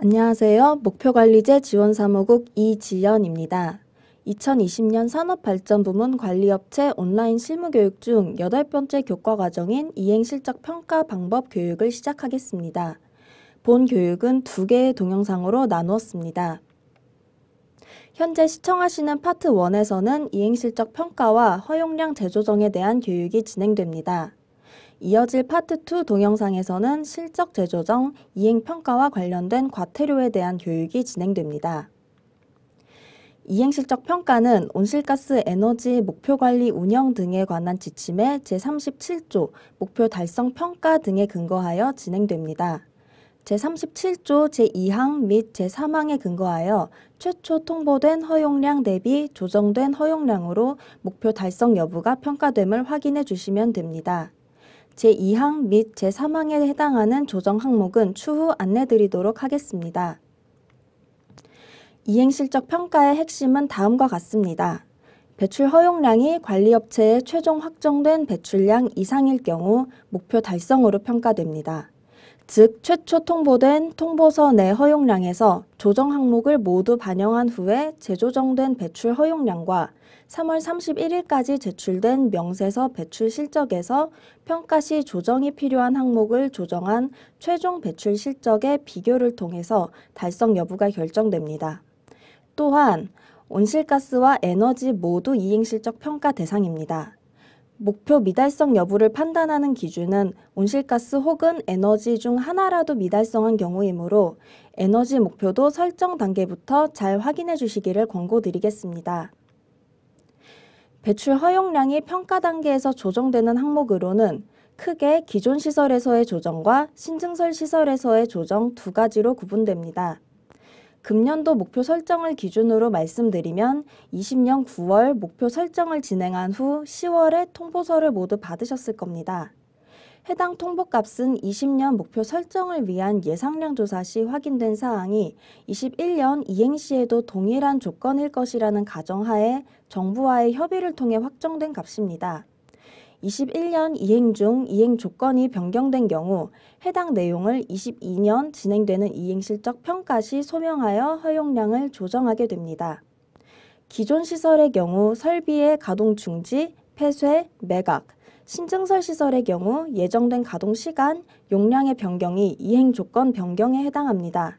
안녕하세요. 목표관리제 지원사무국 이지연입니다. 2020년 산업발전부문 관리업체 온라인 실무교육 중8 번째 교과과정인 이행실적평가 방법 교육을 시작하겠습니다. 본 교육은 두 개의 동영상으로 나누었습니다. 현재 시청하시는 파트 1에서는 이행실적 평가와 허용량 재조정에 대한 교육이 진행됩니다. 이어질 파트 2 동영상에서는 실적 재조정, 이행평가와 관련된 과태료에 대한 교육이 진행됩니다. 이행실적 평가는 온실가스 에너지 목표관리 운영 등에 관한 지침의 제37조 목표 달성 평가 등에 근거하여 진행됩니다. 제37조 제2항 및 제3항에 근거하여 최초 통보된 허용량 대비 조정된 허용량으로 목표 달성 여부가 평가됨을 확인해 주시면 됩니다. 제2항 및 제3항에 해당하는 조정 항목은 추후 안내드리도록 하겠습니다. 이행실적 평가의 핵심은 다음과 같습니다. 배출 허용량이 관리업체의 최종 확정된 배출량 이상일 경우 목표 달성으로 평가됩니다. 즉, 최초 통보된 통보서 내 허용량에서 조정 항목을 모두 반영한 후에 재조정된 배출 허용량과 3월 31일까지 제출된 명세서 배출 실적에서 평가 시 조정이 필요한 항목을 조정한 최종 배출 실적의 비교를 통해서 달성 여부가 결정됩니다. 또한 온실가스와 에너지 모두 이행 실적 평가 대상입니다. 목표 미달성 여부를 판단하는 기준은 온실가스 혹은 에너지 중 하나라도 미달성한 경우이므로 에너지 목표도 설정 단계부터 잘 확인해 주시기를 권고드리겠습니다. 배출 허용량이 평가 단계에서 조정되는 항목으로는 크게 기존 시설에서의 조정과 신증설 시설에서의 조정 두 가지로 구분됩니다. 금년도 목표 설정을 기준으로 말씀드리면 20년 9월 목표 설정을 진행한 후 10월에 통보서를 모두 받으셨을 겁니다. 해당 통보값은 20년 목표 설정을 위한 예상량 조사 시 확인된 사항이 21년 이행 시에도 동일한 조건일 것이라는 가정하에 정부와의 협의를 통해 확정된 값입니다. 21년 이행 중 이행 조건이 변경된 경우 해당 내용을 22년 진행되는 이행 실적 평가 시 소명하여 허용량을 조정하게 됩니다. 기존 시설의 경우 설비의 가동 중지, 폐쇄, 매각, 신증설 시설의 경우 예정된 가동 시간, 용량의 변경이 이행 조건 변경에 해당합니다.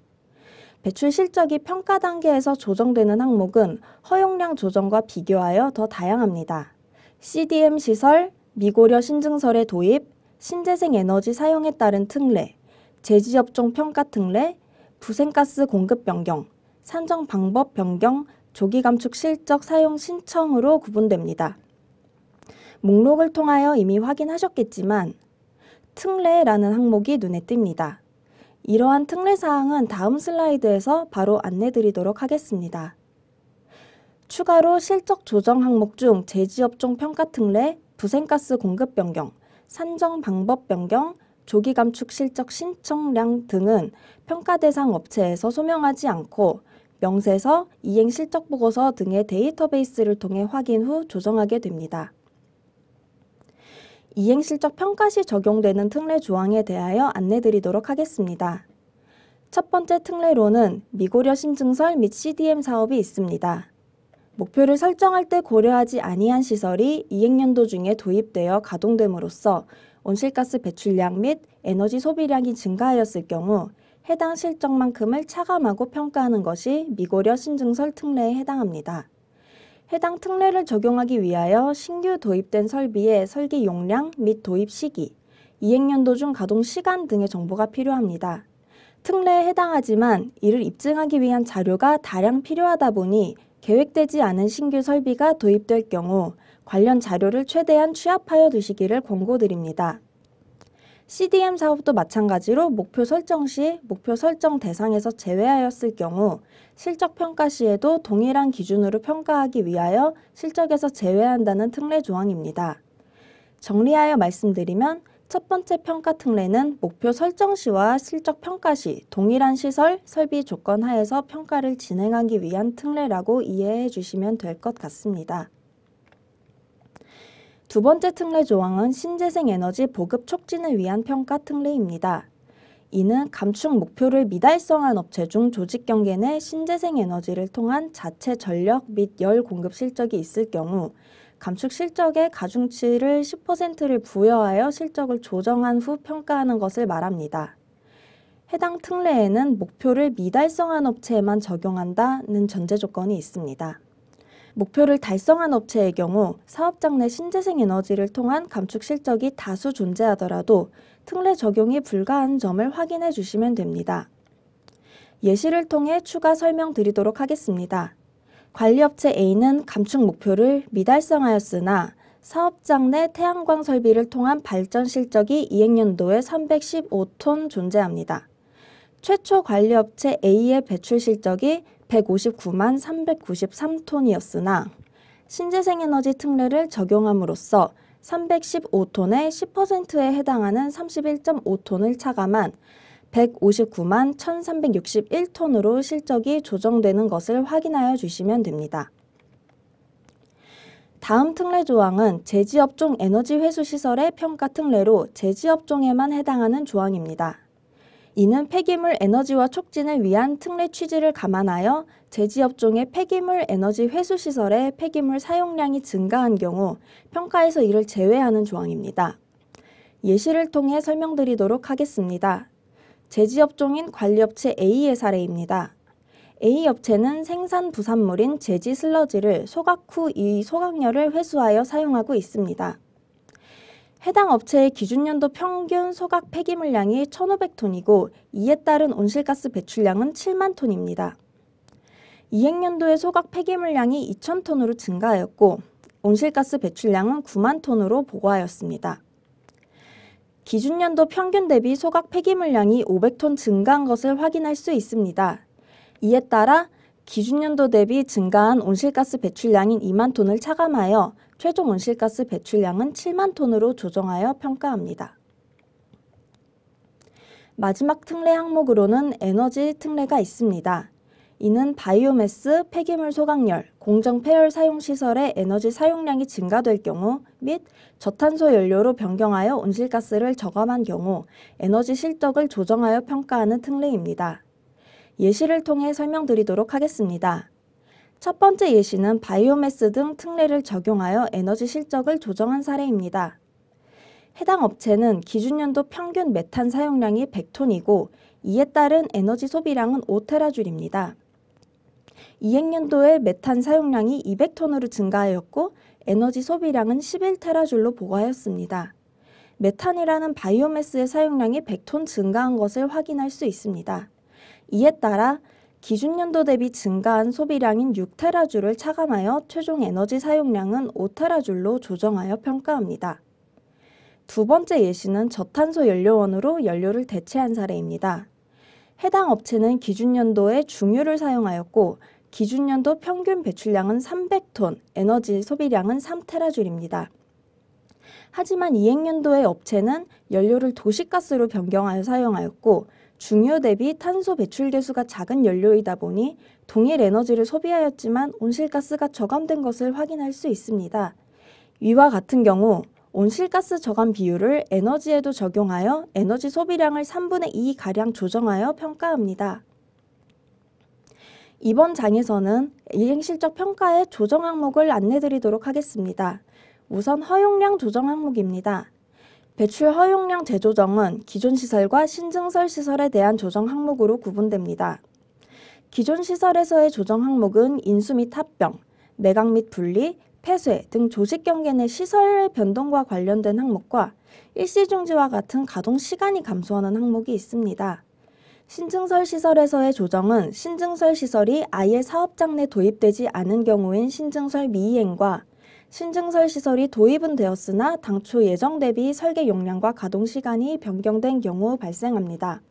배출 실적이 평가 단계에서 조정되는 항목은 허용량 조정과 비교하여 더 다양합니다. CDM 시설, 미고려 신증설의 도입, 신재생 에너지 사용에 따른 특례, 제지업종 평가 특례, 부생가스 공급 변경, 산정 방법 변경, 조기 감축 실적 사용 신청으로 구분됩니다. 목록을 통하여 이미 확인하셨겠지만 특례라는 항목이 눈에 띕니다. 이러한 특례 사항은 다음 슬라이드에서 바로 안내 드리도록 하겠습니다. 추가로 실적 조정 항목 중 제지업종 평가 특례, 부생가스 공급 변경, 산정 방법 변경, 조기 감축 실적 신청량 등은 평가 대상 업체에서 소명하지 않고 명세서, 이행 실적 보고서 등의 데이터베이스를 통해 확인 후 조정하게 됩니다. 이행실적 평가 시 적용되는 특례 조항에 대하여 안내드리도록 하겠습니다. 첫 번째 특례로는 미고려 신증설 및 CDM 사업이 있습니다. 목표를 설정할 때 고려하지 아니한 시설이 이행연도 중에 도입되어 가동됨으로써 온실가스 배출량 및 에너지 소비량이 증가하였을 경우 해당 실적만큼을 차감하고 평가하는 것이 미고려 신증설 특례에 해당합니다. 해당 특례를 적용하기 위하여 신규 도입된 설비의 설계 용량 및 도입 시기, 이행연도 중 가동 시간 등의 정보가 필요합니다. 특례에 해당하지만 이를 입증하기 위한 자료가 다량 필요하다 보니 계획되지 않은 신규 설비가 도입될 경우 관련 자료를 최대한 취합하여 두시기를 권고드립니다. CDM 사업도 마찬가지로 목표 설정 시 목표 설정 대상에서 제외하였을 경우 실적 평가 시에도 동일한 기준으로 평가하기 위하여 실적에서 제외한다는 특례 조항입니다. 정리하여 말씀드리면 첫 번째 평가 특례는 목표 설정 시와 실적 평가 시 동일한 시설, 설비 조건 하에서 평가를 진행하기 위한 특례라고 이해해 주시면 될 것 같습니다. 두 번째 특례 조항은 신재생 에너지 보급 촉진을 위한 평가 특례입니다. 이는 감축 목표를 미달성한 업체 중 조직 경계 내 신재생 에너지를 통한 자체 전력 및 열 공급 실적이 있을 경우 감축 실적의 가중치를 10%를 부여하여 실적을 조정한 후 평가하는 것을 말합니다. 해당 특례에는 목표를 미달성한 업체에만 적용한다는 전제 조건이 있습니다. 목표를 달성한 업체의 경우 사업장 내 신재생 에너지를 통한 감축 실적이 다수 존재하더라도 특례 적용이 불가한 점을 확인해 주시면 됩니다. 예시를 통해 추가 설명드리도록 하겠습니다. 관리업체 A는 감축 목표를 미달성하였으나 사업장 내 태양광 설비를 통한 발전 실적이 이행연도에 315톤 존재합니다. 최초 관리업체 A의 배출 실적이 159만 393톤이었으나 신재생에너지 특례를 적용함으로써 315톤의 10%에 해당하는 3 1 5톤을 차감한 159만 1361톤으로 실적이 조정되는 것을 확인하여 주시면 됩니다. 다음 특례 조항은 제지업종 에너지 회수 시설의 평가 특례로 제지업종에만 해당하는 조항입니다. 이는 폐기물 에너지와 촉진을 위한 특례 취지를 감안하여 제지업종의 폐기물 에너지 회수 시설의 폐기물 사용량이 증가한 경우 평가에서 이를 제외하는 조항입니다. 예시를 통해 설명드리도록 하겠습니다. 제지업종인 관리업체 A의 사례입니다. A 업체는 생산 부산물인 제지 슬러지를 소각 후 이 소각열을 회수하여 사용하고 있습니다. 해당 업체의 기준년도 평균 소각 폐기물량이 1,500톤이고 이에 따른 온실가스 배출량은 7만 톤입니다. 2학년도에 소각 폐기물량이 2천톤으로 증가하였고 온실가스 배출량은 9만 톤으로 보고하였습니다. 기준년도 평균 대비 소각 폐기물량이 500톤 증가한 것을 확인할 수 있습니다. 이에 따라 기준년도 대비 증가한 온실가스 배출량인 2만 톤을 차감하여 최종 온실가스 배출량은 7만 톤으로 조정하여 평가합니다. 마지막 특례 항목으로는 에너지 특례가 있습니다. 이는 바이오매스, 폐기물 소각열, 공정 폐열 사용 시설의 에너지 사용량이 증가될 경우 및 저탄소 연료로 변경하여 온실가스를 저감한 경우 에너지 실적을 조정하여 평가하는 특례입니다. 예시를 통해 설명드리도록 하겠습니다. 첫 번째 예시는 바이오매스 등 특례를 적용하여 에너지 실적을 조정한 사례입니다. 해당 업체는 기준연도 평균 메탄 사용량이 100톤이고 이에 따른 에너지 소비량은 5테라줄입니다. 이행년도에 메탄 사용량이 200톤으로 증가하였고 에너지 소비량은 11테라줄로 보고하였습니다. 메탄이라는 바이오매스의 사용량이 100톤 증가한 것을 확인할 수 있습니다. 이에 따라 기준년도 대비 증가한 소비량인 6테라줄을 차감하여 최종 에너지 사용량은 5테라줄로 조정하여 평가합니다. 두 번째 예시는 저탄소 연료원으로 연료를 대체한 사례입니다. 해당 업체는 기준연도에 중유를 사용하였고 기준년도 평균 배출량은 300톤, 에너지 소비량은 3테라줄입니다. 하지만 이행연도의 업체는 연료를 도시가스로 변경하여 사용하였고 중요 대비 탄소 배출 개수가 작은 연료이다 보니 동일 에너지를 소비하였지만 온실가스가 저감된 것을 확인할 수 있습니다. 위와 같은 경우 온실가스 저감 비율을 에너지에도 적용하여 에너지 소비량을 3분의 2가량 조정하여 평가합니다. 이번 장에서는 일행 실적 평가의 조정 항목을 안내드리도록 하겠습니다. 우선 허용량 조정 항목입니다. 배출 허용량 재조정은 기존 시설과 신증설 시설에 대한 조정 항목으로 구분됩니다. 기존 시설에서의 조정 항목은 인수 및 합병, 매각 및 분리, 폐쇄 등 조직 경계 내 시설의 변동과 관련된 항목과 일시 중지와 같은 가동 시간이 감소하는 항목이 있습니다. 신증설 시설에서의 조정은 신증설 시설이 아예 사업장 내 도입되지 않은 경우인 신증설 미이행과 신증설 시설이 도입은 되었으나 당초 예정 대비 설계 용량과 가동 시간이 변경된 경우 발생합니다.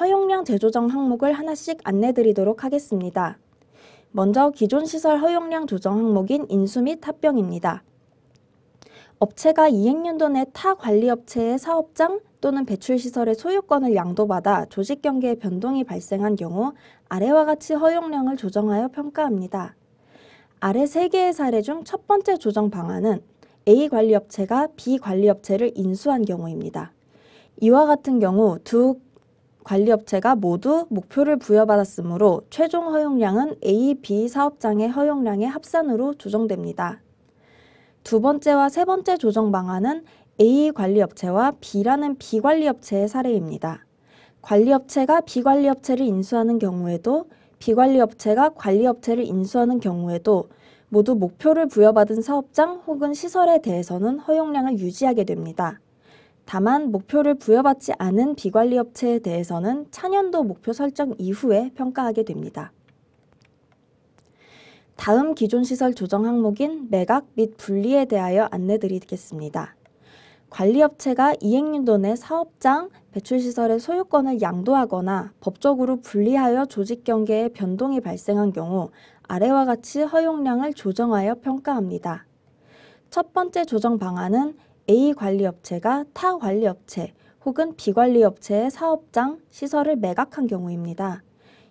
허용량 재조정 항목을 하나씩 안내드리도록 하겠습니다. 먼저 기존 시설 허용량 조정 항목인 인수 및 합병입니다. 업체가 이행년도내 타 관리업체의 사업장, 또는 배출시설의 소유권을 양도받아 조직 경계의 변동이 발생한 경우 아래와 같이 허용량을 조정하여 평가합니다. 아래 3개의 사례 중 첫 번째 조정 방안은 A 관리업체가 B 관리업체를 인수한 경우입니다. 이와 같은 경우 두 관리업체가 모두 목표를 부여받았으므로 최종 허용량은 A, B 사업장의 허용량의 합산으로 조정됩니다. 두 번째와 세 번째 조정 방안은 A 관리업체와 B라는 비관리업체의 사례입니다. 관리업체가 비관리업체를 인수하는 경우에도 비관리업체가 관리업체를 인수하는 경우에도 모두 목표를 부여받은 사업장 혹은 시설에 대해서는 허용량을 유지하게 됩니다. 다만 목표를 부여받지 않은 비관리업체에 대해서는 차년도 목표 설정 이후에 평가하게 됩니다. 다음 기존 시설 조정 항목인 매각 및 분리에 대하여 안내드리겠습니다. 관리업체가 이행유도 내 사업장, 배출시설의 소유권을 양도하거나 법적으로 분리하여 조직경계에 변동이 발생한 경우 아래와 같이 허용량을 조정하여 평가합니다. 첫 번째 조정 방안은 A 관리업체가 타 관리업체 혹은 비 관리업체의 사업장, 시설을 매각한 경우입니다.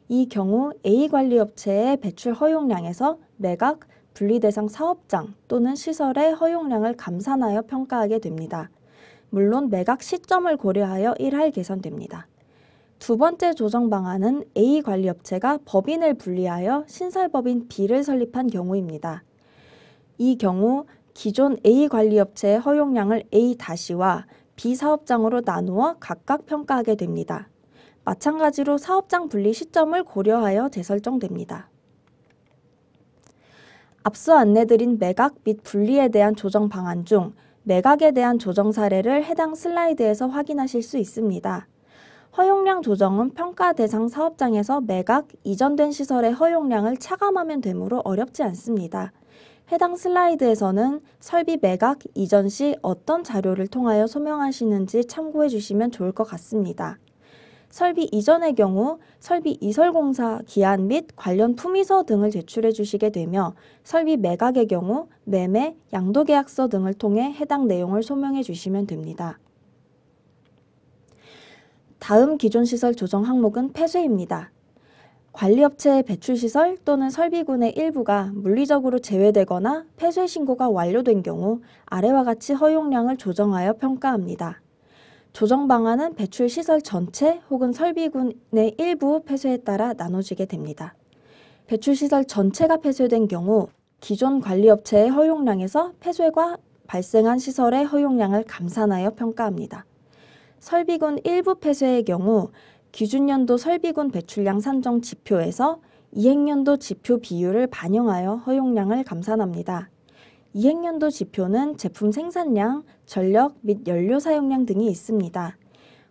이 경우 A 관리업체의 배출 허용량에서 매각, 분리대상 사업장 또는 시설의 허용량을 감산하여 평가하게 됩니다. 물론 매각 시점을 고려하여 일할 개선됩니다. 두 번째 조정 방안은 A 관리업체가 법인을 분리하여 신설법인 B를 설립한 경우입니다. 이 경우 기존 A 관리업체의 허용량을 A-와 B 사업장으로 나누어 각각 평가하게 됩니다. 마찬가지로 사업장 분리 시점을 고려하여 재설정됩니다. 앞서 안내드린 매각 및 분리에 대한 조정 방안 중 매각에 대한 조정 사례를 해당 슬라이드에서 확인하실 수 있습니다. 허용량 조정은 평가 대상 사업장에서 매각, 이전된 시설의 허용량을 차감하면 되므로 어렵지 않습니다. 해당 슬라이드에서는 설비 매각, 이전 시 어떤 자료를 통하여 소명하시는지 참고해 주시면 좋을 것 같습니다. 설비 이전의 경우 설비 이설공사 기한 및 관련 품위서 등을 제출해 주시게 되며 설비 매각의 경우 매매, 양도계약서 등을 통해 해당 내용을 소명해 주시면 됩니다. 다음 기존 시설 조정 항목은 폐쇄입니다. 관리업체의 배출시설 또는 설비군의 일부가 물리적으로 제외되거나 폐쇄 신고가 완료된 경우 아래와 같이 허용량을 조정하여 평가합니다. 조정 방안은 배출 시설 전체 혹은 설비군의 일부 폐쇄에 따라 나눠지게 됩니다. 배출 시설 전체가 폐쇄된 경우 기존 관리업체의 허용량에서 폐쇄가 발생한 시설의 허용량을 감산하여 평가합니다. 설비군 일부 폐쇄의 경우 기준년도 설비군 배출량 산정 지표에서 이행년도 지표 비율을 반영하여 허용량을 감산합니다. 이행년도 지표는 제품 생산량, 전력 및 연료 사용량 등이 있습니다.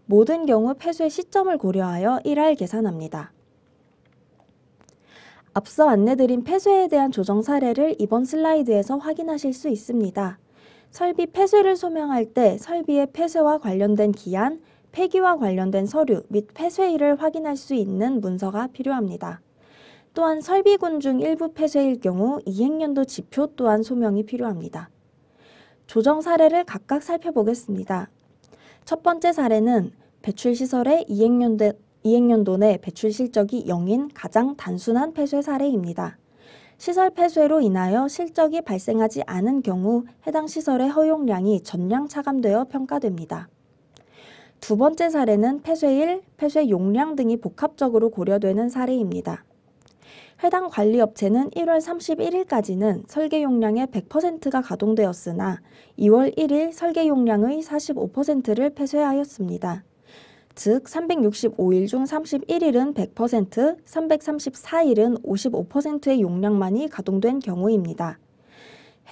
모든 경우 폐쇄 시점을 고려하여 1할 계산합니다. 앞서 안내드린 폐쇄에 대한 조정 사례를 이번 슬라이드에서 확인하실 수 있습니다. 설비 폐쇄를 소명할 때 설비의 폐쇄와 관련된 기한, 폐기와 관련된 서류 및 폐쇄일을 확인할 수 있는 문서가 필요합니다. 또한 설비군 중 일부 폐쇄일 경우 이행연도 지표 또한 소명이 필요합니다. 조정 사례를 각각 살펴보겠습니다. 첫 번째 사례는 배출 시설의 이행년도, 이행년도 내 배출 실적이 0인 가장 단순한 폐쇄 사례입니다. 시설 폐쇄로 인하여 실적이 발생하지 않은 경우 해당 시설의 허용량이 전량 차감되어 평가됩니다. 두 번째 사례는 폐쇄일, 폐쇄 용량 등이 복합적으로 고려되는 사례입니다. 해당 관리업체는 1월 31일까지는 설계 용량의 100%가 가동되었으나 2월 1일 설계 용량의 45%를 폐쇄하였습니다. 즉 365일 중 31일은 100%, 334일은 55%의 용량만이 가동된 경우입니다.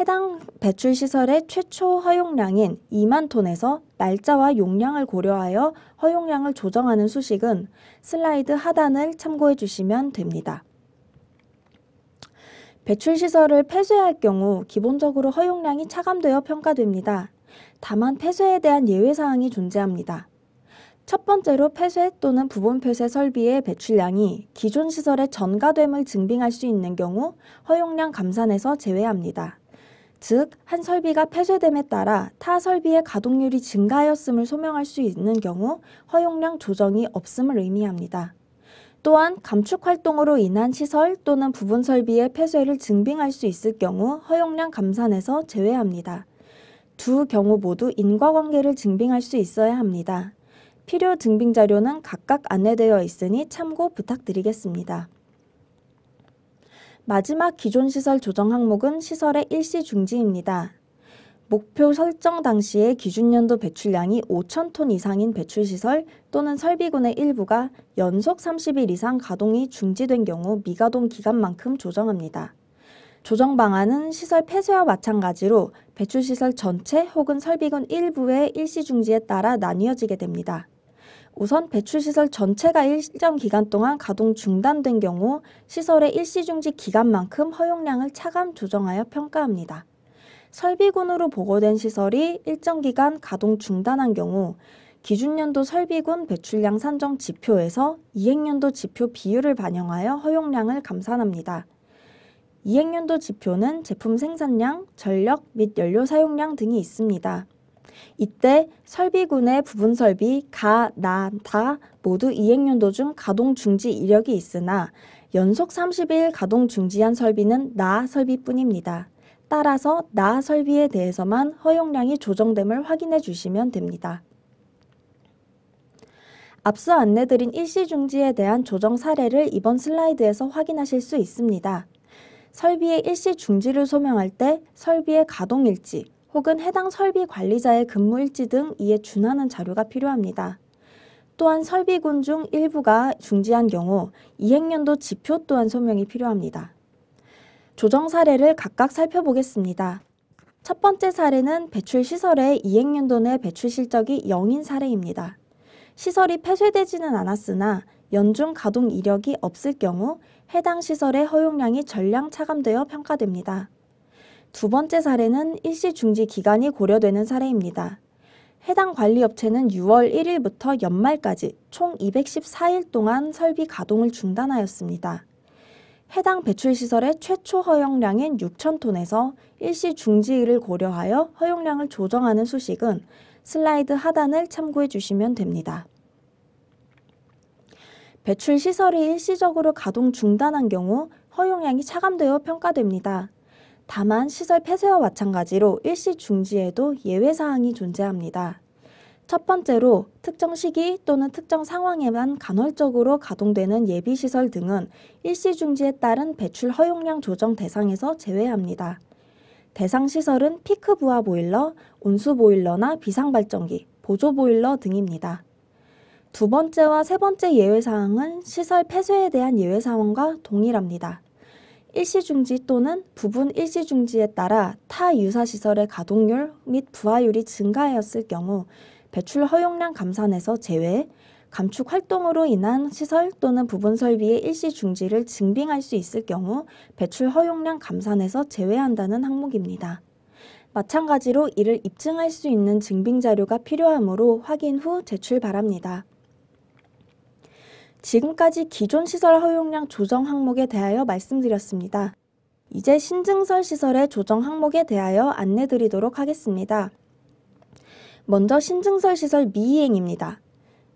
해당 배출 시설의 최초 허용량인 2만 톤에서 날짜와 용량을 고려하여 허용량을 조정하는 수식은 슬라이드 하단을 참고해 주시면 됩니다. 배출 시설을 폐쇄할 경우 기본적으로 허용량이 차감되어 평가됩니다. 다만 폐쇄에 대한 예외 사항이 존재합니다. 첫 번째로 폐쇄 또는 부분 폐쇄 설비의 배출량이 기존 시설의 전가됨을 증빙할 수 있는 경우 허용량 감산에서 제외합니다. 즉, 한 설비가 폐쇄됨에 따라 타 설비의 가동률이 증가하였음을 소명할 수 있는 경우 허용량 조정이 없음을 의미합니다. 또한 감축 활동으로 인한 시설 또는 부분 설비의 폐쇄를 증빙할 수 있을 경우 허용량 감산에서 제외합니다. 두 경우 모두 인과관계를 증빙할 수 있어야 합니다. 필요 증빙 자료는 각각 안내되어 있으니 참고 부탁드리겠습니다. 마지막 기존 시설 조정 항목은 시설의 일시 중지입니다. 목표 설정 당시의 기준연도 배출량이 5천톤 이상인 배출시설 또는 설비군의 일부가 연속 30일 이상 가동이 중지된 경우 미가동 기간만큼 조정합니다. 조정 방안은 시설 폐쇄와 마찬가지로 배출시설 전체 혹은 설비군 일부의 일시 중지에 따라 나뉘어지게 됩니다. 우선 배출시설 전체가 일정 기간 동안 가동 중단된 경우 시설의 일시 중지 기간만큼 허용량을 차감 조정하여 평가합니다. 설비군으로 보고된 시설이 일정 기간 가동 중단한 경우 기준년도 설비군 배출량 산정 지표에서 이행년도 지표 비율을 반영하여 허용량을 감산합니다. 이행년도 지표는 제품 생산량, 전력 및 연료 사용량 등이 있습니다. 이때 설비군의 부분 설비 가, 나, 다 모두 이행년도 중 가동 중지 이력이 있으나 연속 30일 가동 중지한 설비는 나 설비뿐입니다. 따라서 나 설비에 대해서만 허용량이 조정됨을 확인해 주시면 됩니다. 앞서 안내드린 일시 중지에 대한 조정 사례를 이번 슬라이드에서 확인하실 수 있습니다. 설비의 일시 중지를 소명할 때 설비의 가동일지 혹은 해당 설비 관리자의 근무일지 등 이에 준하는 자료가 필요합니다. 또한 설비군 중 일부가 중지한 경우 이행연도 지표 또한 소명이 필요합니다. 조정 사례를 각각 살펴보겠습니다. 첫 번째 사례는 배출 시설의 이행연도 내 배출 실적이 0인 사례입니다. 시설이 폐쇄되지는 않았으나 연중 가동 이력이 없을 경우 해당 시설의 허용량이 전량 차감되어 평가됩니다. 두 번째 사례는 일시 중지 기간이 고려되는 사례입니다. 해당 관리업체는 6월 1일부터 연말까지 총 214일 동안 설비 가동을 중단하였습니다. 해당 배출 시설의 최초 허용량인 6,000톤에서 일시 중지를 고려하여 허용량을 조정하는 수식은 슬라이드 하단을 참고해 주시면 됩니다. 배출 시설이 일시적으로 가동 중단한 경우 허용량이 차감되어 평가됩니다. 다만 시설 폐쇄와 마찬가지로 일시 중지에도 예외 사항이 존재합니다. 첫 번째로 특정 시기 또는 특정 상황에만 간헐적으로 가동되는 예비시설 등은 일시 중지에 따른 배출 허용량 조정 대상에서 제외합니다. 대상 시설은 피크 부하 보일러, 온수 보일러나 비상 발전기, 보조 보일러 등입니다. 두 번째와 세 번째 예외 사항은 시설 폐쇄에 대한 예외 사항과 동일합니다. 일시 중지 또는 부분 일시 중지에 따라 타 유사 시설의 가동률 및 부하율이 증가하였을 경우 배출 허용량 감산에서 제외, 감축 활동으로 인한 시설 또는 부분 설비의 일시 중지를 증빙할 수 있을 경우 배출 허용량 감산에서 제외한다는 항목입니다. 마찬가지로 이를 입증할 수 있는 증빙 자료가 필요하므로 확인 후 제출 바랍니다. 지금까지 기존 시설 허용량 조정 항목에 대하여 말씀드렸습니다. 이제 신증설 시설의 조정 항목에 대하여 안내 드리도록 하겠습니다. 먼저 신증설 시설 미이행입니다.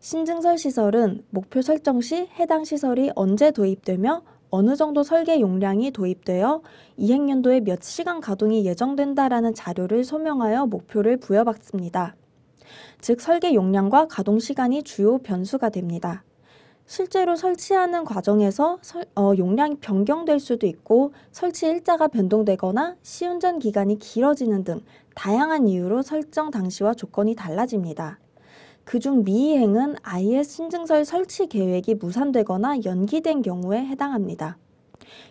신증설 시설은 목표 설정 시 해당 시설이 언제 도입되며 어느 정도 설계 용량이 도입되어 이행연도에 몇 시간 가동이 예정된다라는 자료를 소명하여 목표를 부여받습니다. 즉 설계 용량과 가동 시간이 주요 변수가 됩니다. 실제로 설치하는 과정에서 설, 어, 용량이 변경될 수도 있고 설치 일자가 변동되거나 시운전 기간이 길어지는 등 다양한 이유로 설정 당시와 조건이 달라집니다. 그중 미이행은 아예 신증설 설치 계획이 무산되거나 연기된 경우에 해당합니다.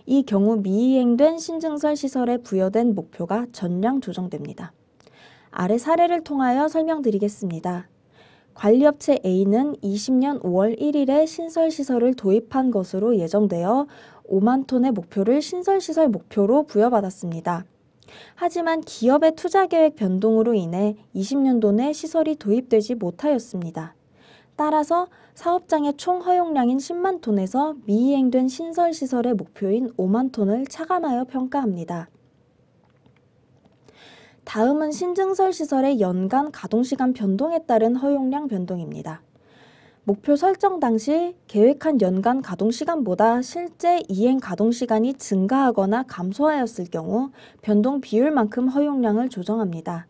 이 경우 미이행된 신증설 시설에 부여된 목표가 전량 조정됩니다. 아래 사례를 통하여 설명드리겠습니다. 관리업체 A는 20년 5월 1일에 신설시설을 도입한 것으로 예정되어 5만 톤의 목표를 신설시설 목표로 부여받았습니다. 하지만 기업의 투자 계획 변동으로 인해 20년도 내 시설이 도입되지 못하였습니다. 따라서 사업장의 총 허용량인 10만 톤에서 미이행된 신설 시설의 목표인 5만 톤을 차감하여 평가합니다. 다음은 신증설 시설의 연간 가동시간 변동에 따른 허용량 변동입니다. 목표 설정 당시 계획한 연간 가동 시간보다 실제 이행 가동 시간이 증가하거나 감소하였을 경우 변동 비율만큼 허용량을 조정합니다.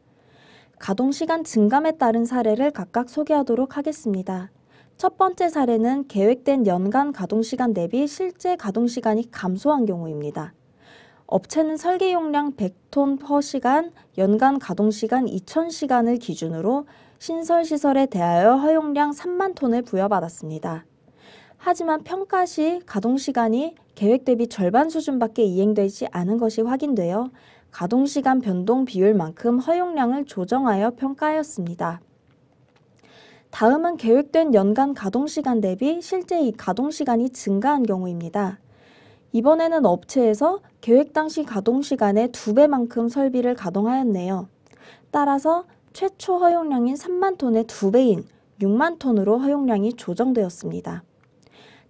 가동 시간 증감에 따른 사례를 각각 소개하도록 하겠습니다. 첫 번째 사례는 계획된 연간 가동 시간 대비 실제 가동 시간이 감소한 경우입니다. 업체는 설계 용량 100톤 퍼 시간, 연간 가동 시간 2,000시간을 기준으로 신설시설에 대하여 허용량 3만 톤을 부여받았습니다. 하지만 평가 시 가동시간이 계획 대비 절반 수준밖에 이행되지 않은 것이 확인되어 가동시간 변동 비율만큼 허용량을 조정하여 평가하였습니다. 다음은 계획된 연간 가동시간 대비 실제 이 가동시간이 증가한 경우입니다. 이번에는 업체에서 계획 당시 가동시간의 두배만큼 설비를 가동하였네요. 따라서 최초 허용량인 3만 톤의 2배인 6만 톤으로 허용량이 조정되었습니다.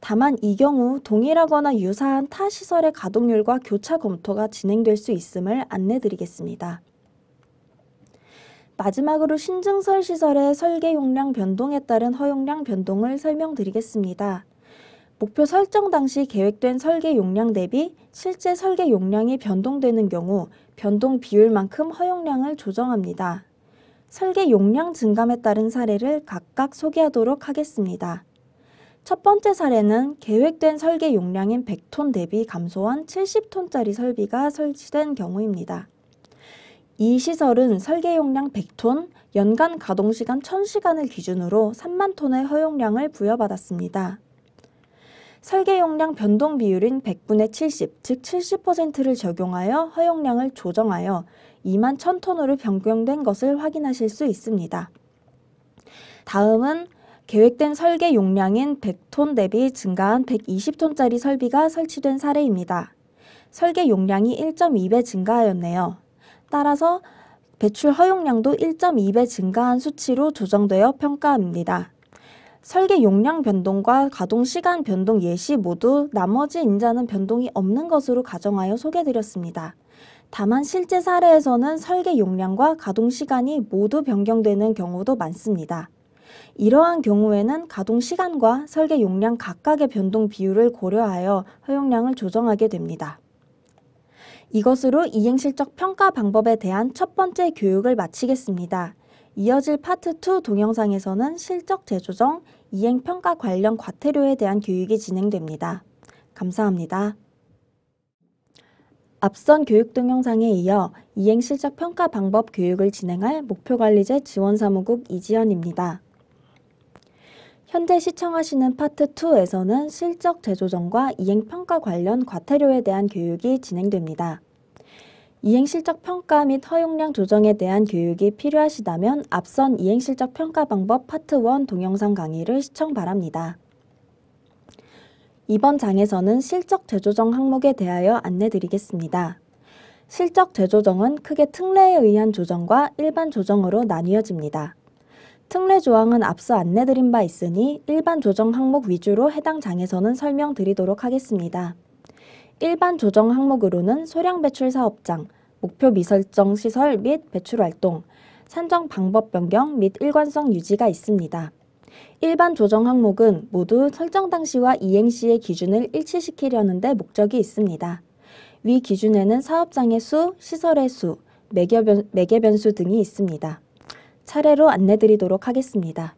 다만 이 경우 동일하거나 유사한 타 시설의 가동률과 교차 검토가 진행될 수 있음을 안내드리겠습니다. 마지막으로 신증설 시설의 설계 용량 변동에 따른 허용량 변동을 설명드리겠습니다. 목표 설정 당시 계획된 설계 용량 대비 실제 설계 용량이 변동되는 경우 변동 비율만큼 허용량을 조정합니다. 설계 용량 증감에 따른 사례를 각각 소개하도록 하겠습니다. 첫 번째 사례는 계획된 설계 용량인 100톤 대비 감소한 70톤짜리 설비가 설치된 경우입니다. 이 시설은 설계 용량 100톤, 연간 가동 시간 1000시간을 기준으로 3만 톤의 허용량을 부여받았습니다. 설계 용량 변동 비율인 100분의 70, 즉 70%를 적용하여 허용량을 조정하여 2만 1000톤으로 변경된 것을 확인하실 수 있습니다. 다음은 계획된 설계 용량인 100톤 대비 증가한 120톤짜리 설비가 설치된 사례입니다. 설계 용량이 1.2배 증가하였네요. 따라서 배출 허용량도 1.2배 증가한 수치로 조정되어 평가합니다. 설계 용량 변동과 가동 시간 변동 예시 모두 나머지 인자는 변동이 없는 것으로 가정하여 소개드렸습니다. 다만 실제 사례에서는 설계 용량과 가동 시간이 모두 변경되는 경우도 많습니다. 이러한 경우에는 가동 시간과 설계 용량 각각의 변동 비율을 고려하여 허용량을 조정하게 됩니다. 이것으로 이행실적 평가 방법에 대한 첫 번째 교육을 마치겠습니다. 이어질 파트 2 동영상에서는 실적 재조정, 이행평가 관련 과태료에 대한 교육이 진행됩니다. 감사합니다. 앞선 교육 동영상에 이어 이행 실적 평가 방법 교육을 진행할 목표관리제 지원사무국 이지연입니다. 현재 시청하시는 파트 2에서는 실적 재조정과 이행 평가 관련 과태료에 대한 교육이 진행됩니다. 이행 실적 평가 및 허용량 조정에 대한 교육이 필요하시다면 앞선 이행 실적 평가 방법 파트 1 동영상 강의를 시청 바랍니다. 이번 장에서는 실적 재조정 항목에 대하여 안내드리겠습니다. 실적 재조정은 크게 특례에 의한 조정과 일반 조정으로 나뉘어집니다. 특례 조항은 앞서 안내드린 바 있으니 일반 조정 항목 위주로 해당 장에서는 설명드리도록 하겠습니다. 일반 조정 항목으로는 소량 배출 사업장, 목표 미설정 시설 및 배출 활동, 산정 방법 변경 및 일관성 유지가 있습니다. 일반 조정 항목은 모두 설정 당시와 이행 시의 기준을 일치시키려는 데 목적이 있습니다. 위 기준에는 사업장의 수, 시설의 수, 매개변, 매개변수 등이 있습니다. 차례로 안내드리도록 하겠습니다.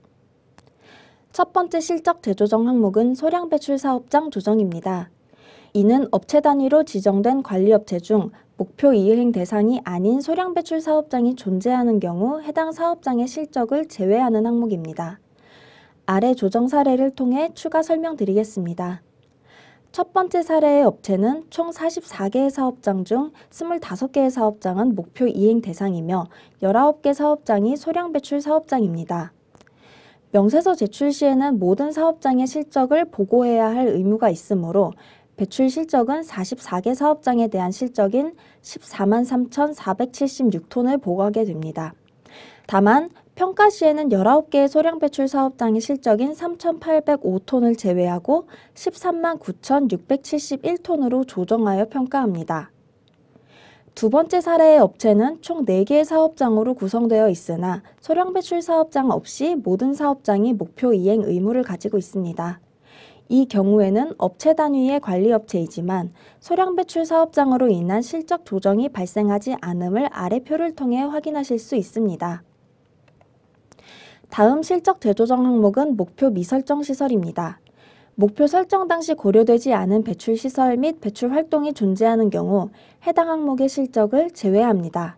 첫 번째 실적 재조정 항목은 소량 배출 사업장 조정입니다. 이는 업체 단위로 지정된 관리업체 중 목표 이행 대상이 아닌 소량 배출 사업장이 존재하는 경우 해당 사업장의 실적을 제외하는 항목입니다. 아래 조정 사례를 통해 추가 설명드리겠습니다. 첫 번째 사례의 업체는 총 44개의 사업장 중 25개의 사업장은 목표 이행 대상이며 19개 사업장이 소량 배출 사업장입니다. 명세서 제출 시에는 모든 사업장의 실적을 보고해야 할 의무가 있으므로 배출 실적은 44개 사업장에 대한 실적인 1 4 3,476톤을 보고하게 됩니다. 다만 평가 시에는 19개의 소량 배출 사업장의 실적인 3,805톤을 제외하고 13만 9,671톤으로 조정하여 평가합니다. 두 번째 사례의 업체는 총 4개의 사업장으로 구성되어 있으나 소량 배출 사업장 없이 모든 사업장이 목표 이행 의무를 가지고 있습니다. 이 경우에는 업체 단위의 관리업체이지만 소량 배출 사업장으로 인한 실적 조정이 발생하지 않음을 아래 표를 통해 확인하실 수 있습니다. 다음 실적 재조정 항목은 목표 미설정 시설입니다. 목표 설정 당시 고려되지 않은 배출 시설 및 배출 활동이 존재하는 경우 해당 항목의 실적을 제외합니다.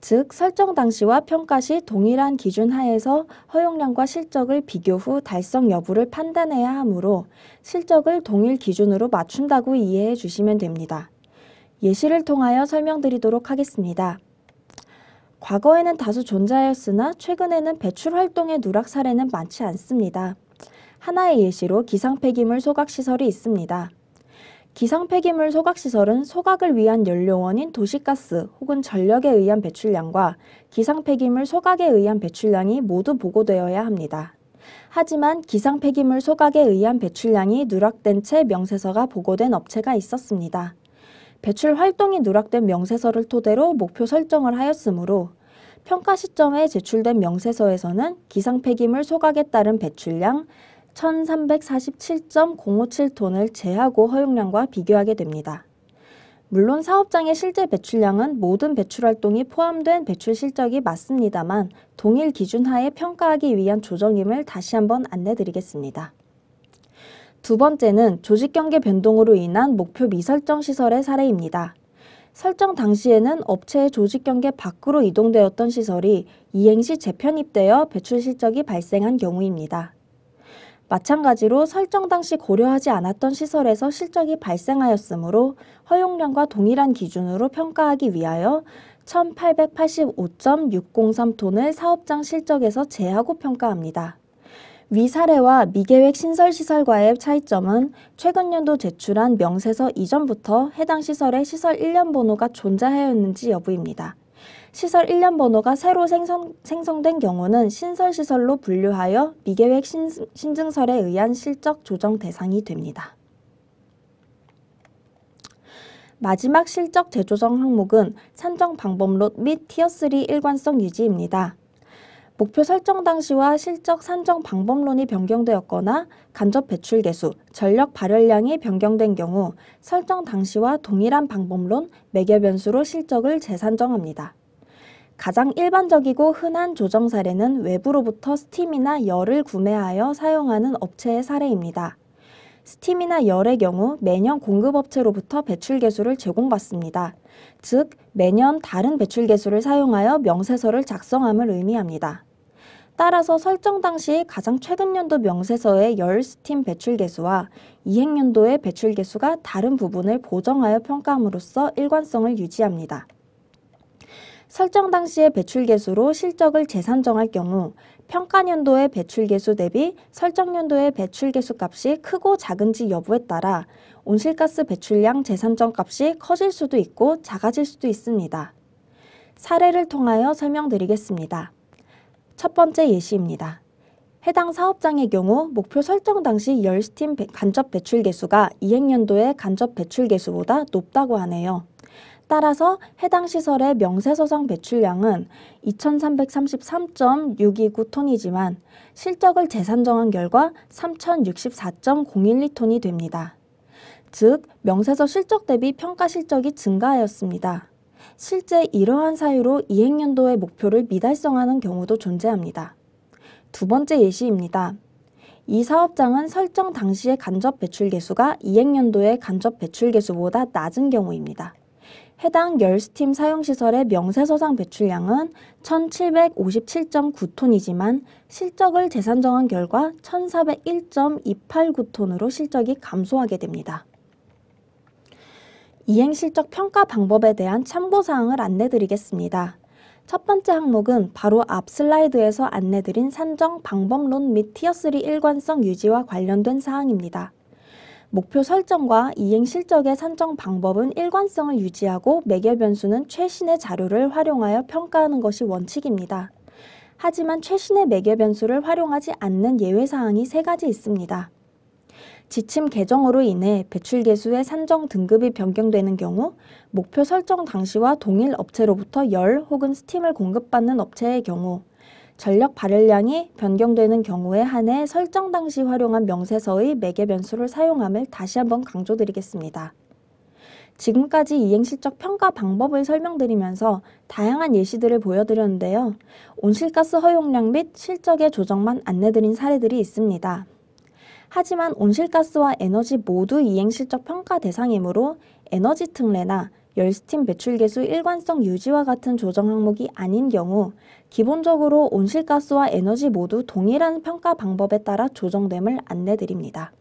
즉, 설정 당시와 평가 시 동일한 기준 하에서 허용량과 실적을 비교 후 달성 여부를 판단해야 하므로 실적을 동일 기준으로 맞춘다고 이해해 주시면 됩니다. 예시를 통하여 설명드리도록 하겠습니다. 과거에는 다수 존재하였으나 최근에는 배출 활동의 누락 사례는 많지 않습니다. 하나의 예시로 기상 폐기물 소각 시설이 있습니다. 기상 폐기물 소각 시설은 소각을 위한 연료원인 도시가스 혹은 전력에 의한 배출량과 기상 폐기물 소각에 의한 배출량이 모두 보고되어야 합니다. 하지만 기상 폐기물 소각에 의한 배출량이 누락된 채 명세서가 보고된 업체가 있었습니다. 배출 활동이 누락된 명세서를 토대로 목표 설정을 하였으므로 평가 시점에 제출된 명세서에서는 기상 폐기물 소각에 따른 배출량 1347.057톤을 제하고 허용량과 비교하게 됩니다. 물론 사업장의 실제 배출량은 모든 배출 활동이 포함된 배출 실적이 맞습니다만 동일 기준 하에 평가하기 위한 조정임을 다시 한번 안내드리겠습니다. 두 번째는 조직경계 변동으로 인한 목표 미설정 시설의 사례입니다. 설정 당시에는 업체의 조직경계 밖으로 이동되었던 시설이 이행시 재편입되어 배출 실적이 발생한 경우입니다. 마찬가지로 설정 당시 고려하지 않았던 시설에서 실적이 발생하였으므로 허용량과 동일한 기준으로 평가하기 위하여 1885.603톤을 사업장 실적에서 제하고 평가합니다. 위 사례와 미계획 신설 시설과의 차이점은 최근 연도 제출한 명세서 이전부터 해당 시설의 시설 1년 번호가 존재하였는지 여부입니다. 시설 1년 번호가 새로 생성, 생성된 경우는 신설시설로 분류하여 미계획 신, 신증설에 의한 실적 조정 대상이 됩니다. 마지막 실적 재조정 항목은 산정 방법론 및 티어3 일관성 유지입니다. 목표 설정 당시와 실적 산정 방법론이 변경되었거나 간접 배출 개수, 전력 발열량이 변경된 경우 설정 당시와 동일한 방법론 매개 변수로 실적을 재산정합니다. 가장 일반적이고 흔한 조정 사례는 외부로부터 스팀이나 열을 구매하여 사용하는 업체의 사례입니다. 스팀이나 열의 경우 매년 공급업체로부터 배출 개수를 제공받습니다. 즉, 매년 다른 배출 개수를 사용하여 명세서를 작성함을 의미합니다. 따라서 설정 당시 가장 최근 연도 명세서의 열 스팀 배출 개수와 이행 연도의 배출 개수가 다른 부분을 보정하여 평가함으로써 일관성을 유지합니다. 설정 당시의 배출 개수로 실적을 재산정할 경우 평가년도의 배출 개수 대비 설정년도의 배출 개수 값이 크고 작은지 여부에 따라 온실가스 배출량 재산점 값이 커질 수도 있고 작아질 수도 있습니다. 사례를 통하여 설명드리겠습니다. 첫 번째 예시입니다. 해당 사업장의 경우 목표 설정 당시 열 스팀 간접 배출 개수가 이행년도의 간접 배출 개수보다 높다고 하네요. 따라서 해당 시설의 명세서상 배출량은 2333.629톤이지만 실적을 재산정한 결과 3064.012톤이 됩니다. 즉, 명세서 실적 대비 평가 실적이 증가하였습니다. 실제 이러한 사유로 이행연도의 목표를 미달성하는 경우도 존재합니다. 두 번째 예시입니다. 이 사업장은 설정 당시의 간접 배출 개수가 이행연도의 간접 배출 개수보다 낮은 경우입니다. 해당 열스팀 사용시설의 명세서상 배출량은 1757.9톤이지만 실적을 재산정한 결과 1401.289톤으로 실적이 감소하게 됩니다. 이행실적 평가 방법에 대한 참고사항을 안내드리겠습니다. 첫 번째 항목은 바로 앞 슬라이드에서 안내드린 산정 방법론 및 티어3 일관성 유지와 관련된 사항입니다. 목표 설정과 이행 실적의 산정 방법은 일관성을 유지하고 매개 변수는 최신의 자료를 활용하여 평가하는 것이 원칙입니다. 하지만 최신의 매개 변수를 활용하지 않는 예외 사항이 세 가지 있습니다. 지침 개정으로 인해 배출 개수의 산정 등급이 변경되는 경우 목표 설정 당시와 동일 업체로부터 열 혹은 스팀을 공급받는 업체의 경우 전력 발열량이 변경되는 경우에 한해 설정 당시 활용한 명세서의 매개 변수를 사용함을 다시 한번 강조드리겠습니다. 지금까지 이행실적 평가 방법을 설명드리면서 다양한 예시들을 보여드렸는데요. 온실가스 허용량 및 실적의 조정만 안내드린 사례들이 있습니다. 하지만 온실가스와 에너지 모두 이행실적 평가 대상이므로 에너지 특례나 열스팀 배출 개수 일관성 유지와 같은 조정 항목이 아닌 경우 기본적으로 온실가스와 에너지 모두 동일한 평가 방법에 따라 조정됨을 안내드립니다.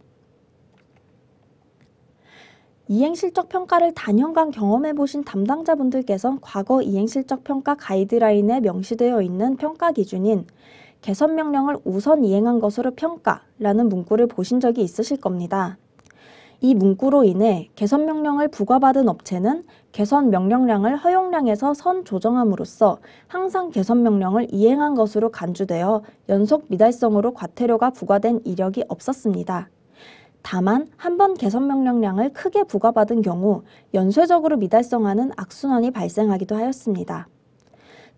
이행실적 평가를 단연간 경험해보신 담당자분들께서 과거 이행실적 평가 가이드라인에 명시되어 있는 평가 기준인 개선 명령을 우선 이행한 것으로 평가라는 문구를 보신 적이 있으실 겁니다. 이 문구로 인해 개선 명령을 부과받은 업체는 개선 명령량을 허용량에서 선 조정함으로써 항상 개선 명령을 이행한 것으로 간주되어 연속 미달성으로 과태료가 부과된 이력이 없었습니다. 다만 한 번 개선 명령량을 크게 부과받은 경우 연쇄적으로 미달성하는 악순환이 발생하기도 하였습니다.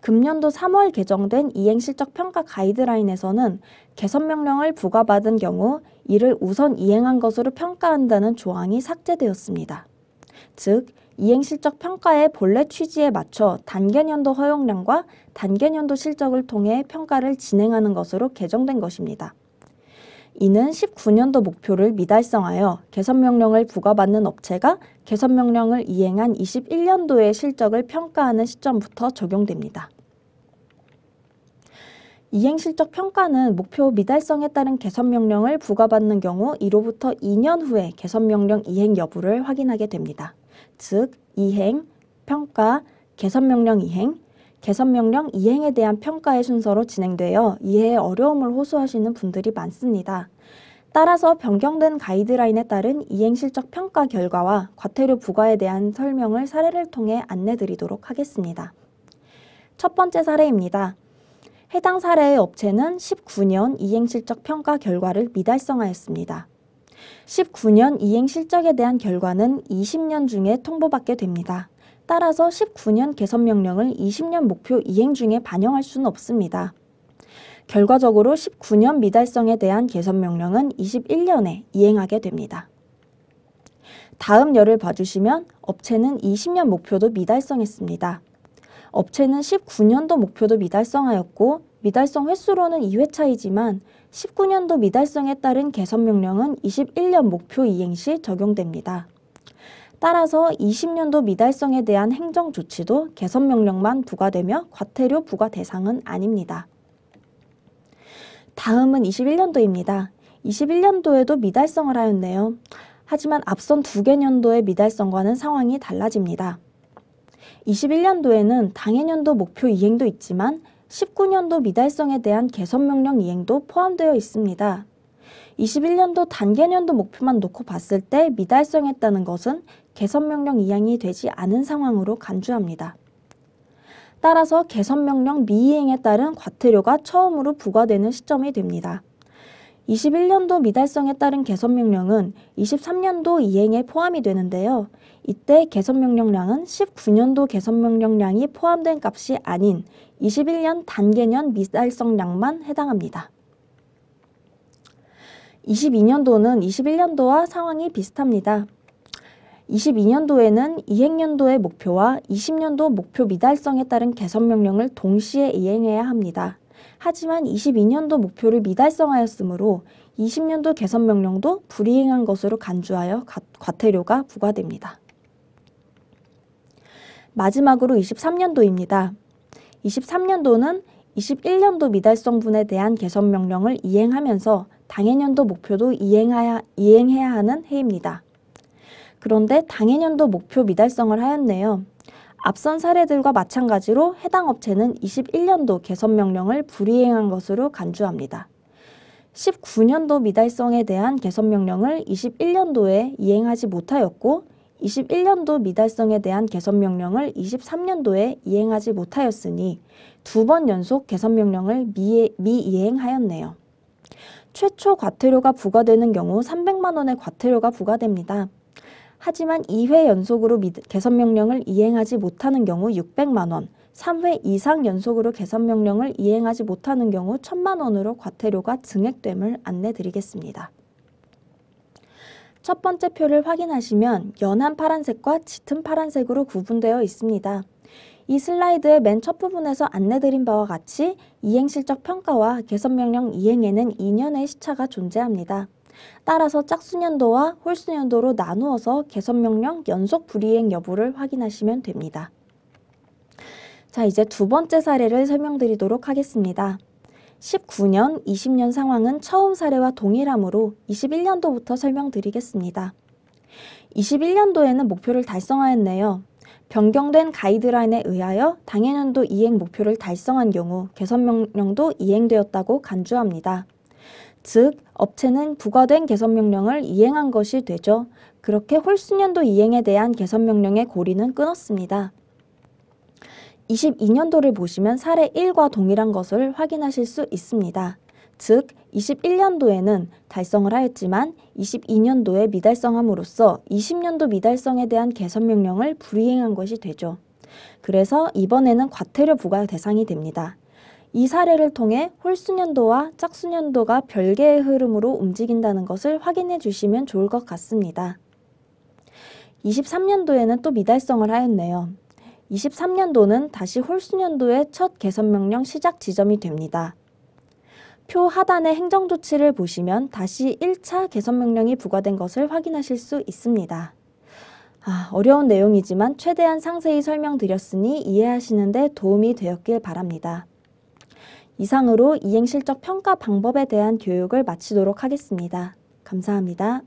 금년도 3월 개정된 이행실적평가 가이드라인에서는 개선명령을 부과받은 경우 이를 우선 이행한 것으로 평가한다는 조항이 삭제되었습니다. 즉, 이행실적 평가의 본래 취지에 맞춰 단계년도 허용량과 단계년도 실적을 통해 평가를 진행하는 것으로 개정된 것입니다. 이는 19년도 목표를 미달성하여 개선명령을 부과받는 업체가 개선명령을 이행한 21년도의 실적을 평가하는 시점부터 적용됩니다. 이행 실적 평가는 목표 미달성에 따른 개선 명령을 부과받는 경우 이로부터 2년 후에 개선 명령 이행 여부를 확인하게 됩니다. 즉, 이행, 평가, 개선 명령 이행, 개선 명령 이행에 대한 평가의 순서로 진행되어 이해에 어려움을 호소하시는 분들이 많습니다. 따라서 변경된 가이드라인에 따른 이행 실적 평가 결과와 과태료 부과에 대한 설명을 사례를 통해 안내 드리도록 하겠습니다. 첫 번째 사례입니다. 해당 사례의 업체는 19년 이행실적 평가 결과를 미달성하였습니다. 19년 이행실적에 대한 결과는 20년 중에 통보받게 됩니다. 따라서 19년 개선 명령을 20년 목표 이행 중에 반영할 수는 없습니다. 결과적으로 19년 미달성에 대한 개선 명령은 21년에 이행하게 됩니다. 다음 열을 봐주시면 업체는 20년 목표도 미달성했습니다. 업체는 19년도 목표도 미달성하였고 미달성 횟수로는 2회차이지만 19년도 미달성에 따른 개선 명령은 21년 목표 이행 시 적용됩니다. 따라서 20년도 미달성에 대한 행정 조치도 개선 명령만 부과되며 과태료 부과 대상은 아닙니다. 다음은 21년도입니다. 21년도에도 미달성을 하였네요. 하지만 앞선 두 개 년도의 미달성과는 상황이 달라집니다. 21년도에는 당해년도 목표 이행도 있지만 19년도 미달성에 대한 개선명령 이행도 포함되어 있습니다. 21년도 단계년도 목표만 놓고 봤을 때 미달성했다는 것은 개선명령 이행이 되지 않은 상황으로 간주합니다. 따라서 개선명령 미이행에 따른 과태료가 처음으로 부과되는 시점이 됩니다. 21년도 미달성에 따른 개선명령은 23년도 이행에 포함이 되는데요. 이때 개선명령량은 19년도 개선명령량이 포함된 값이 아닌 21년 단계년 미달성량만 해당합니다. 22년도는 21년도와 상황이 비슷합니다. 22년도에는 이행년도의 목표와 20년도 목표 미달성에 따른 개선명령을 동시에 이행해야 합니다. 하지만 22년도 목표를 미달성하였으므로 20년도 개선 명령도 불이행한 것으로 간주하여 과태료가 부과됩니다. 마지막으로 23년도입니다. 23년도는 21년도 미달성분에 대한 개선 명령을 이행하면서 당해년도 목표도 이행하야, 이행해야 하는 해입니다. 그런데 당해년도 목표 미달성을 하였네요. 앞선 사례들과 마찬가지로 해당 업체는 21년도 개선 명령을 불이행한 것으로 간주합니다. 19년도 미달성에 대한 개선 명령을 21년도에 이행하지 못하였고 21년도 미달성에 대한 개선 명령을 23년도에 이행하지 못하였으니 두 번 연속 개선 명령을 미, 이행하였네요 최초 과태료가 부과되는 경우 300만 원의 과태료가 부과됩니다. 하지만 2회 연속으로 개선 명령을 이행하지 못하는 경우 600만 원, 3회 이상 연속으로 개선 명령을 이행하지 못하는 경우 1000만 원으로 과태료가 증액됨을 안내드리겠습니다. 첫 번째 표를 확인하시면 연한 파란색과 짙은 파란색으로 구분되어 있습니다. 이 슬라이드의 맨 첫 부분에서 안내드린 바와 같이 이행실적 평가와 개선명령 이행에는 2년의 시차가 존재합니다. 따라서 짝수년도와 홀수년도로 나누어서 개선명령 연속 불이행 여부를 확인하시면 됩니다. 자, 이제 두 번째 사례를 설명드리도록 하겠습니다. 19년, 20년 상황은 처음 사례와 동일하므로 21년도부터 설명드리겠습니다. 21년도에는 목표를 달성하였네요. 변경된 가이드라인에 의하여 당해년도 이행 목표를 달성한 경우 개선 명령도 이행되었다고 간주합니다. 즉 업체는 부과된 개선명령을 이행한 것이 되죠. 그렇게 홀수년도 이행에 대한 개선명령의 고리는 끊었습니다. 22년도를 보시면 사례 1과 동일한 것을 확인하실 수 있습니다. 즉, 21년도에는 달성을 하였지만 22년도에 미달성함으로써 20년도 미달성에 대한 개선명령을 불이행한 것이 되죠. 그래서 이번에는 과태료 부과 대상이 됩니다. 이 사례를 통해 홀수년도와 짝수년도가 별개의 흐름으로 움직인다는 것을 확인해 주시면 좋을 것 같습니다. 23년도에는 또 미달성을 하였네요. 23년도는 다시 홀수년도의 첫 개선명령 시작 지점이 됩니다. 표 하단의 행정조치를 보시면 다시 1차 개선명령이 부과된 것을 확인하실 수 있습니다. 아, 어려운 내용이지만 최대한 상세히 설명드렸으니 이해하시는데 도움이 되었길 바랍니다. 이상으로 이행실적 평가 방법에 대한 교육을 마치도록 하겠습니다. 감사합니다.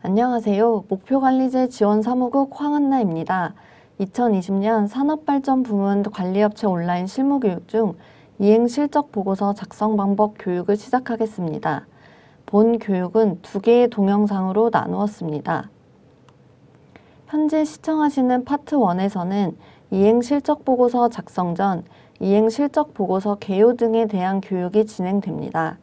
안녕하세요. 목표관리제 지원사무국 황한나입니다. 2020년 산업발전 부문 관리업체 온라인 실무교육 중 이행실적 보고서 작성 방법 교육을 시작하겠습니다. 본 교육은 두 개의 동영상으로 나누었습니다. 현재 시청하시는 파트 1에서는 이행실적 보고서 작성 전 이행 실적 보고서 개요 등에 대한 교육이 진행됩니다.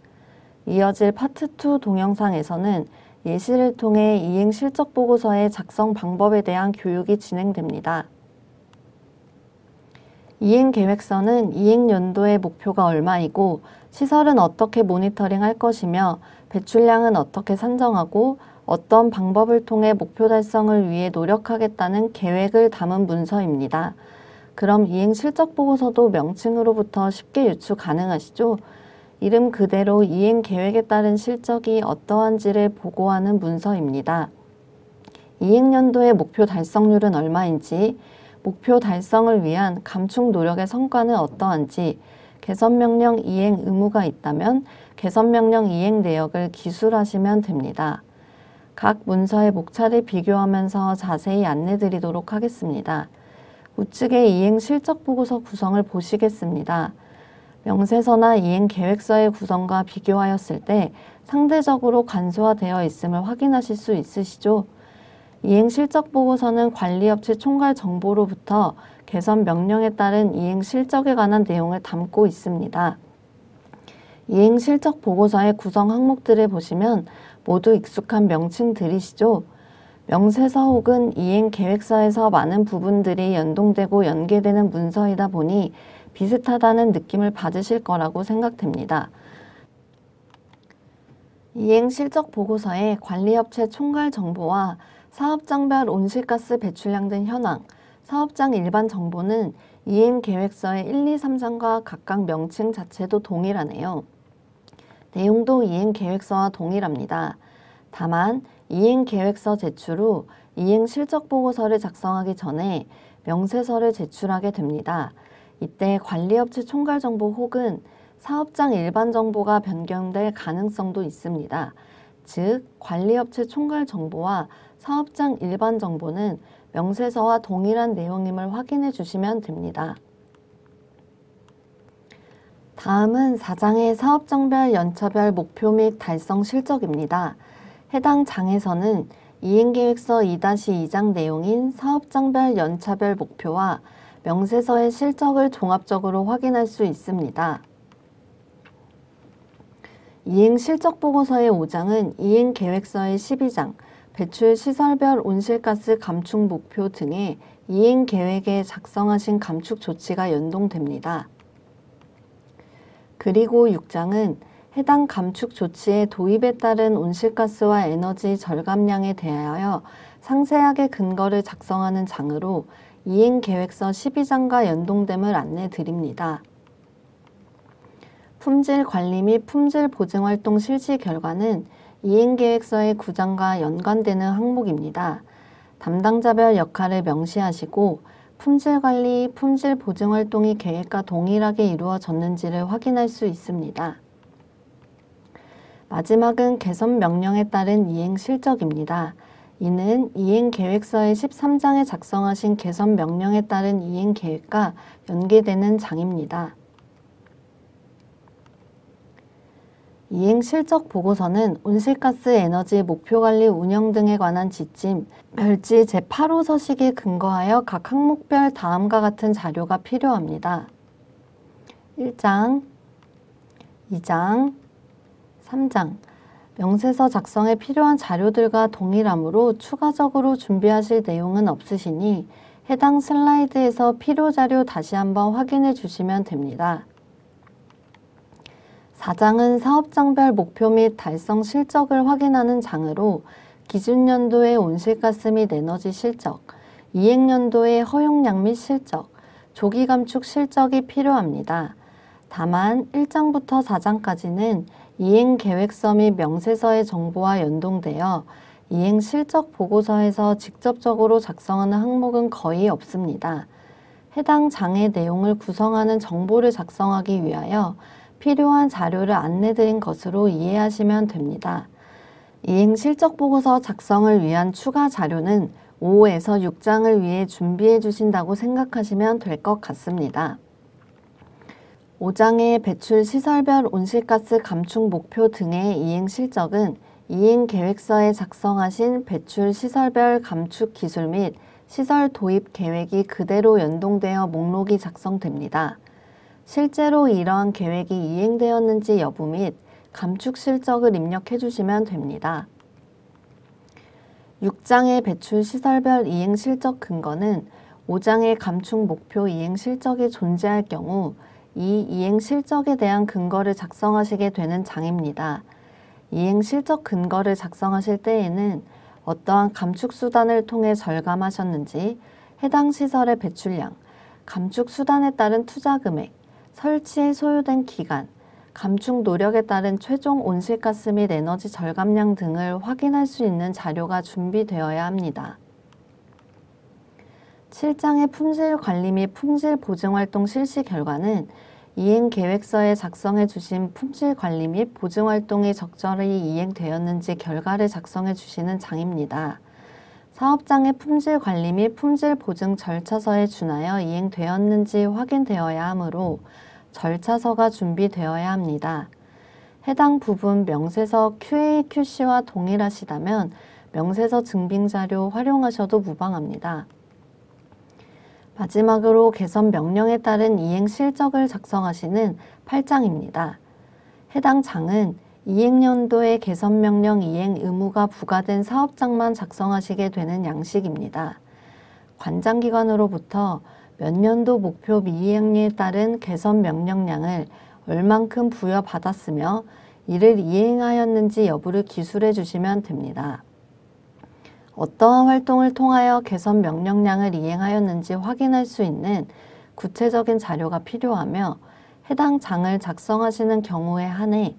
이어질 파트 2 동영상에서는 예시를 통해 이행 실적 보고서의 작성 방법에 대한 교육이 진행됩니다. 이행 계획서는 이행 연도의 목표가 얼마이고 시설은 어떻게 모니터링 할 것이며 배출량은 어떻게 산정하고 어떤 방법을 통해 목표 달성을 위해 노력하겠다는 계획을 담은 문서입니다. 그럼 이행 실적 보고서도 명칭으로부터 쉽게 유추 가능하시죠? 이름 그대로 이행 계획에 따른 실적이 어떠한지를 보고하는 문서입니다. 이행연도의 목표 달성률은 얼마인지, 목표 달성을 위한 감축 노력의 성과는 어떠한지, 개선명령 이행 의무가 있다면 개선명령 이행 내역을 기술하시면 됩니다. 각 문서의 목차를 비교하면서 자세히 안내드리도록 하겠습니다. 우측의 이행 실적 보고서 구성을 보시겠습니다. 명세서나 이행 계획서의 구성과 비교하였을 때 상대적으로 간소화되어 있음을 확인하실 수 있으시죠? 이행 실적 보고서는 관리업체 총괄 정보로부터 개선 명령에 따른 이행 실적에 관한 내용을 담고 있습니다. 이행 실적 보고서의 구성 항목들을 보시면 모두 익숙한 명칭들이시죠? 명세서 혹은 이행 계획서에서 많은 부분들이 연동되고 연계되는 문서이다 보니 비슷하다는 느낌을 받으실 거라고 생각됩니다. 이행 실적 보고서에 관리업체 총괄 정보와 사업장별 온실가스 배출량 등 현황, 사업장 일반 정보는 이행 계획서의 1, 2, 3장과 각각 명칭 자체도 동일하네요. 내용도 이행 계획서와 동일합니다. 다만 이행 계획서 제출 후 이행 실적 보고서를 작성하기 전에 명세서를 제출하게 됩니다. 이때 관리업체 총괄 정보 혹은 사업장 일반 정보가 변경될 가능성도 있습니다. 즉, 관리업체 총괄 정보와 사업장 일반 정보는 명세서와 동일한 내용임을 확인해 주시면 됩니다. 다음은 4장의 사업장별 연차별 목표 및 달성 실적입니다. 해당 장에서는 이행계획서 2-2장 내용인 사업장별 연차별 목표와 명세서의 실적을 종합적으로 확인할 수 있습니다. 이행 실적 보고서의 5장은 이행 계획서의 12장, 배출 시설별 온실가스 감축 목표 등의 이행 계획에 작성하신 감축 조치가 연동됩니다. 그리고 6장은 해당 감축 조치의 도입에 따른 온실가스와 에너지 절감량에 대하여 상세하게 근거를 작성하는 장으로 이행 계획서 12장과 연동됨을 안내 드립니다. 품질 관리 및 품질 보증 활동 실시 결과는 이행 계획서의 구장과 연관되는 항목입니다. 담당자별 역할을 명시하시고 품질 관리, 품질 보증 활동이 계획과 동일하게 이루어졌는지를 확인할 수 있습니다. 마지막은 개선 명령에 따른 이행 실적입니다. 이는 이행 계획서의 13장에 작성하신 개선 명령에 따른 이행 계획과 연계되는 장입니다. 이행 실적 보고서는 온실가스 에너지 목표 관리 운영 등에 관한 지침, 별지 제8호 서식에 근거하여 각 항목별 다음과 같은 자료가 필요합니다. 1장, 2장, 3장 명세서 작성에 필요한 자료들과 동일하므로 추가적으로 준비하실 내용은 없으시니 해당 슬라이드에서 필요 자료 다시 한번 확인해 주시면 됩니다. 4장은 사업장별 목표 및 달성 실적을 확인하는 장으로 기준연도의 온실가스 및 에너지 실적, 이행연도의 허용량 및 실적, 조기 감축 실적이 필요합니다. 다만 1장부터 4장까지는 이행 계획서 및 명세서의 정보와 연동되어 이행 실적 보고서에서 직접적으로 작성하는 항목은 거의 없습니다. 해당 장의 내용을 구성하는 정보를 작성하기 위하여 필요한 자료를 안내드린 것으로 이해하시면 됩니다. 이행 실적 보고서 작성을 위한 추가 자료는 5에서 6장을 위해 준비해 주신다고 생각하시면 될 것 같습니다. 5장의 배출 시설별 온실가스 감축 목표 등의 이행 실적은 이행 계획서에 작성하신 배출 시설별 감축 기술 및 시설 도입 계획이 그대로 연동되어 목록이 작성됩니다. 실제로 이러한 계획이 이행되었는지 여부 및 감축 실적을 입력해 주시면 됩니다. 6장의 배출 시설별 이행 실적 근거는 5장의 감축 목표 이행 실적이 존재할 경우 이 이행 실적에 대한 근거를 작성하시게 되는 장입니다. 이행 실적 근거를 작성하실 때에는 어떠한 감축 수단을 통해 절감하셨는지 해당 시설의 배출량, 감축 수단에 따른 투자 금액, 설치에 소요된 기간, 감축 노력에 따른 최종 온실가스 및 에너지 절감량 등을 확인할 수 있는 자료가 준비되어야 합니다. 7장의 품질 관리 및 품질 보증 활동 실시 결과는 이행 계획서에 작성해 주신 품질 관리 및 보증 활동이 적절히 이행되었는지 결과를 작성해 주시는 장입니다. 사업장의 품질 관리 및 품질 보증 절차서에 준하여 이행되었는지 확인되어야 하므로 절차서가 준비되어야 합니다. 해당 부분 명세서 QA, QC와 동일하시다면 명세서 증빙 자료 활용하셔도 무방합니다. 마지막으로 개선 명령에 따른 이행 실적을 작성하시는 8장입니다. 해당 장은 이행연도에 개선 명령 이행 의무가 부과된 사업장만 작성하시게 되는 양식입니다. 관장기관으로부터 몇 년도 목표 미이행에 따른 개선 명령량을 얼만큼 부여받았으며 이를 이행하였는지 여부를 기술해 주시면 됩니다. 어떠한 활동을 통하여 개선 명령량을 이행하였는지 확인할 수 있는 구체적인 자료가 필요하며 해당 장을 작성하시는 경우에 한해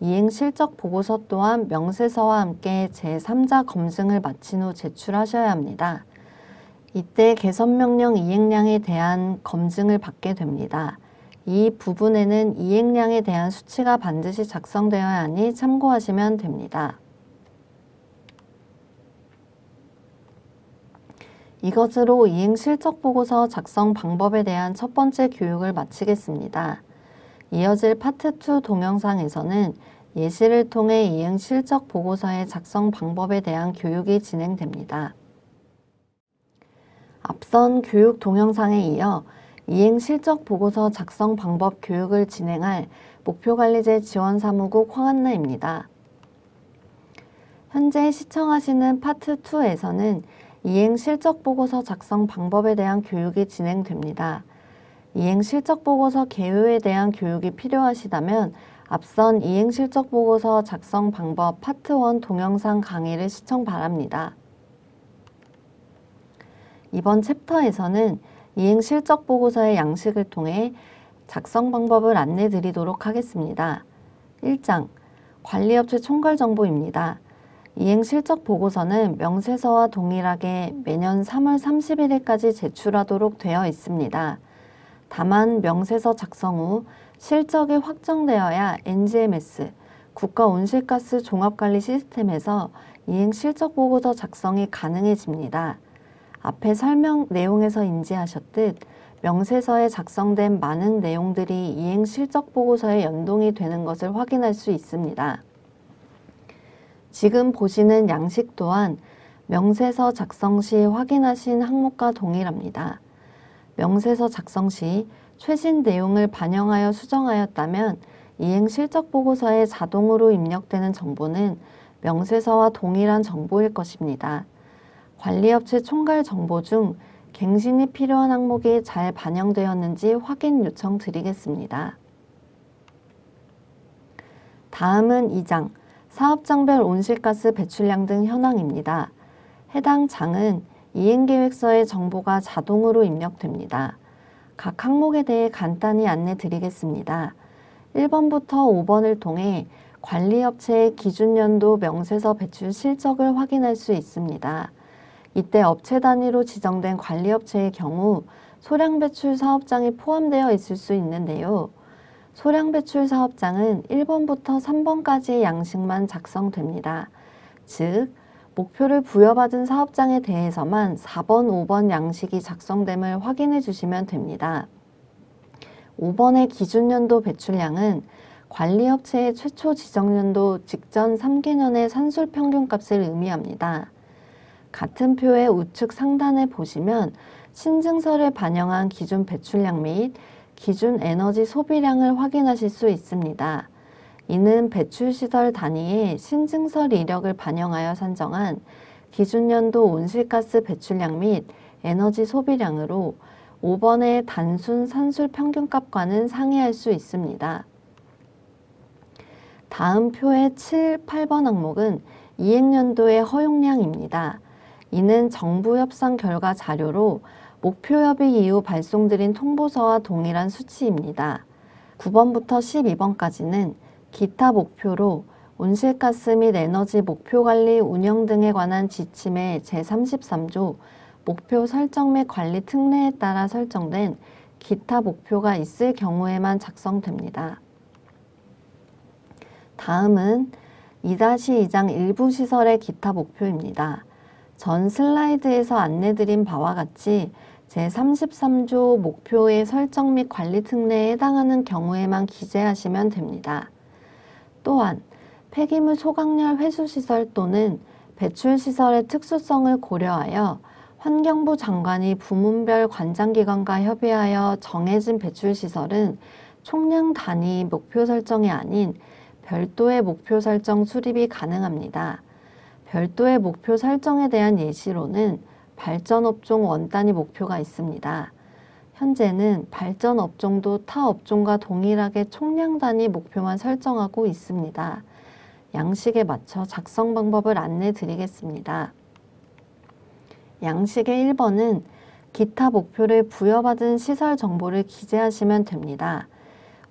이행 실적 보고서 또한 명세서와 함께 제3자 검증을 마친 후 제출하셔야 합니다. 이때 개선명령 이행량에 대한 검증을 받게 됩니다. 이 부분에는 이행량에 대한 수치가 반드시 작성되어야 하니 참고하시면 됩니다. 이것으로 이행 실적 보고서 작성 방법에 대한 첫 번째 교육을 마치겠습니다. 이어질 파트 2 동영상에서는 예시를 통해 이행 실적 보고서의 작성 방법에 대한 교육이 진행됩니다. 앞선 교육 동영상에 이어 이행 실적 보고서 작성 방법 교육을 진행할 목표관리제 지원사무국 황한나입니다. 현재 시청하시는 파트 2에서는 이행 실적 보고서 작성 방법에 대한 교육이 진행됩니다. 이행 실적 보고서 개요에 대한 교육이 필요하시다면 앞선 이행 실적 보고서 작성 방법 파트 1 동영상 강의를 시청 바랍니다. 이번 챕터에서는 이행 실적 보고서의 양식을 통해 작성 방법을 안내 드리도록 하겠습니다. 1장 관리업체 총괄 정보입니다. 이행 실적 보고서는 명세서와 동일하게 매년 3월 31일까지 제출하도록 되어 있습니다. 다만 명세서 작성 후 실적이 확정되어야 NGMS, 국가온실가스 종합관리 시스템에서 이행 실적 보고서 작성이 가능해집니다. 앞에 설명 내용에서 인지하셨듯 명세서에 작성된 많은 내용들이 이행 실적 보고서에 연동이 되는 것을 확인할 수 있습니다. 지금 보시는 양식 또한 명세서 작성 시 확인하신 항목과 동일합니다. 명세서 작성 시 최신 내용을 반영하여 수정하였다면 이행 실적 보고서에 자동으로 입력되는 정보는 명세서와 동일한 정보일 것입니다. 관리업체 총괄 정보 중 갱신이 필요한 항목이 잘 반영되었는지 확인 요청 드리겠습니다. 다음은 2장 사업장별 온실가스 배출량 등 현황입니다. 해당 장은 이행계획서의 정보가 자동으로 입력됩니다. 각 항목에 대해 간단히 안내 드리겠습니다. 1번부터 5번을 통해 관리업체의 기준연도 명세서 배출 실적을 확인할 수 있습니다. 이때 업체 단위로 지정된 관리업체의 경우 소량 배출 사업장이 포함되어 있을 수 있는데요. 소량 배출 사업장은 1번부터 3번까지의 양식만 작성됩니다. 즉, 목표를 부여받은 사업장에 대해서만 4번, 5번 양식이 작성됨을 확인해 주시면 됩니다. 5번의 기준연도 배출량은 관리업체의 최초 지정연도 직전 3개년의 산술평균값을 의미합니다. 같은 표의 우측 상단에 보시면 신증서를 반영한 기준 배출량 및 기준 에너지 소비량을 확인하실 수 있습니다. 이는 배출시설 단위의 신증설 이력을 반영하여 산정한 기준연도 온실가스 배출량 및 에너지 소비량으로 5번의 단순 산술 평균값과는 상이할 수 있습니다. 다음 표의 7, 8번 항목은 이행연도의 허용량입니다. 이는 정부 협상 결과 자료로 목표협의 이후 발송드린 통보서와 동일한 수치입니다. 9번부터 12번까지는 기타 목표로 온실가스 및 에너지 목표 관리 운영 등에 관한 지침의 제33조 목표 설정 및 관리 특례에 따라 설정된 기타 목표가 있을 경우에만 작성됩니다. 다음은 2-2장 일부 시설의 기타 목표입니다. 전 슬라이드에서 안내드린 바와 같이 제33조 목표의 설정 및 관리 특례에 해당하는 경우에만 기재하시면 됩니다. 또한 폐기물 소각열 회수시설 또는 배출시설의 특수성을 고려하여 환경부 장관이 부문별 관장기관과 협의하여 정해진 배출시설은 총량 단위 목표 설정이 아닌 별도의 목표 설정 수립이 가능합니다. 별도의 목표 설정에 대한 예시로는 발전업종 원단위 목표가 있습니다. 현재는 발전업종도 타 업종과 동일하게 총량 단위 목표만 설정하고 있습니다. 양식에 맞춰 작성 방법을 안내 드리겠습니다. 양식의 1번은 기타 목표를 부여받은 시설 정보를 기재하시면 됩니다.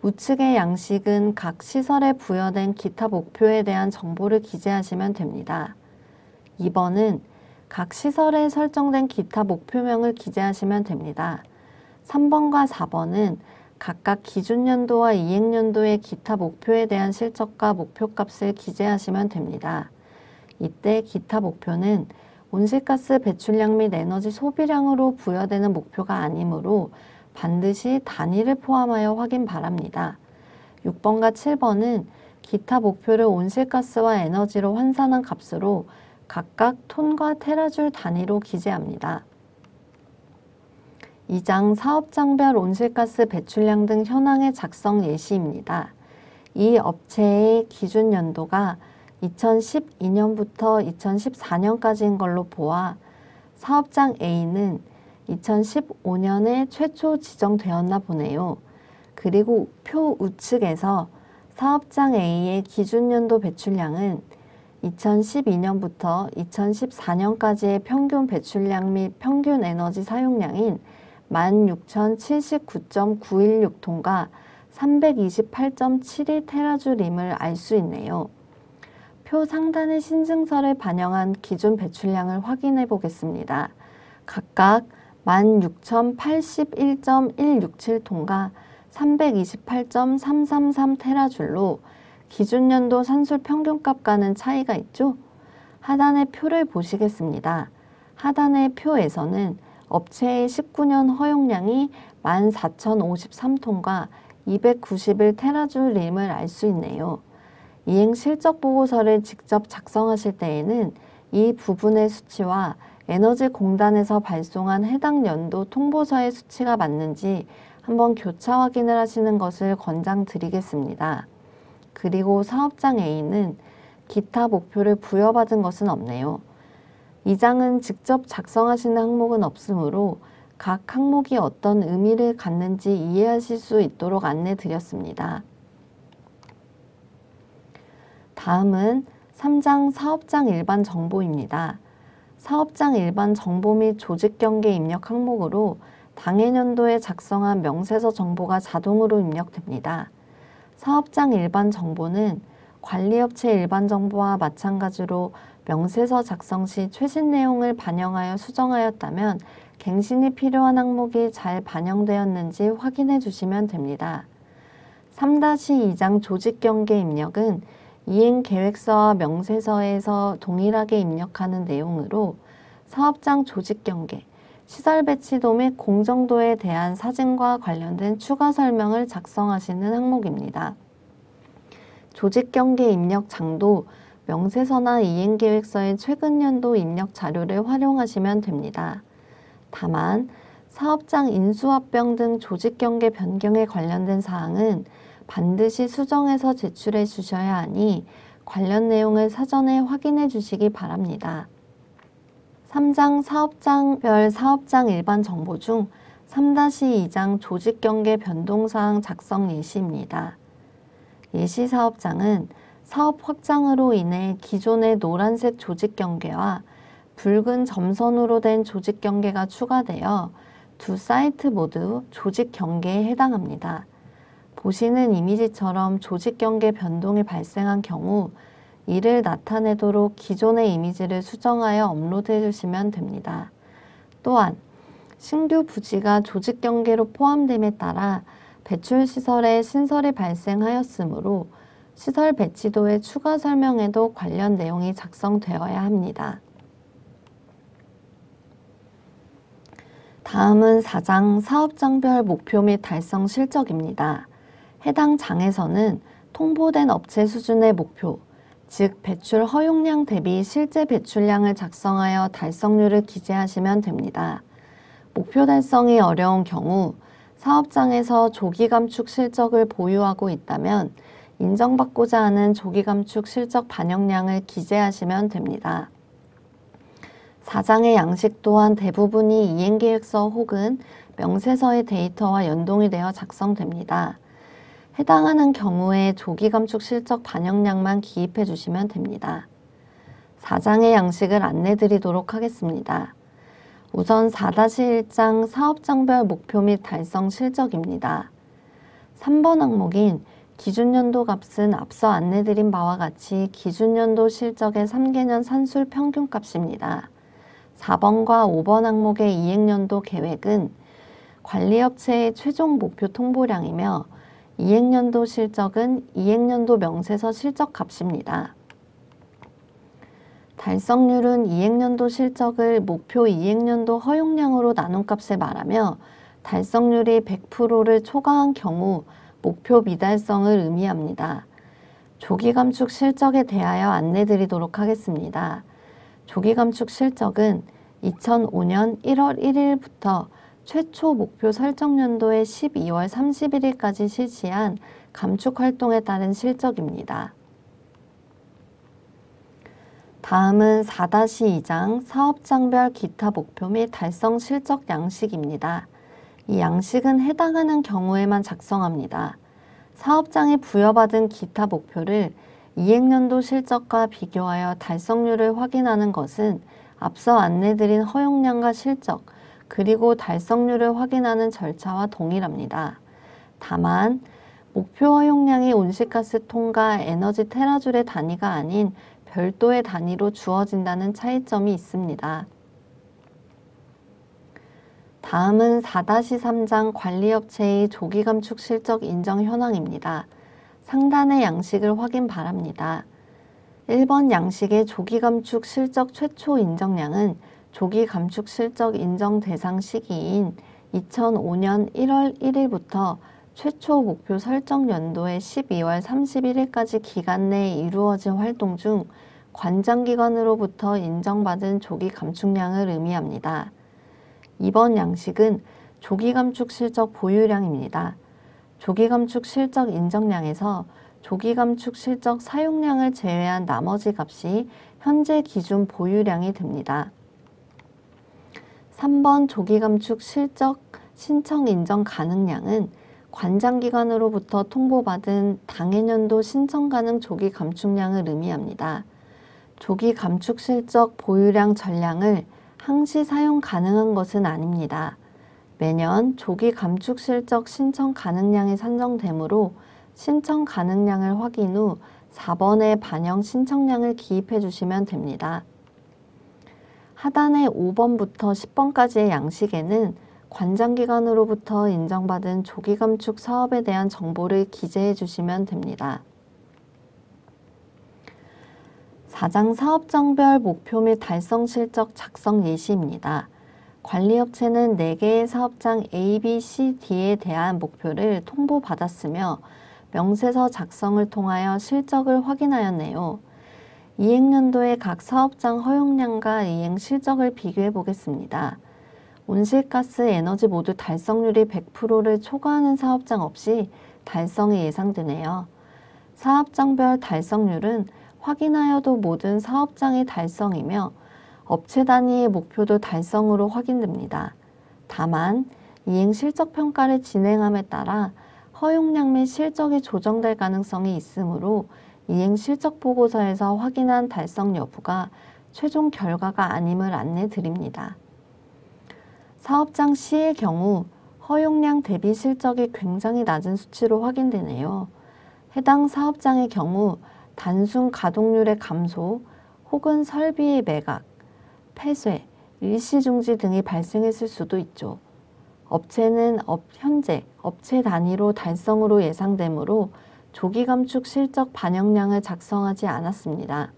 우측의 양식은 각 시설에 부여된 기타 목표에 대한 정보를 기재하시면 됩니다. 2번은 각 시설에 설정된 기타 목표명을 기재하시면 됩니다. 3번과 4번은 각각 기준년도와 이행년도의 기타 목표에 대한 실적과 목표값을 기재하시면 됩니다. 이때 기타 목표는 온실가스 배출량 및 에너지 소비량으로 부여되는 목표가 아니므로 반드시 단위를 포함하여 확인 바랍니다. 6번과 7번은 기타 목표를 온실가스와 에너지로 환산한 값으로 각각 톤과 테라줄 단위로 기재합니다. 2장 사업장별 온실가스 배출량 등 현황의 작성 예시입니다. 이 업체의 기준 연도가 2012년부터 2014년까지인 걸로 보아 사업장 A는 2015년에 최초 지정되었나 보네요. 그리고 표 우측에서 사업장 A의 기준 연도 배출량은 2012년부터 2014년까지의 평균 배출량 및 평균 에너지 사용량인 16,079.916톤과 328.72 테라줄임을 알 수 있네요. 표 상단의 신증서를 반영한 기준 배출량을 확인해 보겠습니다. 각각 16,081.167톤과 328.333 테라줄로 기준연도 산술 평균값과는 차이가 있죠? 하단의 표를 보시겠습니다. 하단의 표에서는 업체의 19년 허용량이 14,053톤과 291테라줄임을 알 수 있네요. 이행 실적 보고서를 직접 작성하실 때에는 이 부분의 수치와 에너지 공단에서 발송한 해당 연도 통보서의 수치가 맞는지 한번 교차 확인을 하시는 것을 권장드리겠습니다. 그리고 사업장 A는 기타 목표를 부여받은 것은 없네요. 이장은 직접 작성하시는 항목은 없으므로 각 항목이 어떤 의미를 갖는지 이해하실 수 있도록 안내 드렸습니다. 다음은 3장 사업장 일반 정보입니다. 사업장 일반 정보 및 조직 경계 입력 항목으로 당해 년도에 작성한 명세서 정보가 자동으로 입력됩니다. 사업장 일반 정보는 관리업체 일반 정보와 마찬가지로 명세서 작성 시 최신 내용을 반영하여 수정하였다면 갱신이 필요한 항목이 잘 반영되었는지 확인해 주시면 됩니다. 3-2장 조직경계 입력은 이행계획서와 명세서에서 동일하게 입력하는 내용으로 사업장 조직경계, 시설 배치도 및 공정도에 대한 사진과 관련된 추가 설명을 작성하시는 항목입니다. 조직 경계 입력 장도 명세서나 이행계획서의 최근 연도 입력 자료를 활용하시면 됩니다. 다만 사업장 인수합병 등 조직 경계 변경에 관련된 사항은 반드시 수정해서 제출해 주셔야 하니 관련 내용을 사전에 확인해 주시기 바랍니다. 3장 사업장별 사업장 일반 정보 중 3-2장 조직경계 변동사항 작성 예시입니다. 예시 사업장은 사업 확장으로 인해 기존의 노란색 조직경계와 붉은 점선으로 된 조직경계가 추가되어 두 사이트 모두 조직경계에 해당합니다. 보시는 이미지처럼 조직경계 변동이 발생한 경우 이를 나타내도록 기존의 이미지를 수정하여 업로드해 주시면 됩니다. 또한 신규 부지가 조직 경계로 포함됨에 따라 배출 시설의 신설이 발생하였으므로 시설 배치도의 추가 설명에도 관련 내용이 작성되어야 합니다. 다음은 4장 사업장별 목표 및 달성 실적입니다. 해당 장에서는 통보된 업체 수준의 목표, 즉 배출 허용량 대비 실제 배출량을 작성하여 달성률을 기재하시면 됩니다. 목표 달성이 어려운 경우 사업장에서 조기 감축 실적을 보유하고 있다면 인정받고자 하는 조기 감축 실적 반영량을 기재하시면 됩니다. 사장의 양식 또한 대부분이 이행계획서 혹은 명세서의 데이터와 연동이 되어 작성됩니다. 해당하는 경우에 조기 감축 실적 반영량만 기입해 주시면 됩니다. 4장의 양식을 안내 드리도록 하겠습니다. 우선 4-1장 사업장별 목표 및 달성 실적입니다. 3번 항목인 기준연도 값은 앞서 안내드린 바와 같이 기준연도 실적의 3개년 산술 평균값입니다. 4번과 5번 항목의 이행연도 계획은 관리업체의 최종 목표 통보량이며 이행년도 실적은 이행년도 명세서 실적 값입니다. 달성률은 이행년도 실적을 목표 이행년도 허용량으로 나눈 값에 말하며 달성률이 100%를 초과한 경우 목표 미달성을 의미합니다. 조기 감축 실적에 대하여 안내 드리도록 하겠습니다. 조기 감축 실적은 2005년 1월 1일부터 최초 목표 설정 연도의 12월 31일까지 실시한 감축 활동에 따른 실적입니다. 다음은 4-2장 사업장별 기타 목표 및 달성 실적 양식입니다. 이 양식은 해당하는 경우에만 작성합니다. 사업장이 부여받은 기타 목표를 이행년도 실적과 비교하여 달성률을 확인하는 것은 앞서 안내드린 허용량과 실적, 그리고 달성률을 확인하는 절차와 동일합니다. 다만 목표 허용량이 온실가스 통과 에너지 테라줄의 단위가 아닌 별도의 단위로 주어진다는 차이점이 있습니다. 다음은 4-3장 관리업체의 조기 감축 실적 인정 현황입니다. 상단의 양식을 확인 바랍니다. 1번 양식의 조기 감축 실적 최초 인정량은 조기 감축 실적 인정 대상 시기인 2005년 1월 1일부터 최초 목표 설정 연도의 12월 31일까지 기간 내에 이루어진 활동 중 관장기관으로부터 인정받은 조기 감축량을 의미합니다. 이번 양식은 조기 감축 실적 보유량입니다. 조기 감축 실적 인정량에서 조기 감축 실적 사용량을 제외한 나머지 값이 현재 기준 보유량이 됩니다. 3번 조기감축 실적 신청 인정 가능량은 관장기관으로부터 통보받은 당해년도 신청 가능 조기 감축량을 의미합니다. 조기 감축 실적 보유량 전량을 항시 사용 가능한 것은 아닙니다. 매년 조기 감축 실적 신청 가능량이 산정되므로 신청 가능량을 확인 후 4번에 반영 신청량을 기입해 주시면 됩니다. 하단의 5번부터 10번까지의 양식에는 관장기관으로부터 인정받은 조기 감축 사업에 대한 정보를 기재해 주시면 됩니다. 4장 사업장별 목표 및 달성 실적 작성 예시입니다. 관리업체는 4개의 사업장 A, B, C, D에 대한 목표를 통보받았으며 명세서 작성을 통하여 실적을 확인하였네요. 이행년도의 각 사업장 허용량과 이행 실적을 비교해 보겠습니다. 온실가스 에너지 모두 달성률이 100%를 초과하는 사업장 없이 달성이 예상되네요. 사업장별 달성률은 확인하여도 모든 사업장이 달성이며 업체 단위의 목표도 달성으로 확인됩니다. 다만 이행 실적 평가를 진행함에 따라 허용량 및 실적이 조정될 가능성이 있으므로 이행 실적 보고서에서 확인한 달성 여부가 최종 결과가 아님을 안내 드립니다. 사업장 C의 경우 허용량 대비 실적이 굉장히 낮은 수치로 확인되네요. 해당 사업장의 경우 단순 가동률의 감소 혹은 설비의 매각, 폐쇄, 일시 중지 등이 발생했을 수도 있죠. 업체는 업, 현재 업체 단위로 달성으로 예상되므로 조기 감축 실적 반영량을 작성하지 않았습니다.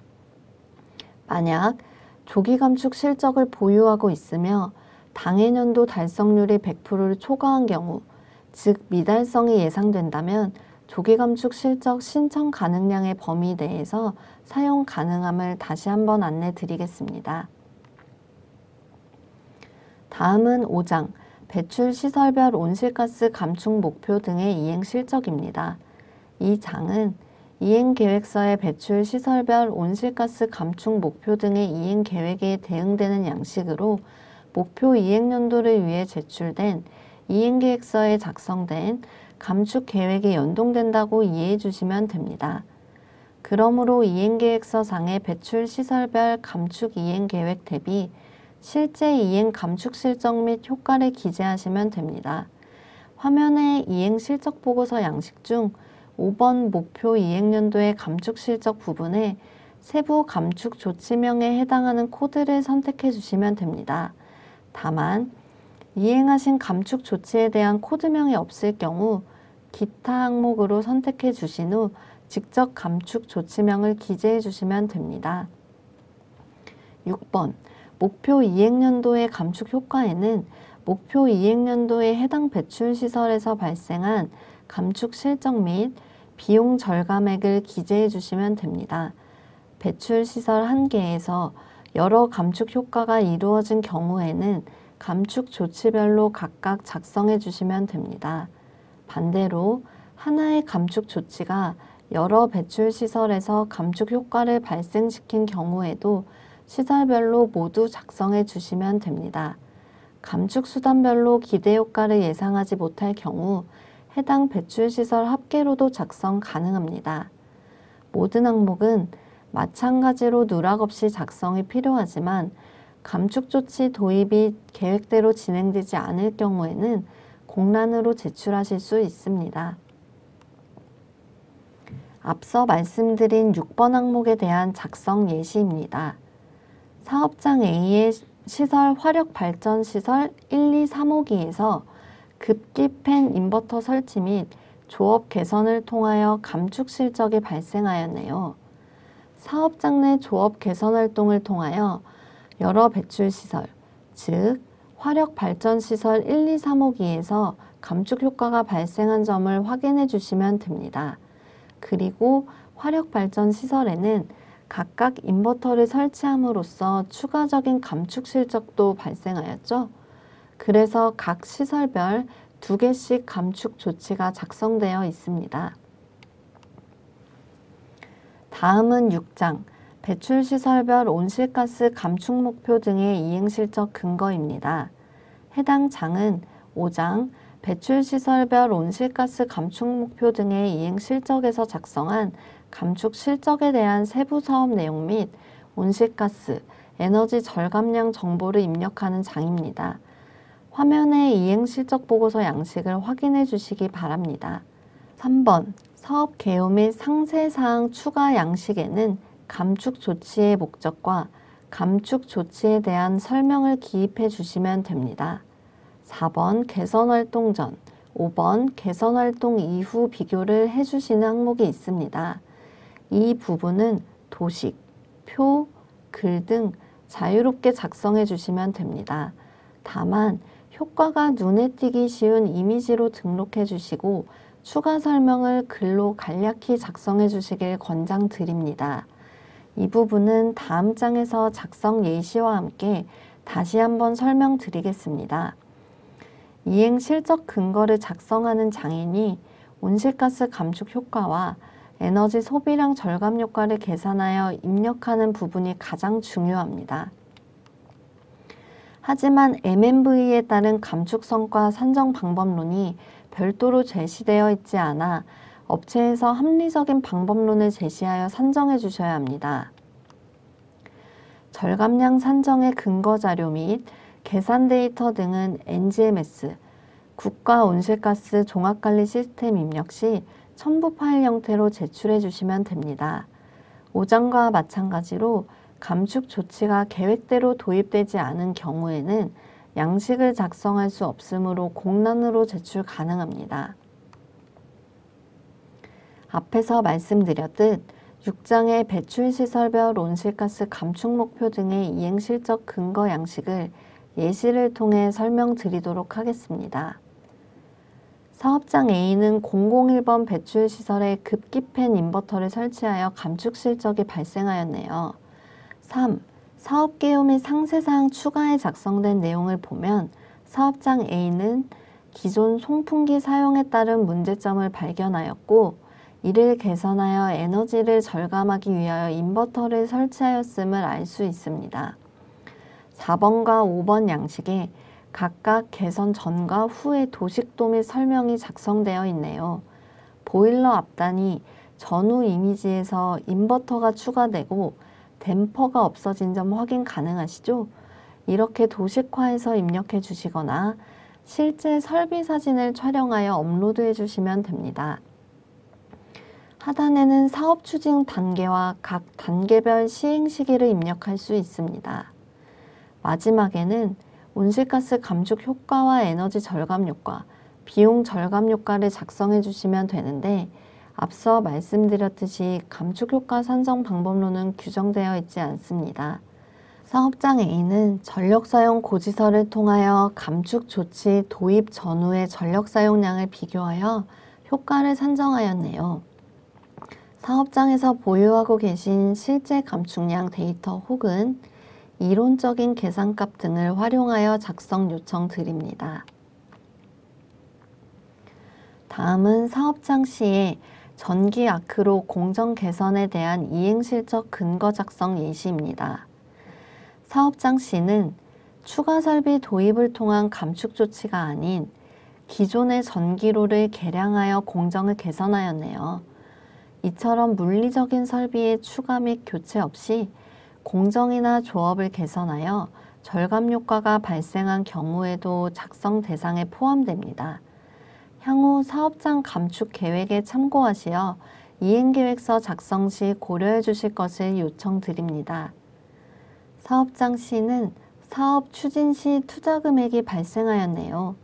만약 조기 감축 실적을 보유하고 있으며 당해년도 달성률이 100%를 초과한 경우, 즉 미달성이 예상된다면 조기 감축 실적 신청 가능량의 범위 내에서 사용 가능함을 다시 한번 안내 드리겠습니다. 다음은 5장 배출 시설별 온실가스 감축 목표 등의 이행 실적입니다. 이 장은 이행계획서의 배출 시설별 온실가스 감축 목표 등의 이행계획에 대응되는 양식으로 목표 이행연도를 위해 제출된 이행계획서에 작성된 감축계획에 연동된다고 이해해 주시면 됩니다. 그러므로 이행계획서상의 배출 시설별 감축 이행계획 대비 실제 이행 감축 실적 및 효과를 기재하시면 됩니다. 화면에 이행 실적 보고서 양식 중 5번 목표 이행년도의 감축실적 부분에 세부 감축 조치명에 해당하는 코드를 선택해 주시면 됩니다. 다만 이행하신 감축 조치에 대한 코드명이 없을 경우 기타 항목으로 선택해 주신 후 직접 감축 조치명을 기재해 주시면 됩니다. 6번 목표 이행년도의 감축 효과에는 목표 이행년도에 해당 배출 시설에서 발생한 감축 실적 및 비용 절감액을 기재해 주시면 됩니다. 배출 시설 한 개에서 여러 감축 효과가 이루어진 경우에는 감축 조치별로 각각 작성해 주시면 됩니다. 반대로 하나의 감축 조치가 여러 배출 시설에서 감축 효과를 발생시킨 경우에도 시설별로 모두 작성해 주시면 됩니다. 감축 수단별로 기대 효과를 예상하지 못할 경우 해당 배출시설 합계로도 작성 가능합니다. 모든 항목은 마찬가지로 누락 없이 작성이 필요하지만 감축 조치 도입이 계획대로 진행되지 않을 경우에는 공란으로 제출하실 수 있습니다. 앞서 말씀드린 6번 항목에 대한 작성 예시입니다. 사업장 A의 시설 화력 발전 시설 1, 2, 3호기에서 급기 팬 인버터 설치 및 조업 개선을 통하여 감축 실적이 발생하였네요. 사업장 내 조업 개선 활동을 통하여 여러 배출 시설, 즉 화력 발전 시설 1, 2, 3호기에서 감축 효과가 발생한 점을 확인해 주시면 됩니다. 그리고 화력 발전 시설에는 각각 인버터를 설치함으로써 추가적인 감축 실적도 발생하였죠. 그래서 각 시설별 두 개씩 감축 조치가 작성되어 있습니다. 다음은 6장 배출시설별 온실가스 감축 목표 등의 이행실적 근거입니다. 해당 장은 5장 배출시설별 온실가스 감축 목표 등의 이행실적에서 작성한 감축 실적에 대한 세부 사업 내용 및 온실가스, 에너지 절감량 정보를 입력하는 장입니다. 화면의 이행 실적 보고서 양식을 확인해 주시기 바랍니다. 3번 사업 개요 및 상세사항 추가 양식에는 감축 조치의 목적과 감축 조치에 대한 설명을 기입해 주시면 됩니다. 4번 개선활동 전, 5번 개선활동 이후 비교를 해주시는 항목이 있습니다. 이 부분은 도식, 표, 글 등 자유롭게 작성해 주시면 됩니다. 다만 효과가 눈에 띄기 쉬운 이미지로 등록해 주시고 추가 설명을 글로 간략히 작성해 주시길 권장드립니다. 이 부분은 다음 장에서 작성 예시와 함께 다시 한번 설명드리겠습니다. 이행 실적 근거를 작성하는 장인이 온실가스 감축 효과와 에너지 소비량 절감 효과를 계산하여 입력하는 부분이 가장 중요합니다. 하지만 MMV에 따른 감축성과 산정 방법론이 별도로 제시되어 있지 않아 업체에서 합리적인 방법론을 제시하여 산정해 주셔야 합니다. 절감량 산정의 근거 자료 및 계산 데이터 등은 NGMS, 국가 온실가스 종합관리 시스템 입력 시 첨부 파일 형태로 제출해 주시면 됩니다. 오전과 마찬가지로 감축 조치가 계획대로 도입되지 않은 경우에는 양식을 작성할 수 없으므로 공란으로 제출 가능합니다. 앞에서 말씀드렸듯 6장의 배출시설별 온실가스 감축 목표 등의 이행실적 근거 양식을 예시를 통해 설명드리도록 하겠습니다. 사업장 A는 001번 배출시설에 급기팬 인버터를 설치하여 감축 실적이 발생하였네요. 3. 사업개요 및 상세사항 추가에 작성된 내용을 보면 사업장 A는 기존 송풍기 사용에 따른 문제점을 발견하였고 이를 개선하여 에너지를 절감하기 위하여 인버터를 설치하였음을 알 수 있습니다. 4번과 5번 양식에 각각 개선 전과 후의 도식도 및 설명이 작성되어 있네요. 보일러 앞단이 전후 이미지에서 인버터가 추가되고 댐퍼가 없어진 점 확인 가능하시죠? 이렇게 도식화해서 입력해 주시거나 실제 설비 사진을 촬영하여 업로드해 주시면 됩니다. 하단에는 사업 추진 단계와 각 단계별 시행 시기를 입력할 수 있습니다. 마지막에는 온실가스 감축 효과와 에너지 절감 효과, 비용 절감 효과를 작성해 주시면 되는데 앞서 말씀드렸듯이 감축효과 산정 방법론은 규정되어 있지 않습니다. 사업장 A는 전력사용 고지서를 통하여 감축 조치 도입 전후의 전력사용량을 비교하여 효과를 산정하였네요. 사업장에서 보유하고 계신 실제 감축량 데이터 혹은 이론적인 계산값 등을 활용하여 작성 요청 드립니다. 다음은 사업장 c 에 전기 아크로 공정 개선에 대한 이행실적 근거 작성 예시입니다. 사업장 C는 추가 설비 도입을 통한 감축 조치가 아닌 기존의 전기로를 개량하여 공정을 개선하였네요. 이처럼 물리적인 설비의 추가 및 교체 없이 공정이나 조업을 개선하여 절감 효과가 발생한 경우에도 작성 대상에 포함됩니다. 향후 사업장 감축 계획에 참고하시어 이행계획서 작성 시 고려해 주실 것을 요청드립니다. 사업장 C는 사업 추진 시 투자 금액이 발생하였네요.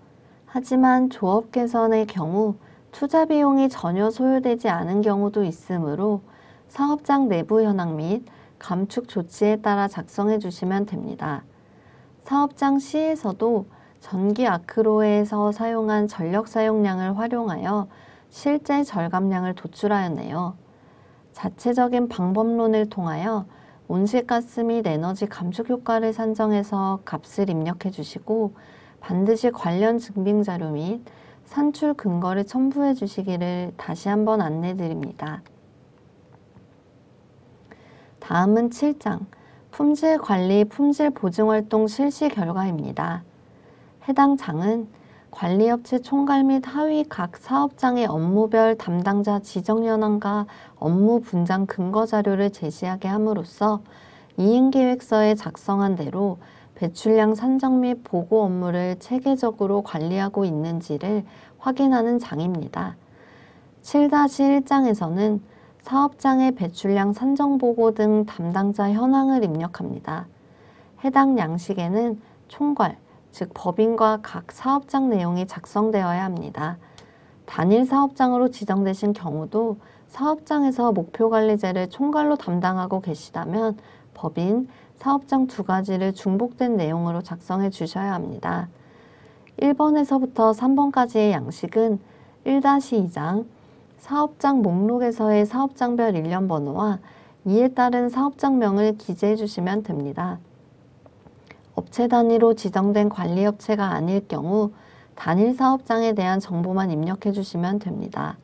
하지만 조업 개선의 경우 투자 비용이 전혀 소요되지 않은 경우도 있으므로 사업장 내부 현황 및 감축 조치에 따라 작성해 주시면 됩니다. 사업장 C에서도 전기 아크로에서 사용한 전력 사용량을 활용하여 실제 절감량을 도출하였네요. 자체적인 방법론을 통하여 온실가스 및 에너지 감축 효과를 산정해서 값을 입력해 주시고 반드시 관련 증빙 자료 및 산출 근거를 첨부해 주시기를 다시 한번 안내 드립니다. 다음은 7장 품질 관리 품질 보증 활동 실시 결과입니다. 해당 장은 관리업체 총괄 및 하위 각 사업장의 업무별 담당자 지정 현황과 업무 분장 근거 자료를 제시하게 함으로써 이행계획서에 작성한 대로 배출량 산정 및 보고 업무를 체계적으로 관리하고 있는지를 확인하는 장입니다. 7-1장에서는 사업장의 배출량 산정 보고 등 담당자 현황을 입력합니다. 해당 양식에는 총괄, 즉 법인과 각 사업장 내용이 작성되어야 합니다. 단일 사업장으로 지정되신 경우도 사업장에서 목표관리제를 총괄로 담당하고 계시다면 법인, 사업장 두 가지를 중복된 내용으로 작성해 주셔야 합니다. 1번에서부터 3번까지의 양식은 1-2장, 사업장 목록에서의 사업장별 일련 번호와 이에 따른 사업장명을 기재해 주시면 됩니다. 업체 단위로 지정된 관리업체가 아닐 경우 단일 사업장에 대한 정보만 입력해 주시면 됩니다.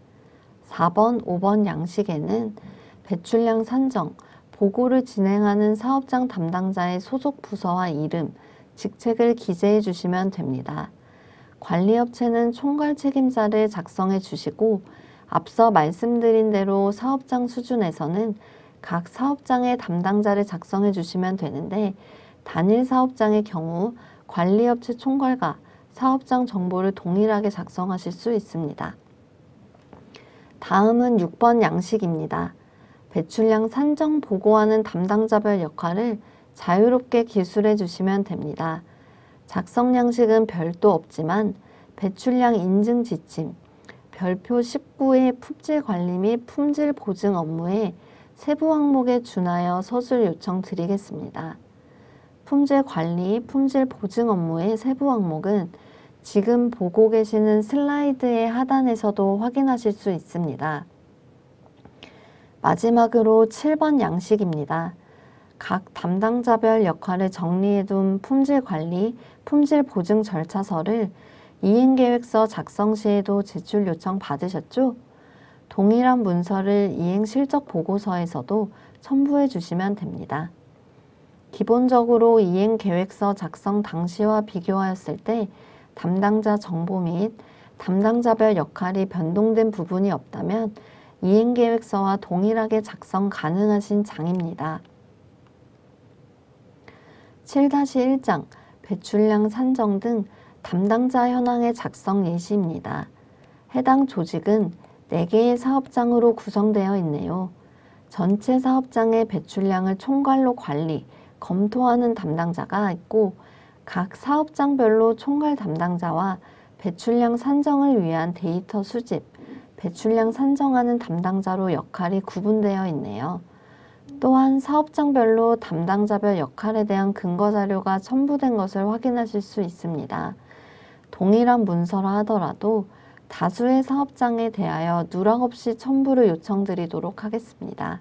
4번, 5번 양식에는 배출량 산정, 보고를 진행하는 사업장 담당자의 소속 부서와 이름, 직책을 기재해 주시면 됩니다. 관리업체는 총괄 책임자를 작성해 주시고 앞서 말씀드린 대로 사업장 수준에서는 각 사업장의 담당자를 작성해 주시면 되는데 단일 사업장의 경우 관리업체 총괄과 사업장 정보를 동일하게 작성하실 수 있습니다. 다음은 6번 양식입니다. 배출량 산정 보고하는 담당자별 역할을 자유롭게 기술해 주시면 됩니다. 작성 양식은 별도 없지만 배출량 인증 지침, 별표 19의 품질 관리 및 품질 보증 업무에 세부 항목에 준하여 서술 요청 드리겠습니다. 품질 관리, 품질 보증 업무의 세부 항목은 지금 보고 계시는 슬라이드의 하단에서도 확인하실 수 있습니다. 마지막으로 7번 양식입니다. 각 담당자별 역할을 정리해둔 품질 관리, 품질 보증 절차서를 이행계획서 작성 시에도 제출 요청 받으셨죠? 동일한 문서를 이행 실적 보고서에서도 첨부해 주시면 됩니다. 기본적으로 이행 계획서 작성 당시와 비교하였을 때 담당자 정보 및 담당자별 역할이 변동된 부분이 없다면 이행 계획서와 동일하게 작성 가능하신 장입니다. 7-1장 배출량 산정 등 담당자 현황의 작성 예시입니다. 해당 조직은 4개의 사업장으로 구성되어 있네요. 전체 사업장의 배출량을 총괄로 관리, 검토하는 담당자가 있고 각 사업장별로 총괄 담당자와 배출량 산정을 위한 데이터 수집, 배출량 산정하는 담당자로 역할이 구분되어 있네요. 또한 사업장별로 담당자별 역할에 대한 근거자료가 첨부된 것을 확인하실 수 있습니다. 동일한 문서라 하더라도 다수의 사업장에 대하여 누락없이 첨부를 요청드리도록 하겠습니다.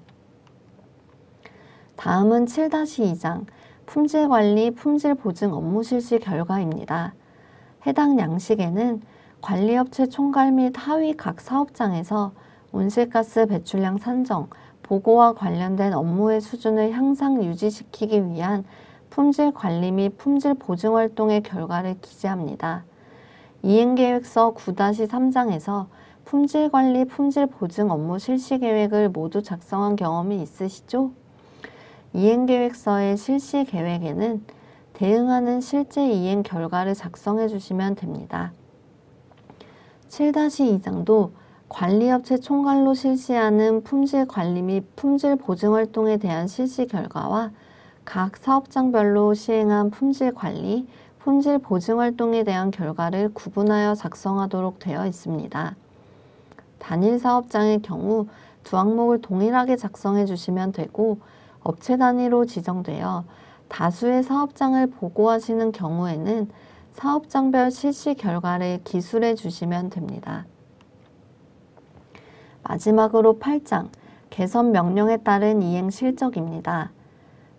다음은 7-2장 품질관리 품질보증 업무 실시 결과입니다. 해당 양식에는 관리업체 총괄 및 하위 각 사업장에서 온실가스 배출량 산정, 보고와 관련된 업무의 수준을 향상 유지시키기 위한 품질 관리 및 품질 보증 활동의 결과를 기재합니다. 이행계획서 9-3장에서 품질 관리, 품질 보증 업무 실시 계획을 모두 작성한 경험이 있으시죠? 이행계획서의 실시 계획에는 대응하는 실제 이행 결과를 작성해 주시면 됩니다. 7-2장도 관리업체 총괄로 실시하는 품질 관리 및 품질 보증 활동에 대한 실시 결과와 각 사업장별로 시행한 품질 관리, 품질 보증 활동에 대한 결과를 구분하여 작성하도록 되어 있습니다. 단일 사업장의 경우 두 항목을 동일하게 작성해 주시면 되고 업체 단위로 지정되어 다수의 사업장을 보고하시는 경우에는 사업장별 실시 결과를 기술해 주시면 됩니다. 마지막으로 8장 개선 명령에 따른 이행 실적입니다.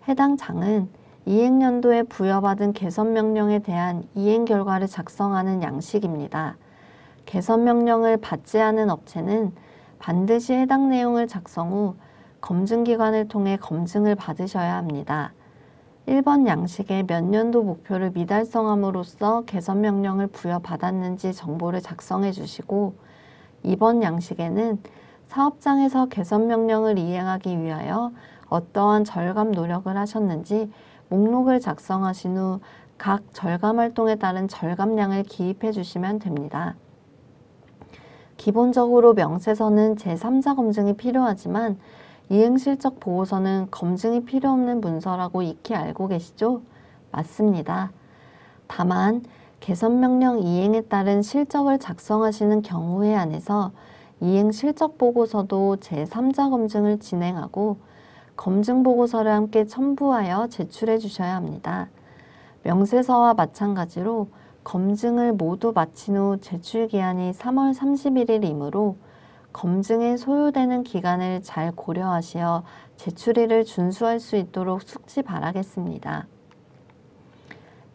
해당 장은 이행 연도에 부여받은 개선 명령에 대한 이행 결과를 작성하는 양식입니다. 개선 명령을 받지 않은 업체는 반드시 해당 내용을 작성 후 검증기관을 통해 검증을 받으셔야 합니다. 1번 양식의 몇 년도 목표를 미달성함으로써 개선 명령을 부여받았는지 정보를 작성해 주시고 2번 양식에는 사업장에서 개선 명령을 이행하기 위하여 어떠한 절감 노력을 하셨는지 목록을 작성하신 후 각 절감 활동에 따른 절감량을 기입해 주시면 됩니다. 기본적으로 명세서는 제3자 검증이 필요하지만 이행실적 보고서는 검증이 필요 없는 문서라고 익히 알고 계시죠? 맞습니다. 다만 개선명령 이행에 따른 실적을 작성하시는 경우에 한해서 이행 실적 보고서도 제3자 검증을 진행하고 검증 보고서를 함께 첨부하여 제출해 주셔야 합니다. 명세서와 마찬가지로 검증을 모두 마친 후 제출 기한이 3월 31일이므로 검증에 소요되는 기간을 잘 고려하시어 제출일을 준수할 수 있도록 숙지 바라겠습니다.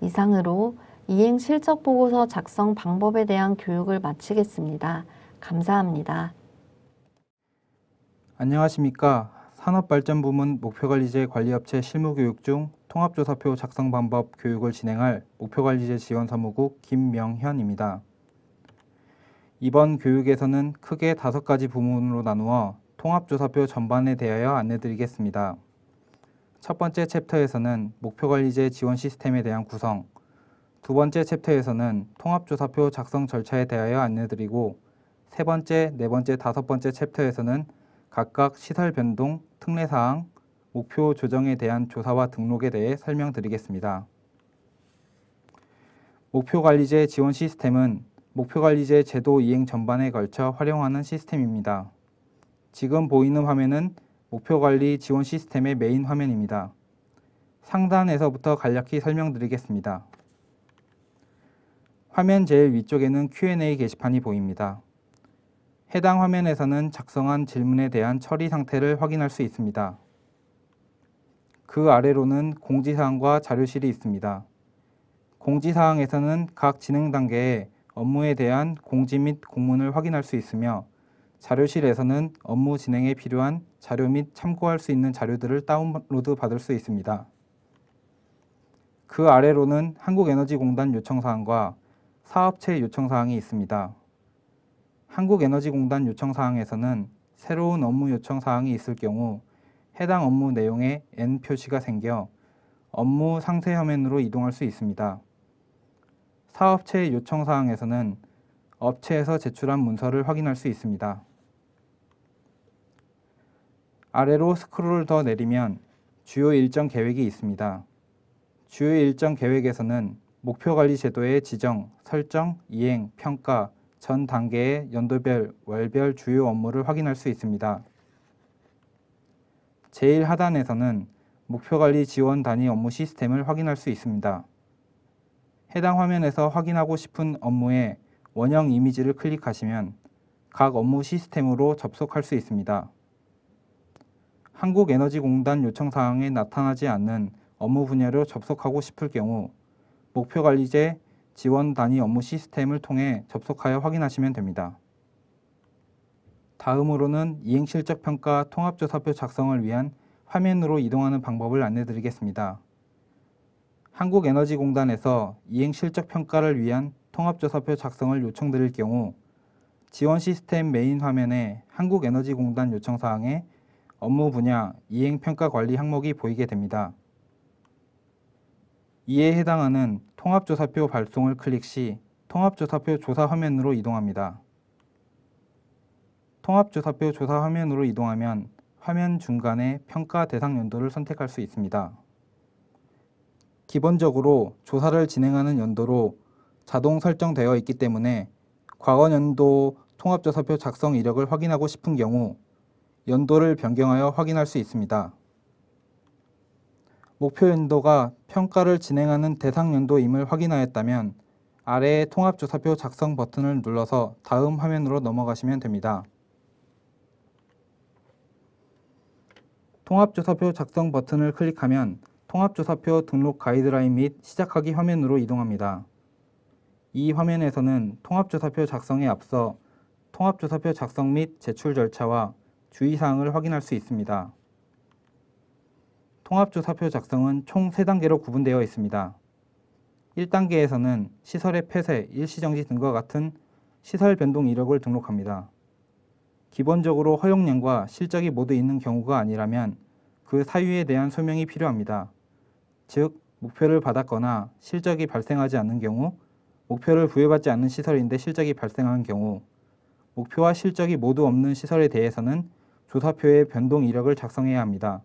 이상으로 이행 실적 보고서 작성 방법에 대한 교육을 마치겠습니다. 감사합니다. 안녕하십니까. 산업발전부문 목표관리제 관리업체 실무교육 중 통합조사표 작성 방법 교육을 진행할 목표관리제 지원사무국 김명현입니다. 이번 교육에서는 크게 다섯 가지 부문으로 나누어 통합조사표 전반에 대하여 안내드리겠습니다. 첫 번째 챕터에서는 목표관리제 지원 시스템에 대한 구성, 두 번째 챕터에서는 통합조사표 작성 절차에 대하여 안내드리고 세 번째, 네 번째, 다섯 번째 챕터에서는 각각 시설 변동, 특례사항, 목표 조정에 대한 조사와 등록에 대해 설명드리겠습니다. 목표관리제 지원 시스템은 목표관리제 제도 이행 전반에 걸쳐 활용하는 시스템입니다. 지금 보이는 화면은 목표관리 지원 시스템의 메인 화면입니다. 상단에서부터 간략히 설명드리겠습니다. 화면 제일 위쪽에는 Q&A 게시판이 보입니다. 해당 화면에서는 작성한 질문에 대한 처리 상태를 확인할 수 있습니다. 그 아래로는 공지사항과 자료실이 있습니다. 공지사항에서는 각 진행 단계에 업무에 대한 공지 및 공문을 확인할 수 있으며 자료실에서는 업무 진행에 필요한 자료 및 참고할 수 있는 자료들을 다운로드 받을 수 있습니다. 그 아래로는 한국에너지공단 요청사항과 사업체 요청사항이 있습니다. 한국에너지공단 요청사항에서는 새로운 업무 요청사항이 있을 경우 해당 업무 내용에 N 표시가 생겨 업무 상세 화면으로 이동할 수 있습니다. 사업체의 요청 사항에서는 업체에서 제출한 문서를 확인할 수 있습니다. 아래로 스크롤을 더 내리면 주요 일정 계획이 있습니다. 주요 일정 계획에서는 목표관리제도의 지정, 설정, 이행, 평가, 전 단계의 연도별, 월별 주요 업무를 확인할 수 있습니다. 제일 하단에서는 목표관리 지원 단위 업무 시스템을 확인할 수 있습니다. 해당 화면에서 확인하고 싶은 업무의 원형 이미지를 클릭하시면 각 업무 시스템으로 접속할 수 있습니다. 한국에너지공단 요청사항에 나타나지 않는 업무 분야로 접속하고 싶을 경우 목표관리제 지원 단위 업무 시스템을 통해 접속하여 확인하시면 됩니다. 다음으로는 이행실적 평가 통합조사표 작성을 위한 화면으로 이동하는 방법을 안내드리겠습니다. 한국에너지공단에서 이행 실적 평가를 위한 통합조사표 작성을 요청드릴 경우 지원 시스템 메인 화면에 한국에너지공단 요청 사항에 업무 분야 이행 평가 관리 항목이 보이게 됩니다. 이에 해당하는 통합조사표 발송을 클릭 시 통합조사표 조사 화면으로 이동합니다. 통합조사표 조사 화면으로 이동하면 화면 중간에 평가 대상 연도를 선택할 수 있습니다. 기본적으로 조사를 진행하는 연도로 자동 설정되어 있기 때문에 과거 연도 통합조사표 작성 이력을 확인하고 싶은 경우 연도를 변경하여 확인할 수 있습니다. 목표 연도가 평가를 진행하는 대상 연도임을 확인하였다면 아래의 통합조사표 작성 버튼을 눌러서 다음 화면으로 넘어가시면 됩니다. 통합조사표 작성 버튼을 클릭하면 통합조사표 등록 가이드라인 및 시작하기 화면으로 이동합니다. 이 화면에서는 통합조사표 작성에 앞서 통합조사표 작성 및 제출 절차와 주의사항을 확인할 수 있습니다. 통합조사표 작성은 총 3단계로 구분되어 있습니다. 1단계에서는 시설의 폐쇄, 일시정지 등과 같은 시설 변동 이력을 등록합니다. 기본적으로 허용량과 실적이 모두 있는 경우가 아니라면 그 사유에 대한 소명이 필요합니다. 즉 목표를 받았거나 실적이 발생하지 않는 경우 목표를 부여받지 않는 시설인데 실적이 발생한 경우 목표와 실적이 모두 없는 시설에 대해서는 조사표의 변동 이력을 작성해야 합니다.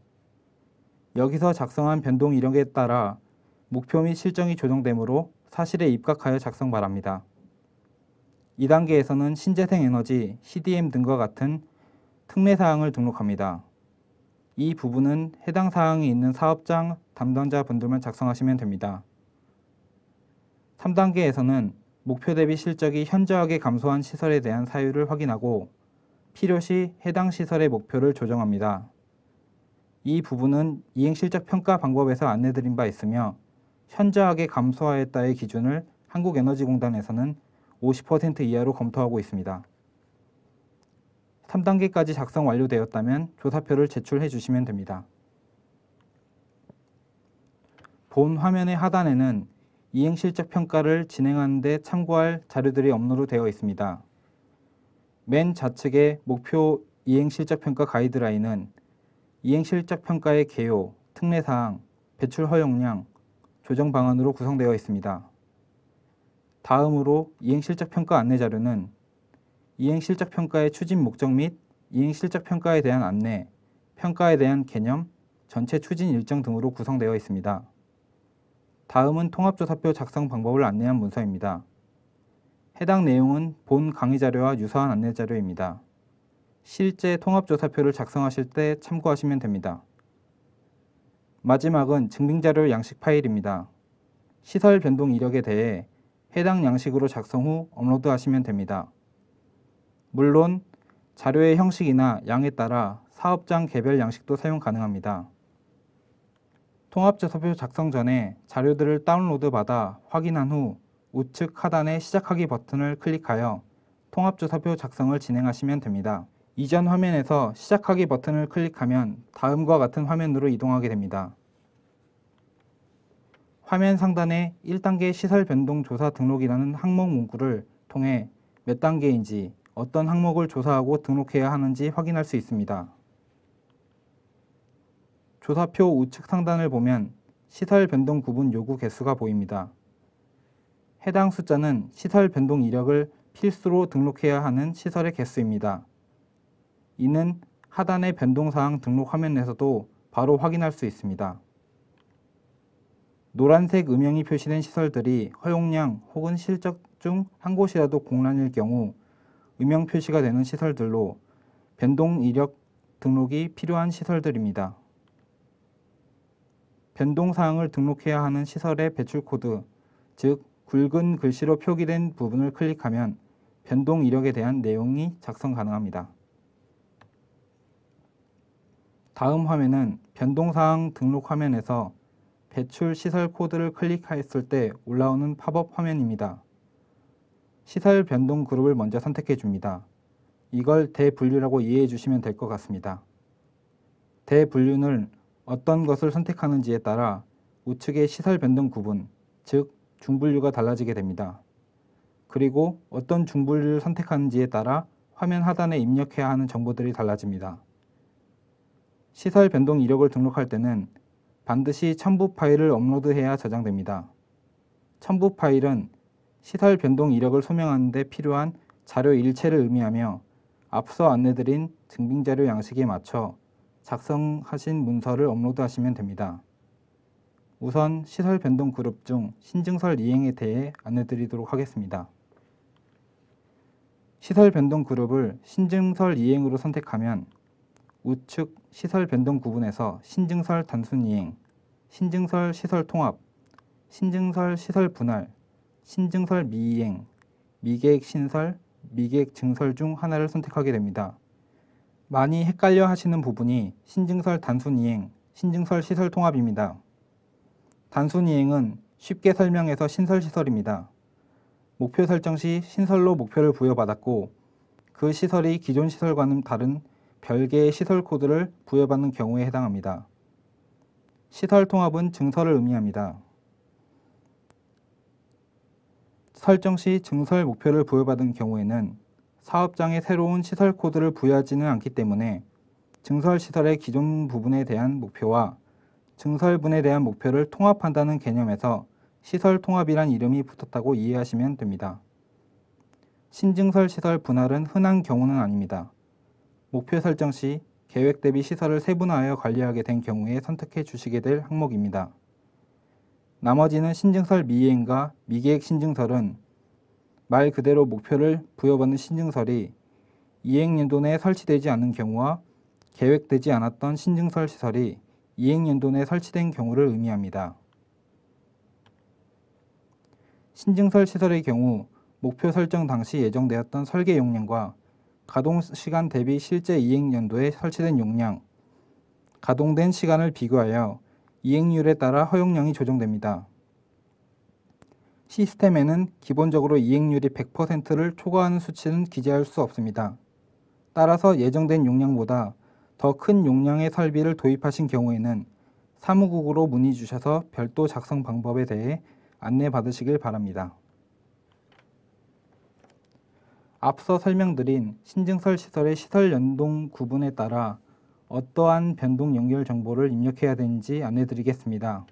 여기서 작성한 변동 이력에 따라 목표 및 실정이 조정되므로 사실에 입각하여 작성 바랍니다. 2단계에서는 신재생에너지, CDM 등과 같은 특례사항을 등록합니다. 이 부분은 해당 사항이 있는 사업장 담당자분들만 작성하시면 됩니다. 3단계에서는 목표 대비 실적이 현저하게 감소한 시설에 대한 사유를 확인하고 필요시 해당 시설의 목표를 조정합니다. 이 부분은 이행실적 평가 방법에서 안내드린 바 있으며 현저하게 감소하였다의 기준을 한국에너지공단에서는 50% 이하로 검토하고 있습니다. 3단계까지 작성 완료되었다면 조사표를 제출해 주시면 됩니다. 본 화면의 하단에는 이행실적 평가를 진행하는 데 참고할 자료들이 업로드 되어 있습니다. 맨 좌측의 목표 이행실적 평가 가이드라인은 이행실적 평가의 개요, 특례사항, 배출 허용량, 조정 방안으로 구성되어 있습니다. 다음으로 이행실적 평가 안내 자료는 이행실적평가의 추진 목적 및 이행실적평가에 대한 안내, 평가에 대한 개념, 전체 추진 일정 등으로 구성되어 있습니다. 다음은 통합조사표 작성 방법을 안내한 문서입니다. 해당 내용은 본 강의 자료와 유사한 안내 자료입니다. 실제 통합조사표를 작성하실 때 참고하시면 됩니다. 마지막은 증빙자료 양식 파일입니다. 시설 변동 이력에 대해 해당 양식으로 작성 후 업로드하시면 됩니다. 물론 자료의 형식이나 양에 따라 사업장 개별 양식도 사용 가능합니다. 통합자사표 작성 전에 자료들을 다운로드 받아 확인한 후 우측 하단의 시작하기 버튼을 클릭하여 통합조사표 작성을 진행하시면 됩니다. 이전 화면에서 시작하기 버튼을 클릭하면 다음과 같은 화면으로 이동하게 됩니다. 화면 상단에 1단계 시설 변동 조사 등록이라는 항목 문구를 통해 몇 단계인지 어떤 항목을 조사하고 등록해야 하는지 확인할 수 있습니다. 조사표 우측 상단을 보면 시설 변동 구분 요구 개수가 보입니다. 해당 숫자는 시설 변동 이력을 필수로 등록해야 하는 시설의 개수입니다. 이는 하단의 변동사항 등록 화면에서도 바로 확인할 수 있습니다. 노란색 음영이 표시된 시설들이 허용량 혹은 실적 중 한 곳이라도 공란일 경우 음영 표시가 되는 시설들로 변동 이력 등록이 필요한 시설들입니다. 변동 사항을 등록해야 하는 시설의 배출 코드, 즉 굵은 글씨로 표기된 부분을 클릭하면 변동 이력에 대한 내용이 작성 가능합니다. 다음 화면은 변동사항 등록 화면에서 배출 시설 코드를 클릭하였을 때 올라오는 팝업 화면입니다. 시설 변동 그룹을 먼저 선택해 줍니다. 이걸 대분류라고 이해해 주시면 될 것 같습니다. 대분류는 어떤 것을 선택하는지에 따라 우측의 시설 변동 구분, 즉 중분류가 달라지게 됩니다. 그리고 어떤 중분류를 선택하는지에 따라 화면 하단에 입력해야 하는 정보들이 달라집니다. 시설 변동 이력을 등록할 때는 반드시 첨부 파일을 업로드해야 저장됩니다. 첨부 파일은 시설 변동 이력을 소명하는 데 필요한 자료 일체를 의미하며 앞서 안내드린 증빙자료 양식에 맞춰 작성하신 문서를 업로드하시면 됩니다. 우선 시설 변동 그룹 중 신증설 이행에 대해 안내드리도록 하겠습니다. 시설 변동 그룹을 신증설 이행으로 선택하면 우측 시설 변동 구분에서 신증설 단순 이행, 신증설 시설 통합, 신증설 시설 분할, 신증설 미이행, 미계획 신설, 미계획 증설 중 하나를 선택하게 됩니다. 많이 헷갈려 하시는 부분이 신증설 단순 이행, 신증설 시설 통합입니다. 단순 이행은 쉽게 설명해서 신설 시설입니다. 목표 설정 시 신설로 목표를 부여받았고 그 시설이 기존 시설과는 다른 별개의 시설 코드를 부여받는 경우에 해당합니다. 시설 통합은 증설을 의미합니다. 설정 시 증설 목표를 부여받은 경우에는 사업장에 새로운 시설 코드를 부여하지는 않기 때문에 증설 시설의 기존 부분에 대한 목표와 증설분에 대한 목표를 통합한다는 개념에서 시설 통합이란 이름이 붙었다고 이해하시면 됩니다. 신증설 시설 분할은 흔한 경우는 아닙니다. 목표 설정 시 계획 대비 시설을 세분하여 관리하게 된 경우에 선택해 주시게 될 항목입니다. 나머지는 신증설 미행과 미계획 신증설은 말 그대로 목표를 부여받는 신증설이 이행연도 내에 설치되지 않은 경우와 계획되지 않았던 신증설 시설이 이행연도 내에 설치된 경우를 의미합니다. 신증설 시설의 경우 목표 설정 당시 예정되었던 설계 용량과 가동 시간 대비 실제 이행 연도에 설치된 용량, 가동된 시간을 비교하여 이행률에 따라 허용량이 조정됩니다. 시스템에는 기본적으로 이행률이 100%를 초과하는 수치는 기재할 수 없습니다. 따라서 예정된 용량보다 더 큰 용량의 설비를 도입하신 경우에는 사무국으로 문의 주셔서 별도 작성 방법에 대해 안내 받으시길 바랍니다. 앞서 설명드린 신증설 시설의 시설 연동 구분에 따라 어떠한 변동 연결 정보를 입력해야 되는지 안내드리겠습니다.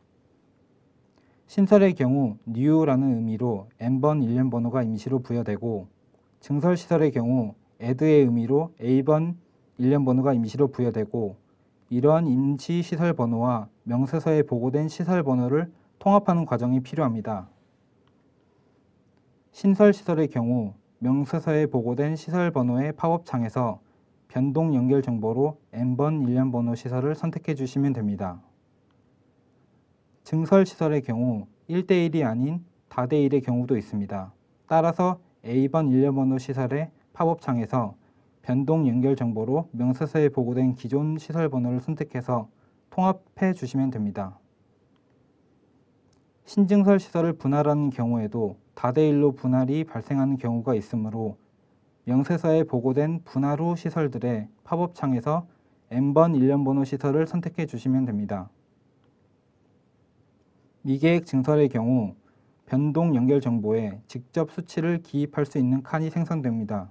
신설의 경우 new라는 의미로 n번 일련 번호가 임시로 부여되고 증설시설의 경우 add의 의미로 a번 일련 번호가 임시로 부여되고 이러한 임시 시설 번호와 명세서에 보고된 시설 번호를 통합하는 과정이 필요합니다. 신설시설의 경우 명세서에 보고된 시설 번호의 팝업창에서 변동 연결 정보로 N번 일련 번호 시설을 선택해 주시면 됩니다. 증설 시설의 경우 1대1이 아닌 다대1의 경우도 있습니다. 따라서 A번 일련 번호 시설의 팝업창에서 변동 연결 정보로 명세서에 보고된 기존 시설 번호를 선택해서 통합해 주시면 됩니다. 신증설 시설을 분할하는 경우에도 다대1로 분할이 발생하는 경우가 있으므로 명세서에 보고된 분할 후 시설들의 팝업창에서 N번 일련번호 시설을 선택해 주시면 됩니다. 미계획 증설의 경우 변동 연결 정보에 직접 수치를 기입할 수 있는 칸이 생성됩니다.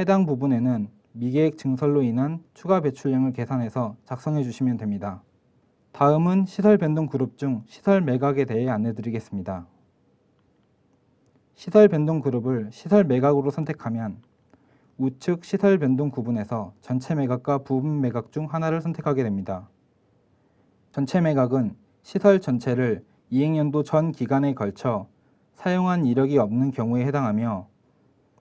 해당 부분에는 미계획 증설로 인한 추가 배출량을 계산해서 작성해 주시면 됩니다. 다음은 시설 변동 그룹 중 시설 매각에 대해 안내드리겠습니다. 시설 변동 그룹을 시설 매각으로 선택하면 우측 시설 변동 구분에서 전체 매각과 부분 매각 중 하나를 선택하게 됩니다. 전체 매각은 시설 전체를 이행연도 전 기간에 걸쳐 사용한 이력이 없는 경우에 해당하며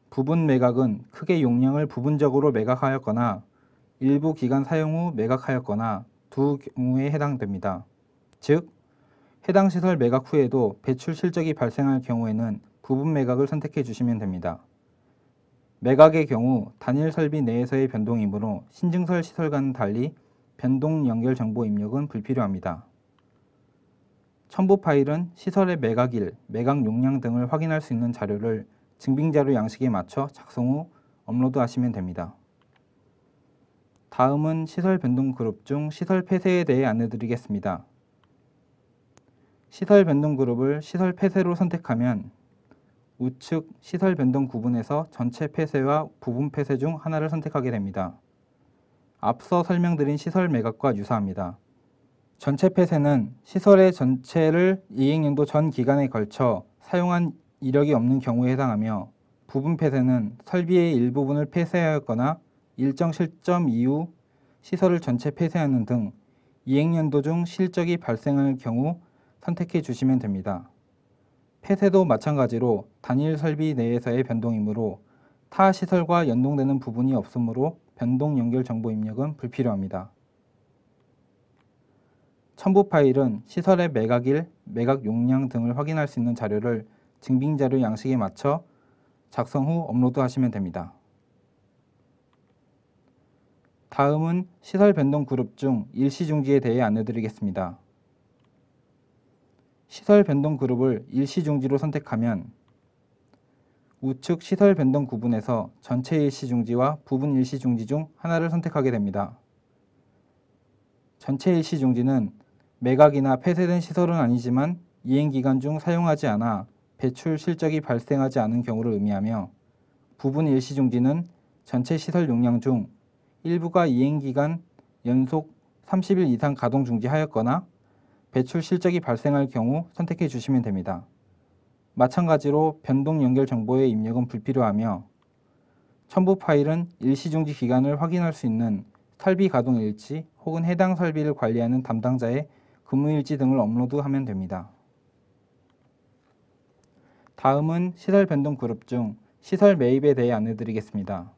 부분 매각은 크게 용량을 부분적으로 매각하였거나 일부 기간 사용 후 매각하였거나 두 경우에 해당됩니다. 즉, 해당 시설 매각 후에도 배출 실적이 발생할 경우에는 구분 매각을 선택해 주시면 됩니다. 매각의 경우 단일 설비 내에서의 변동이므로 신증설 시설과는 달리 변동 연결 정보 입력은 불필요합니다. 첨부 파일은 시설의 매각일, 매각 용량 등을 확인할 수 있는 자료를 증빙자료 양식에 맞춰 작성 후 업로드하시면 됩니다. 다음은 시설 변동 그룹 중 시설 폐쇄에 대해 안내드리겠습니다. 시설 변동 그룹을 시설 폐쇄로 선택하면 우측 시설 변동 구분에서 전체 폐쇄와 부분 폐쇄 중 하나를 선택하게 됩니다. 앞서 설명드린 시설 매각과 유사합니다. 전체 폐쇄는 시설의 전체를 이행연도 전 기간에 걸쳐 사용한 이력이 없는 경우에 해당하며 부분 폐쇄는 설비의 일부분을 폐쇄하였거나 일정 실점 이후 시설을 전체 폐쇄하는 등 이행연도 중 실적이 발생할 경우 선택해 주시면 됩니다. 폐쇄도 마찬가지로 단일 설비 내에서의 변동이므로 타 시설과 연동되는 부분이 없으므로 변동 연결 정보 입력은 불필요합니다. 첨부 파일은 시설의 매각일, 매각 용량 등을 확인할 수 있는 자료를 증빙 자료 양식에 맞춰 작성 후 업로드 하시면 됩니다. 다음은 시설 변동 그룹 중 일시 중지에 대해 안내드리겠습니다. 시설 변동 그룹을 일시 중지로 선택하면 우측 시설 변동 구분에서 전체 일시 중지와 부분 일시 중지 중 하나를 선택하게 됩니다. 전체 일시 중지는 매각이나 폐쇄된 시설은 아니지만 이행기간 중 사용하지 않아 배출 실적이 발생하지 않은 경우를 의미하며 부분 일시 중지는 전체 시설 용량 중 일부가 이행기간 연속 30일 이상 가동 중지하였거나 배출 실적이 발생할 경우 선택해 주시면 됩니다. 마찬가지로 변동 연결 정보의 입력은 불필요하며 첨부 파일은 일시 중지 기간을 확인할 수 있는 설비 가동 일지 혹은 해당 설비를 관리하는 담당자의 근무 일지 등을 업로드하면 됩니다. 다음은 시설 변동 그룹 중 시설 매입에 대해 안내드리겠습니다.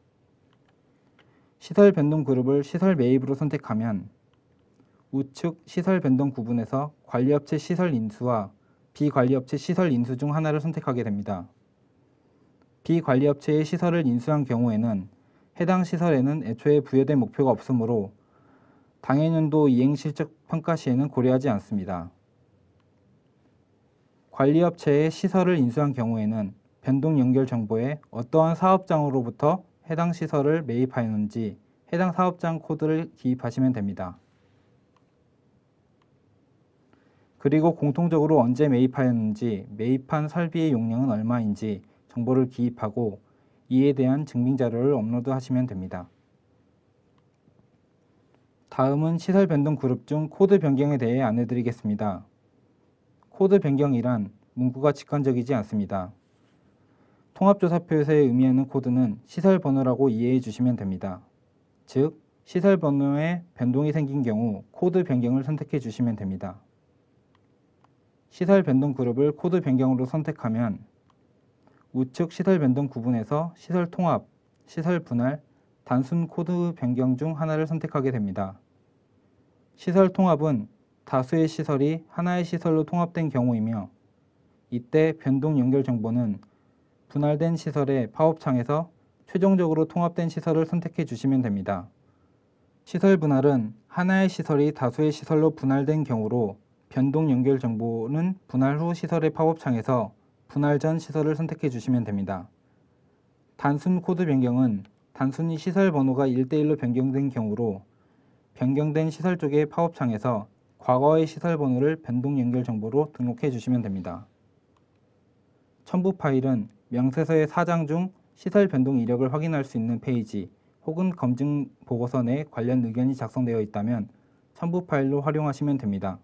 시설 변동 그룹을 시설 매입으로 선택하면 우측 시설 변동 구분에서 관리업체 시설 인수와 비관리업체 시설 인수 중 하나를 선택하게 됩니다. 비관리업체의 시설을 인수한 경우에는 해당 시설에는 애초에 부여된 목표가 없으므로 당해년도 이행실적 평가 시에는 고려하지 않습니다. 관리업체의 시설을 인수한 경우에는 변동 연결 정보에 어떠한 사업장으로부터 해당 시설을 매입하였는지 해당 사업장 코드를 기입하시면 됩니다. 그리고 공통적으로 언제 매입하였는지, 매입한 설비의 용량은 얼마인지 정보를 기입하고 이에 대한 증빙 자료를 업로드하시면 됩니다. 다음은 시설 변동 그룹 중 코드 변경에 대해 안내드리겠습니다. 코드 변경이란 문구가 직관적이지 않습니다. 통합조사표에서 의미하는 의 코드는 시설 번호라고 이해해 주시면 됩니다. 즉, 시설 번호에 변동이 생긴 경우 코드 변경을 선택해 주시면 됩니다. 시설 변동 그룹을 코드 변경으로 선택하면 우측 시설 변동 구분에서 시설 통합, 시설 분할, 단순 코드 변경 중 하나를 선택하게 됩니다. 시설 통합은 다수의 시설이 하나의 시설로 통합된 경우이며 이때 변동 연결 정보는 분할된 시설의 파업창에서 최종적으로 통합된 시설을 선택해 주시면 됩니다. 시설 분할은 하나의 시설이 다수의 시설로 분할된 경우로 변동 연결 정보는 분할 후 시설의 팝업창에서 분할 전 시설을 선택해 주시면 됩니다. 단순 코드 변경은 단순히 시설 번호가 1대1로 변경된 경우로 변경된 시설 쪽의 팝업창에서 과거의 시설 번호를 변동 연결 정보로 등록해 주시면 됩니다. 첨부 파일은 명세서의 사장중 시설 변동 이력을 확인할 수 있는 페이지 혹은 검증 보고서 내 관련 의견이 작성되어 있다면 첨부 파일로 활용하시면 됩니다.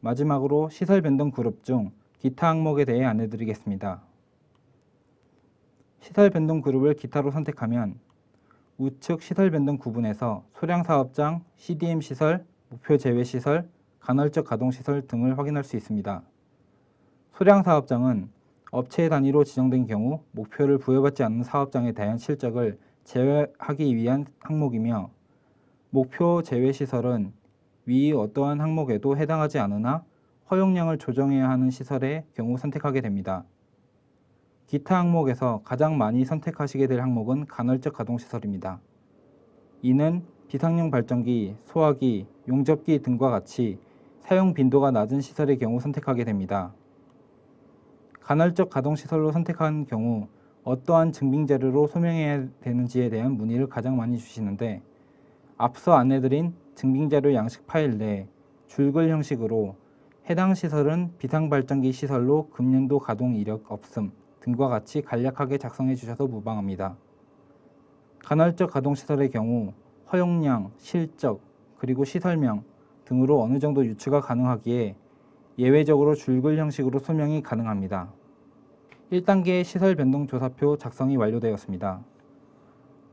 마지막으로 시설 변동 그룹 중 기타 항목에 대해 안내드리겠습니다. 시설 변동 그룹을 기타로 선택하면 우측 시설 변동 구분에서 소량 사업장, CDM 시설, 목표 제외 시설, 간헐적 가동 시설 등을 확인할 수 있습니다. 소량 사업장은 업체 단위로 지정된 경우 목표를 부여받지 않는 사업장에 대한 실적을 제외하기 위한 항목이며 목표 제외 시설은 위 어떠한 항목에도 해당하지 않으나 허용량을 조정해야 하는 시설의 경우 선택하게 됩니다. 기타 항목에서 가장 많이 선택하시게 될 항목은 간헐적 가동시설입니다. 이는 비상용 발전기, 소화기, 용접기 등과 같이 사용 빈도가 낮은 시설의 경우 선택하게 됩니다. 간헐적 가동시설로 선택한 경우 어떠한 증빙자료로 소명해야 되는지에 대한 문의를 가장 많이 주시는데 앞서 안내드린 증빙자료 양식 파일 내 줄글 형식으로 해당 시설은 비상발전기 시설로 금년도 가동 이력 없음 등과 같이 간략하게 작성해 주셔서 무방합니다. 간헐적 가동시설의 경우 허용량, 실적, 그리고 시설명 등으로 어느 정도 유추가 가능하기에 예외적으로 줄글 형식으로 소명이 가능합니다. 1단계 시설 변동 조사표 작성이 완료되었습니다.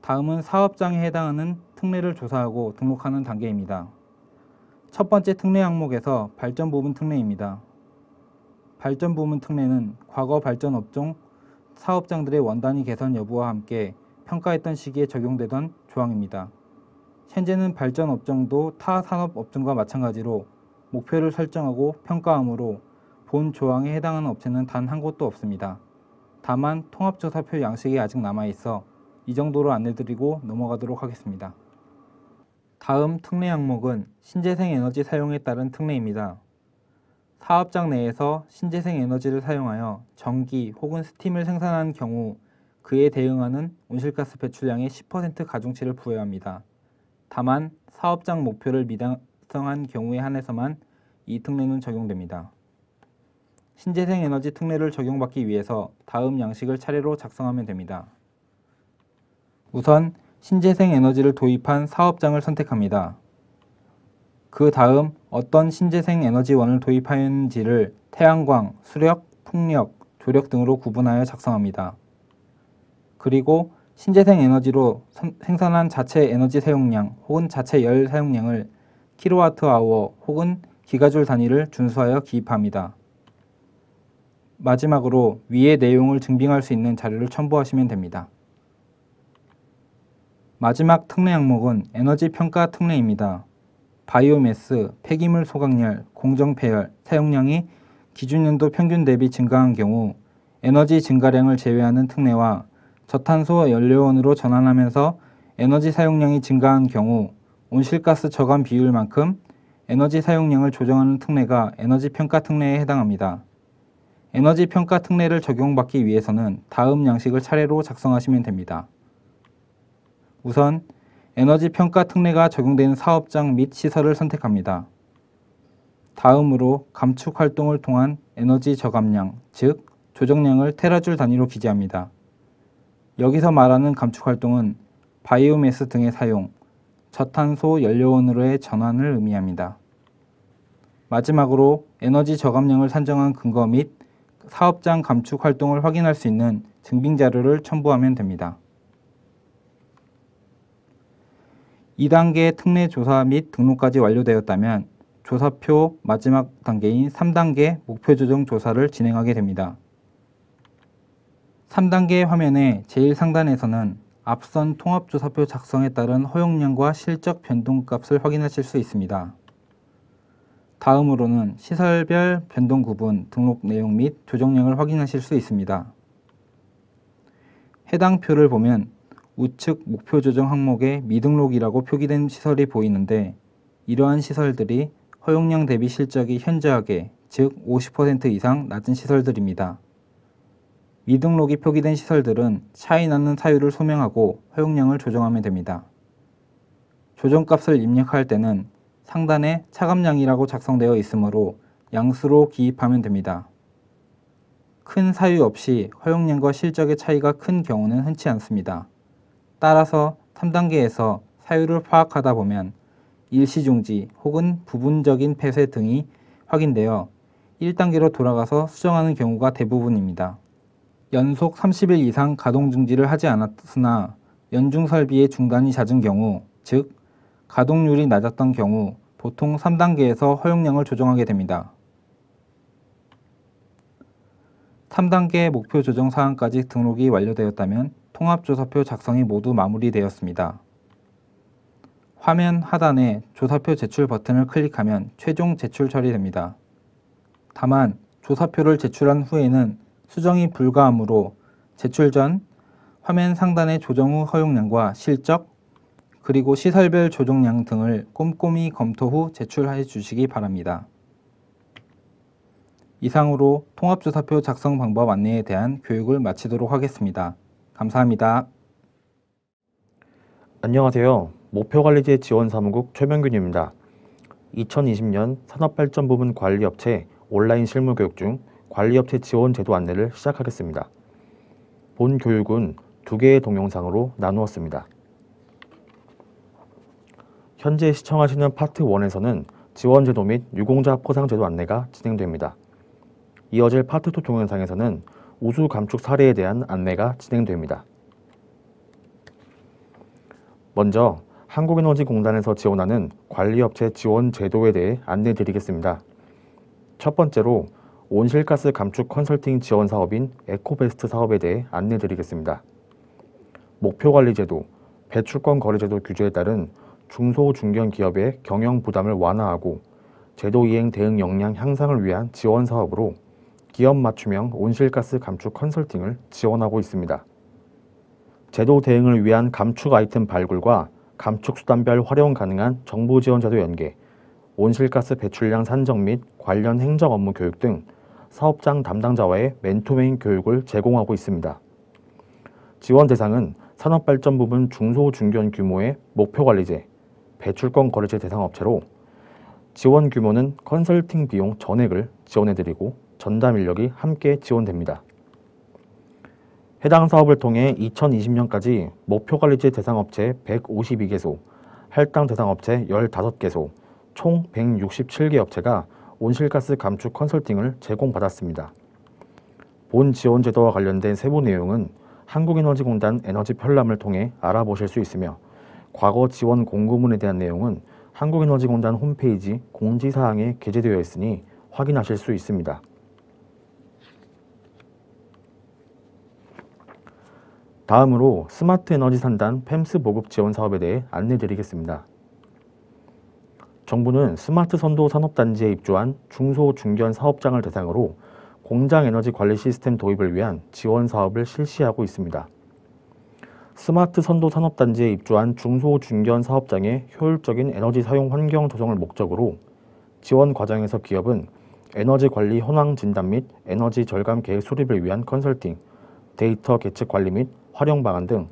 다음은 사업장에 해당하는 특례를 조사하고 등록하는 단계입니다. 첫 번째 특례 항목에서 발전 부분 특례입니다. 발전 부문 특례는 과거 발전 업종 사업장들의 원단위 개선 여부와 함께 평가했던 시기에 적용되던 조항입니다. 현재는 발전 업종도 타 산업 업종과 마찬가지로 목표를 설정하고 평가함으로본 조항에 해당하는 업체는 단 한 곳도 없습니다. 다만 통합조사표 양식이 아직 남아 있어 이 정도로 안내드리고 넘어가도록 하겠습니다. 다음 특례 항목은 신재생 에너지 사용에 따른 특례입니다. 사업장 내에서 신재생 에너지를 사용하여 전기 혹은 스팀을 생산하는 경우 그에 대응하는 온실가스 배출량의 10% 가중치를 부여합니다. 다만 사업장 목표를 미달성한 경우에 한해서만 이 특례는 적용됩니다. 신재생 에너지 특례를 적용받기 위해서 다음 양식을 차례로 작성하면 됩니다. 우선 신재생 에너지를 도입한 사업장을 선택합니다. 그 다음 어떤 신재생 에너지원을 도입하였는지를 태양광, 수력, 풍력, 조력 등으로 구분하여 작성합니다. 그리고 신재생 에너지로 생산한 자체 에너지 사용량 혹은 자체 열 사용량을 킬로와트아워 혹은 기가줄 단위를 준수하여 기입합니다. 마지막으로 위의 내용을 증빙할 수 있는 자료를 첨부하시면 됩니다. 마지막 특례 항목은 에너지 평가 특례입니다. 바이오매스, 폐기물 소각열, 공정폐열, 사용량이 기준연도 평균 대비 증가한 경우 에너지 증가량을 제외하는 특례와 저탄소 연료원으로 전환하면서 에너지 사용량이 증가한 경우 온실가스 저감 비율만큼 에너지 사용량을 조정하는 특례가 에너지 평가 특례에 해당합니다. 에너지 평가 특례를 적용받기 위해서는 다음 양식을 차례로 작성하시면 됩니다. 우선 에너지 평가 특례가 적용된 사업장 및 시설을 선택합니다. 다음으로 감축 활동을 통한 에너지 저감량, 즉 조정량을 테라줄 단위로 기재합니다. 여기서 말하는 감축 활동은 바이오매스 등의 사용, 저탄소 연료원으로의 전환을 의미합니다. 마지막으로 에너지 저감량을 산정한 근거 및 사업장 감축 활동을 확인할 수 있는 증빙 자료를 첨부하면 됩니다. 2단계 특례 조사 및 등록까지 완료되었다면 조사표 마지막 단계인 3단계 목표 조정 조사를 진행하게 됩니다. 3단계 화면의 제일 상단에서는 앞선 통합조사표 작성에 따른 허용량과 실적 변동값을 확인하실 수 있습니다. 다음으로는 시설별 변동 구분, 등록 내용 및 조정량을 확인하실 수 있습니다. 해당 표를 보면 우측 목표 조정 항목에 미등록이라고 표기된 시설이 보이는데 이러한 시설들이 허용량 대비 실적이 현저하게 즉 50% 이상 낮은 시설들입니다. 미등록이 표기된 시설들은 차이 나는 사유를 소명하고 허용량을 조정하면 됩니다. 조정값을 입력할 때는 상단에 차감량이라고 작성되어 있으므로 양수로 기입하면 됩니다. 큰 사유 없이 허용량과 실적의 차이가 큰 경우는 흔치 않습니다. 따라서 3단계에서 사유를 파악하다 보면 일시중지 혹은 부분적인 폐쇄 등이 확인되어 1단계로 돌아가서 수정하는 경우가 대부분입니다. 연속 30일 이상 가동 중지를 하지 않았으나 연중 설비의 중단이 잦은 경우, 즉 가동률이 낮았던 경우 보통 3단계에서 허용량을 조정하게 됩니다. 3단계 목표 조정 사항까지 등록이 완료되었다면 통합조사표 작성이 모두 마무리되었습니다. 화면 하단에 조사표 제출 버튼을 클릭하면 최종 제출 처리됩니다. 다만 조사표를 제출한 후에는 수정이 불가하므로 제출 전 화면 상단의 조정 후 허용량과 실적, 그리고 시설별 조정량 등을 꼼꼼히 검토 후 제출해 주시기 바랍니다. 이상으로 통합조사표 작성 방법 안내에 대한 교육을 마치도록 하겠습니다. 감사합니다. 안녕하세요. 목표관리제 지원사무국 최명균입니다. 2020년 산업발전부문 관리업체 온라인 실무교육 중 관리업체 지원 제도 안내를 시작하겠습니다. 본 교육은 두 개의 동영상으로 나누었습니다. 현재 시청하시는 파트 1에서는 지원 제도 및 유공자 포상 제도 안내가 진행됩니다. 이어질 파트 2 동영상에서는 우수 감축 사례에 대한 안내가 진행됩니다. 먼저 한국에너지공단에서 지원하는 관리업체 지원 제도에 대해 안내드리겠습니다. 첫 번째로 온실가스 감축 컨설팅 지원 사업인 에코베스트 사업에 대해 안내드리겠습니다. 목표관리제도, 배출권 거래제도 규제에 따른 중소중견기업의 경영 부담을 완화하고 제도 이행 대응 역량 향상을 위한 지원 사업으로 기업 맞춤형 온실가스 감축 컨설팅을 지원하고 있습니다. 제도 대응을 위한 감축 아이템 발굴과 감축 수단별 활용 가능한 정부 지원 제도 연계, 온실가스 배출량 산정 및 관련 행정 업무 교육 등 사업장 담당자와의 멘토메 교육을 제공하고 있습니다. 지원 대상은 산업발전 부문 중소중견 규모의 목표관리제, 배출권 거래제 대상 업체로 지원 규모는 컨설팅 비용 전액을 지원해드리고 전담 인력이 함께 지원됩니다. 해당 사업을 통해 2020년까지 목표관리지 대상업체 152개소, 할당 대상업체 15개소, 총 167개 업체가 온실가스 감축 컨설팅을 제공받았습니다. 본 지원 제도와 관련된 세부 내용은 한국에너지공단 에너지 편람을 통해 알아보실 수 있으며 과거 지원 공고문에 대한 내용은 한국에너지공단 홈페이지 공지사항에 게재되어 있으니 확인하실 수 있습니다. 다음으로 스마트 에너지 산단 펨스 보급 지원 사업에 대해 안내드리겠습니다. 정부는 스마트 선도 산업단지에 입주한 중소 중견 사업장을 대상으로 공장 에너지 관리 시스템 도입을 위한 지원 사업을 실시하고 있습니다. 스마트 선도 산업단지에 입주한 중소 중견 사업장의 효율적인 에너지 사용 환경 조성을 목적으로 지원 과정에서 기업은 에너지 관리 현황 진단 및 에너지 절감 계획 수립을 위한 컨설팅, 데이터 계측 관리 및 활용 방안 등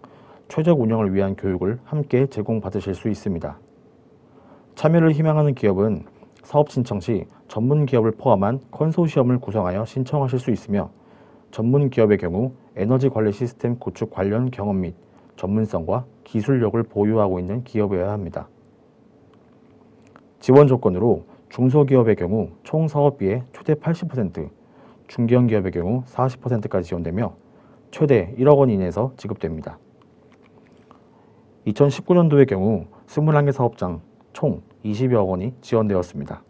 최적 운영을 위한 교육을 함께 제공받으실 수 있습니다. 참여를 희망하는 기업은 사업 신청 시 전문 기업을 포함한 컨소시엄을 구성하여 신청하실 수 있으며 전문 기업의 경우 에너지 관리 시스템 구축 관련 경험 및 전문성과 기술력을 보유하고 있는 기업이어야 합니다. 지원 조건으로 중소기업의 경우 총 사업비의 최대 80%, 중견기업의 경우 40%까지 지원되며 최대 1억 원이내에서 지급됩니다. 2019년도의 경우 21개 사업장 총 20여억 원이 지원되었습니다.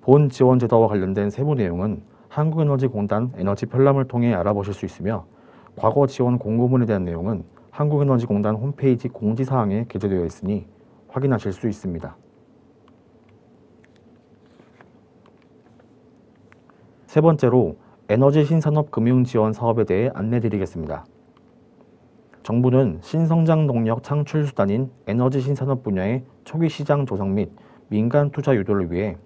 본 지원 제도와 관련된 세부 내용은 한국에너지공단 에너지 편람을 통해 알아보실 수 있으며 과거 지원 공고문에 대한 내용은 한국에너지공단 홈페이지 공지사항에 게재되어 있으니 확인하실 수 있습니다. 세 번째로 에너지 신산업 금융 지원 사업에 대해 안내드리겠습니다. 정부는 신성장 동력 창출 수단인 에너지 신산업 분야의 초기 시장 조성 및 민간 투자 유도를 위해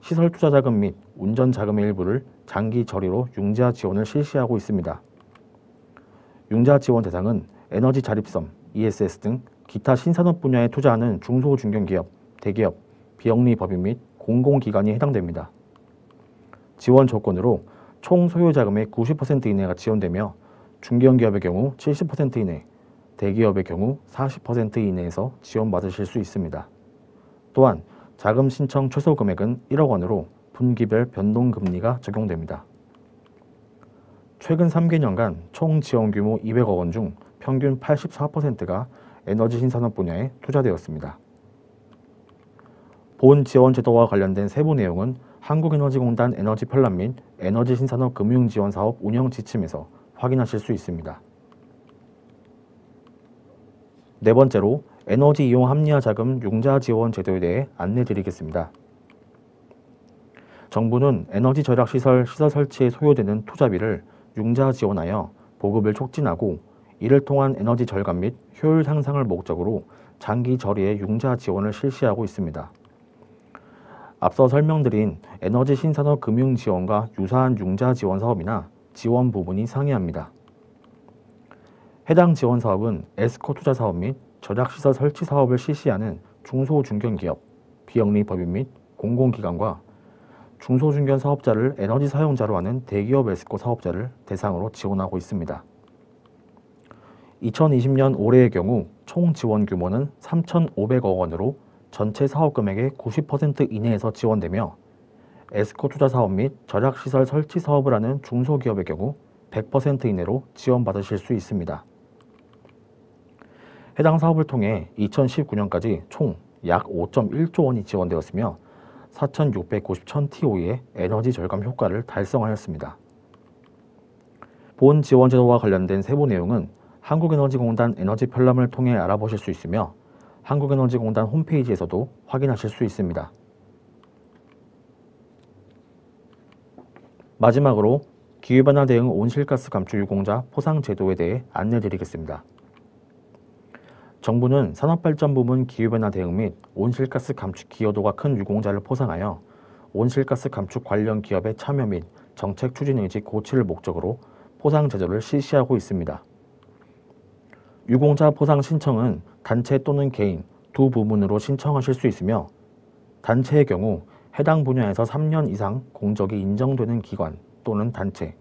시설 투자 자금 및 운전 자금의 일부를 장기 저리로 융자 지원을 실시하고 있습니다. 융자 지원 대상은 에너지 자립섬, ESS 등 기타 신산업 분야에 투자하는 중소중견기업, 대기업, 비영리 법인 및 공공기관이 해당됩니다. 지원 조건으로 총 소요 자금의 90% 이내가 지원되며 중견기업의 경우 70% 이내, 대기업의 경우 40% 이내에서 지원받으실 수 있습니다. 또한 자금 신청 최소 금액은 1억 원으로 분기별 변동금리가 적용됩니다. 최근 3개년간 총 지원 규모 200억 원 중 평균 84%가 에너지 신산업 분야에 투자되었습니다. 본 지원 제도와 관련된 세부 내용은 한국에너지공단 에너지 편란 및 에너지 신산업 금융 지원 사업 운영 지침에서 확인하실 수 있습니다. 네 번째로 에너지 이용 합리화 자금 융자 지원 제도에 대해 안내 드리겠습니다. 정부는 에너지 절약 시설 시설 설치에 소요되는 투자비를 융자 지원하여 보급을 촉진하고 이를 통한 에너지 절감 및 효율 향상을 목적으로 장기 저리에 융자 지원을 실시하고 있습니다. 앞서 설명드린 에너지 신산업 금융 지원과 유사한 융자 지원 사업이나 지원 부분이 상이합니다. 해당 지원 사업은 에스코 투자 사업 및 저작시설 설치 사업을 실시하는 중소중견기업, 비영리 법인 및 공공기관과 중소중견 사업자를 에너지 사용자로 하는 대기업 에스코 사업자를 대상으로 지원하고 있습니다. 2020년 올해의 경우 총 지원 규모는 3,500억 원으로 전체 사업 금액의 90% 이내에서 지원되며 에스코 투자 사업 및 절약시설 설치 사업을 하는 중소기업의 경우 100% 이내로 지원받으실 수 있습니다. 해당 사업을 통해 2019년까지 총 약 5.1조 원이 지원되었으며 4,690천 t o 의 에너지 절감 효과를 달성하였습니다. 본 지원 제도와 관련된 세부 내용은 한국에너지공단 에너지 편람을 통해 알아보실 수 있으며 한국에너지공단 홈페이지에서도 확인하실 수 있습니다. 마지막으로 기후변화 대응 온실가스 감축 유공자 포상 제도에 대해 안내드리겠습니다. 정부는 산업발전 부문 기후변화 대응 및 온실가스 감축 기여도가 큰 유공자를 포상하여 온실가스 감축 관련 기업의 참여 및 정책 추진 의지 고치를 목적으로 포상 제도를 실시하고 있습니다. 유공자 포상 신청은 단체 또는 개인 두 부문으로 신청하실 수 있으며 단체의 경우 해당 분야에서 3년 이상 공적이 인정되는 기관 또는 단체,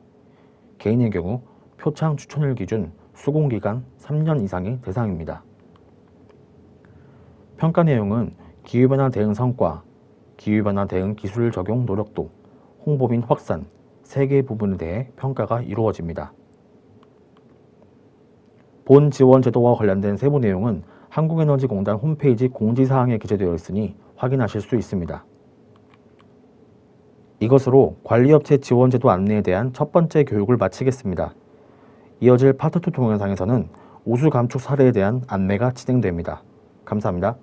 개인의 경우 표창 추천일 기준 수공기간 3년 이상이 대상입니다. 평가 내용은 기후변화 대응 성과, 기후변화 대응 기술 적용 노력도, 홍보및 확산, 세개 부분에 대해 평가가 이루어집니다. 본 지원 제도와 관련된 세부 내용은 한국에너지공단 홈페이지 공지사항에 기재되어 있으니 확인하실 수 있습니다. 이것으로 관리업체 지원제도 안내에 대한 첫 번째 교육을 마치겠습니다. 이어질 파트2 동영상에서는 오수 감축 사례에 대한 안내가 진행됩니다. 감사합니다.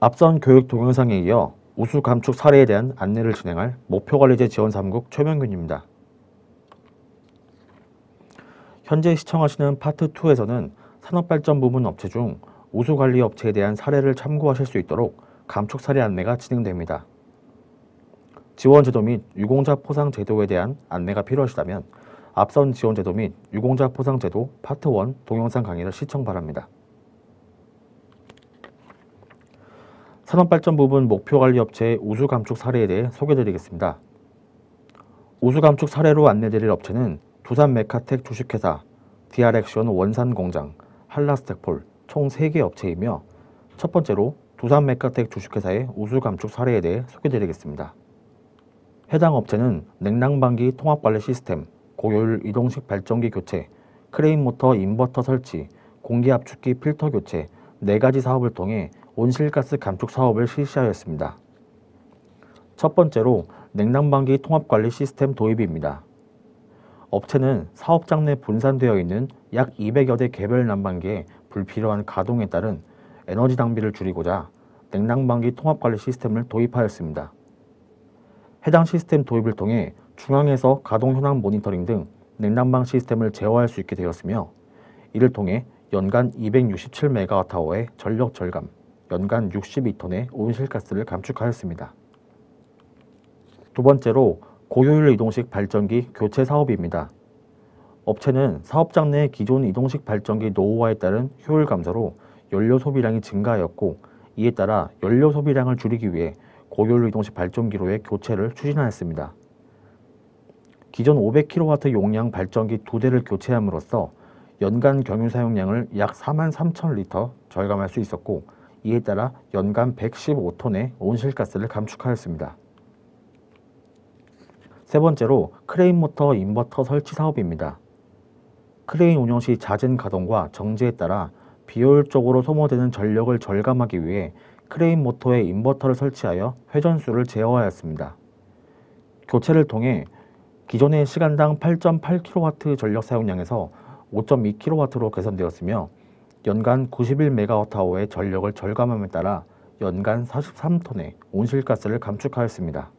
앞선 교육 동영상에 이어 우수 감축 사례에 대한 안내를 진행할 목표관리제 지원 3국 최명균입니다. 현재 시청하시는 파트 2에서는 산업발전부문 업체 중 우수관리 업체에 대한 사례를 참고하실 수 있도록 감축 사례 안내가 진행됩니다. 지원 제도 및 유공자 포상 제도에 대한 안내가 필요하시다면 앞선 지원 제도 및 유공자 포상 제도 파트 1 동영상 강의를 시청 바랍니다. 산업발전 부분 목표관리업체의 우수감축 사례에 대해 소개드리겠습니다. 우수감축 사례로 안내드릴 업체는 두산 메카텍 주식회사, 디아렉션 원산공장, 한라스텍폴총 3개 업체이며 첫 번째로 두산 메카텍 주식회사의 우수 감축 사례에 대해 소개드리겠습니다. 해당 업체는 냉난방기 통합관리 시스템, 고효율 이동식 발전기 교체, 크레인 모터 인버터 설치, 공기 압축기 필터 교체 4가지 사업을 통해 온실가스 감축 사업을 실시하였습니다. 첫 번째로 냉난방기 통합관리 시스템 도입입니다. 업체는 사업장 내 분산되어 있는 약 200여 대 개별 난방기에 불필요한 가동에 따른 에너지 낭비를 줄이고자 냉난방기 통합관리 시스템을 도입하였습니다. 해당 시스템 도입을 통해 중앙에서 가동 현황 모니터링 등 냉난방 시스템을 제어할 수 있게 되었으며 이를 통해 연간 267메가와트의 전력 절감, 연간 62톤의 온실가스를 감축하였습니다. 두 번째로 고효율 이동식 발전기 교체 사업입니다. 업체는 사업장 내 기존 이동식 발전기 노후화에 따른 효율 감소로 연료 소비량이 증가하였고 이에 따라 연료 소비량을 줄이기 위해 고효율 이동식 발전기로의 교체를 추진하였습니다. 기존 500kW 용량 발전기 두 대를 교체함으로써 연간 경유 사용량을 약 4만 3천 리터 절감할 수 있었고 이에 따라 연간 115톤의 온실가스를 감축하였습니다. 세 번째로 크레인 모터 인버터 설치 사업입니다. 크레인 운영 시 잦은 가동과 정지에 따라 비효율적으로 소모되는 전력을 절감하기 위해 크레인 모터에 인버터를 설치하여 회전수를 제어하였습니다. 교체를 통해 기존의 시간당 8.8kW 전력 사용량에서 5.2kW로 개선되었으며 연간 91MWh의 전력을 절감함에 따라 연간 43톤의 온실가스를 감축하였습니다.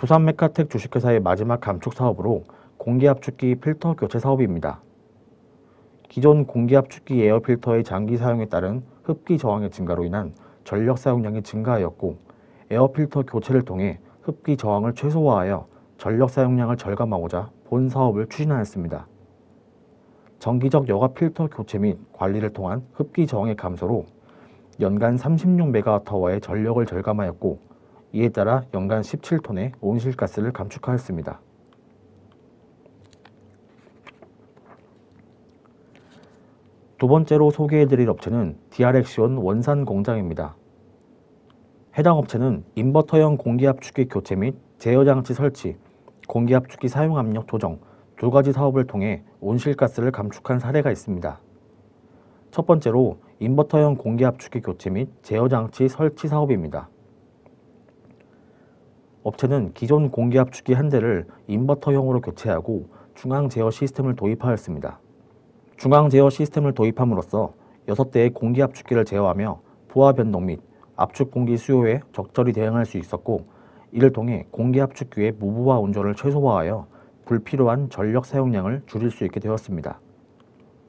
부산 메카텍 주식회사의 마지막 감축 사업으로 공기압축기 필터 교체 사업입니다. 기존 공기압축기 에어 필터의 장기 사용에 따른 흡기 저항의 증가로 인한 전력 사용량이 증가하였고 에어 필터 교체를 통해 흡기 저항을 최소화하여 전력 사용량을 절감하고자 본 사업을 추진하였습니다. 정기적 여과 필터 교체 및 관리를 통한 흡기 저항의 감소로 연간 36메가와트의 전력을 절감하였고 이에 따라 연간 17톤의 온실가스를 감축하였습니다. 두 번째로 소개해드릴 업체는 DRX온 원산 공장입니다. 해당 업체는 인버터형 공기압축기 교체 및 제어장치 설치, 공기압축기 사용압력 조정 두 가지 사업을 통해 온실가스를 감축한 사례가 있습니다. 첫 번째로 인버터형 공기압축기 교체 및 제어장치 설치 사업입니다. 업체는 기존 공기압축기 한 대를 인버터형으로 교체하고 중앙 제어 시스템을 도입하였습니다. 중앙 제어 시스템을 도입함으로써 6대의 공기압축기를 제어하며 부하 변동 및 압축 공기 수요에 적절히 대응할 수 있었고 이를 통해 공기압축기의 무부하 운전을 최소화하여 불필요한 전력 사용량을 줄일 수 있게 되었습니다.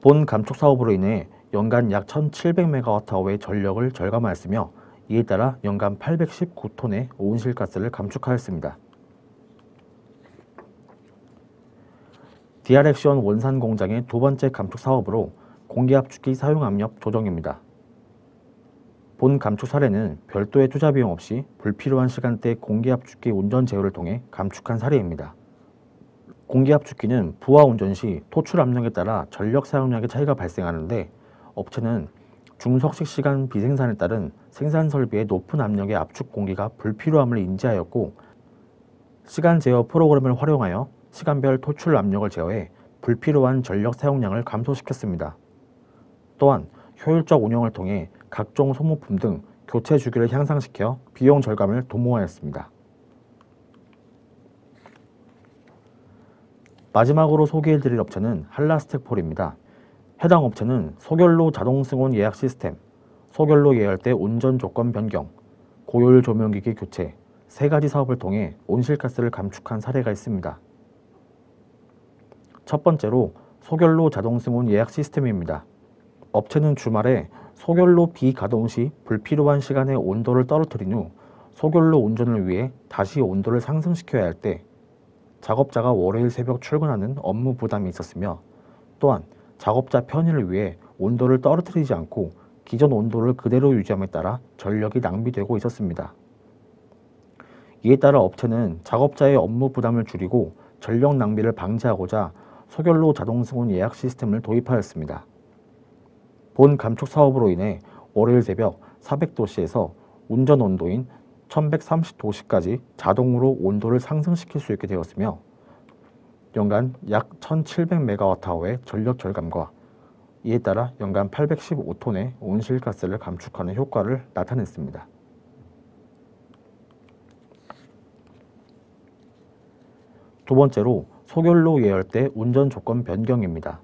본 감축 사업으로 인해 연간 약 1700MWh의 전력을 절감하였으며 이에 따라 연간 819톤의 온실가스를 감축하였습니다. 디아렉션 원산 공장의 두 번째 감축 사업으로 공기압축기 사용 압력 조정입니다. 본 감축 사례는 별도의 투자 비용 없이 불필요한 시간대 공기압축기 운전 제어를 통해 감축한 사례입니다. 공기압축기는 부하 운전 시 토출 압력에 따라 전력 사용량의 차이가 발생하는데 업체는 중석식 시간 비생산에 따른 생산 설비의 높은 압력의 압축 공기가 불필요함을 인지하였고 시간 제어 프로그램을 활용하여 시간별 토출 압력을 제어해 불필요한 전력 사용량을 감소시켰습니다. 또한 효율적 운영을 통해 각종 소모품 등 교체 주기를 향상시켜 비용 절감을 도모하였습니다. 마지막으로 소개해드릴 업체는 한라스텍폴입니다 해당 업체는 소결로 자동 승원 예약 시스템, 소결로 예열 때 운전 조건 변경, 고열 조명기기 교체 세 가지 사업을 통해 온실가스를 감축한 사례가 있습니다. 첫 번째로 소결로 자동 승원 예약 시스템입니다. 업체는 주말에 소결로 비가동 시 불필요한 시간에 온도를 떨어뜨린 후 소결로 운전을 위해 다시 온도를 상승시켜야 할 때 작업자가 월요일 새벽 출근하는 업무 부담이 있었으며 또한 작업자 편의를 위해 온도를 떨어뜨리지 않고 기존 온도를 그대로 유지함에 따라 전력이 낭비되고 있었습니다. 이에 따라 업체는 작업자의 업무 부담을 줄이고 전력 낭비를 방지하고자 소결로 자동 승원 예약 시스템을 도입하였습니다. 본 감축 사업으로 인해 월요일 새벽 400도씨에서 운전 온도인 1130도씨까지 자동으로 온도를 상승시킬 수 있게 되었으며 연간 약 1700메가와트의 전력 절감과 이에 따라 연간 815톤의 온실가스를 감축하는 효과를 나타냈습니다. 두 번째로 소결로 예열대 운전 조건 변경입니다.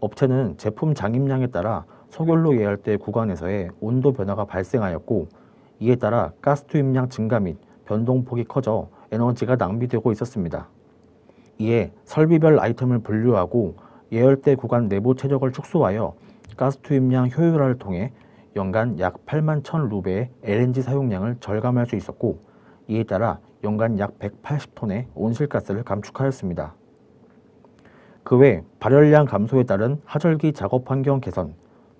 업체는 제품 장입량에 따라 소결로 예열대 구간에서의 온도 변화가 발생하였고 이에 따라 가스 투입량 증가 및 변동폭이 커져 에너지가 낭비되고 있었습니다. 이에 설비별 아이템을 분류하고 예열대 구간 내부 최적을 축소하여 가스 투입량 효율화를 통해 연간 약 8만 1 루베의 LNG 사용량을 절감할 수 있었고 이에 따라 연간 약 180톤의 온실가스를 감축하였습니다. 그 외 발열량 감소에 따른 하절기 작업 환경 개선,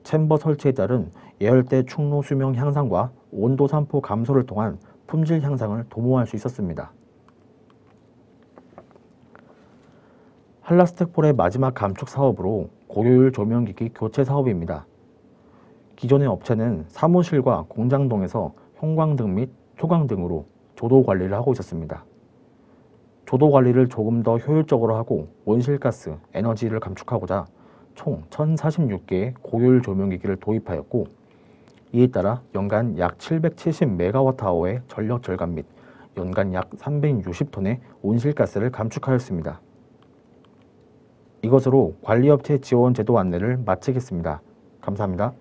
챔버 설치에 따른 예열대 충로 수명 향상과 온도 산포 감소를 통한 품질 향상을 도모할 수 있었습니다. 한라스택폴의 마지막 감축 사업으로 고효율 조명기기 교체 사업입니다. 기존의 업체는 사무실과 공장 동에서 형광등 및 초광등으로 조도 관리를 하고 있었습니다. 조도 관리를 조금 더 효율적으로 하고 온실가스, 에너지를 감축하고자 총 1046개의 고효율 조명기기를 도입하였고 이에 따라 연간 약7 7 0 m w 와의 전력 절감 및 연간 약 360톤의 온실가스를 감축하였습니다. 이것으로 관리업체 지원 제도 안내를 마치겠습니다. 감사합니다.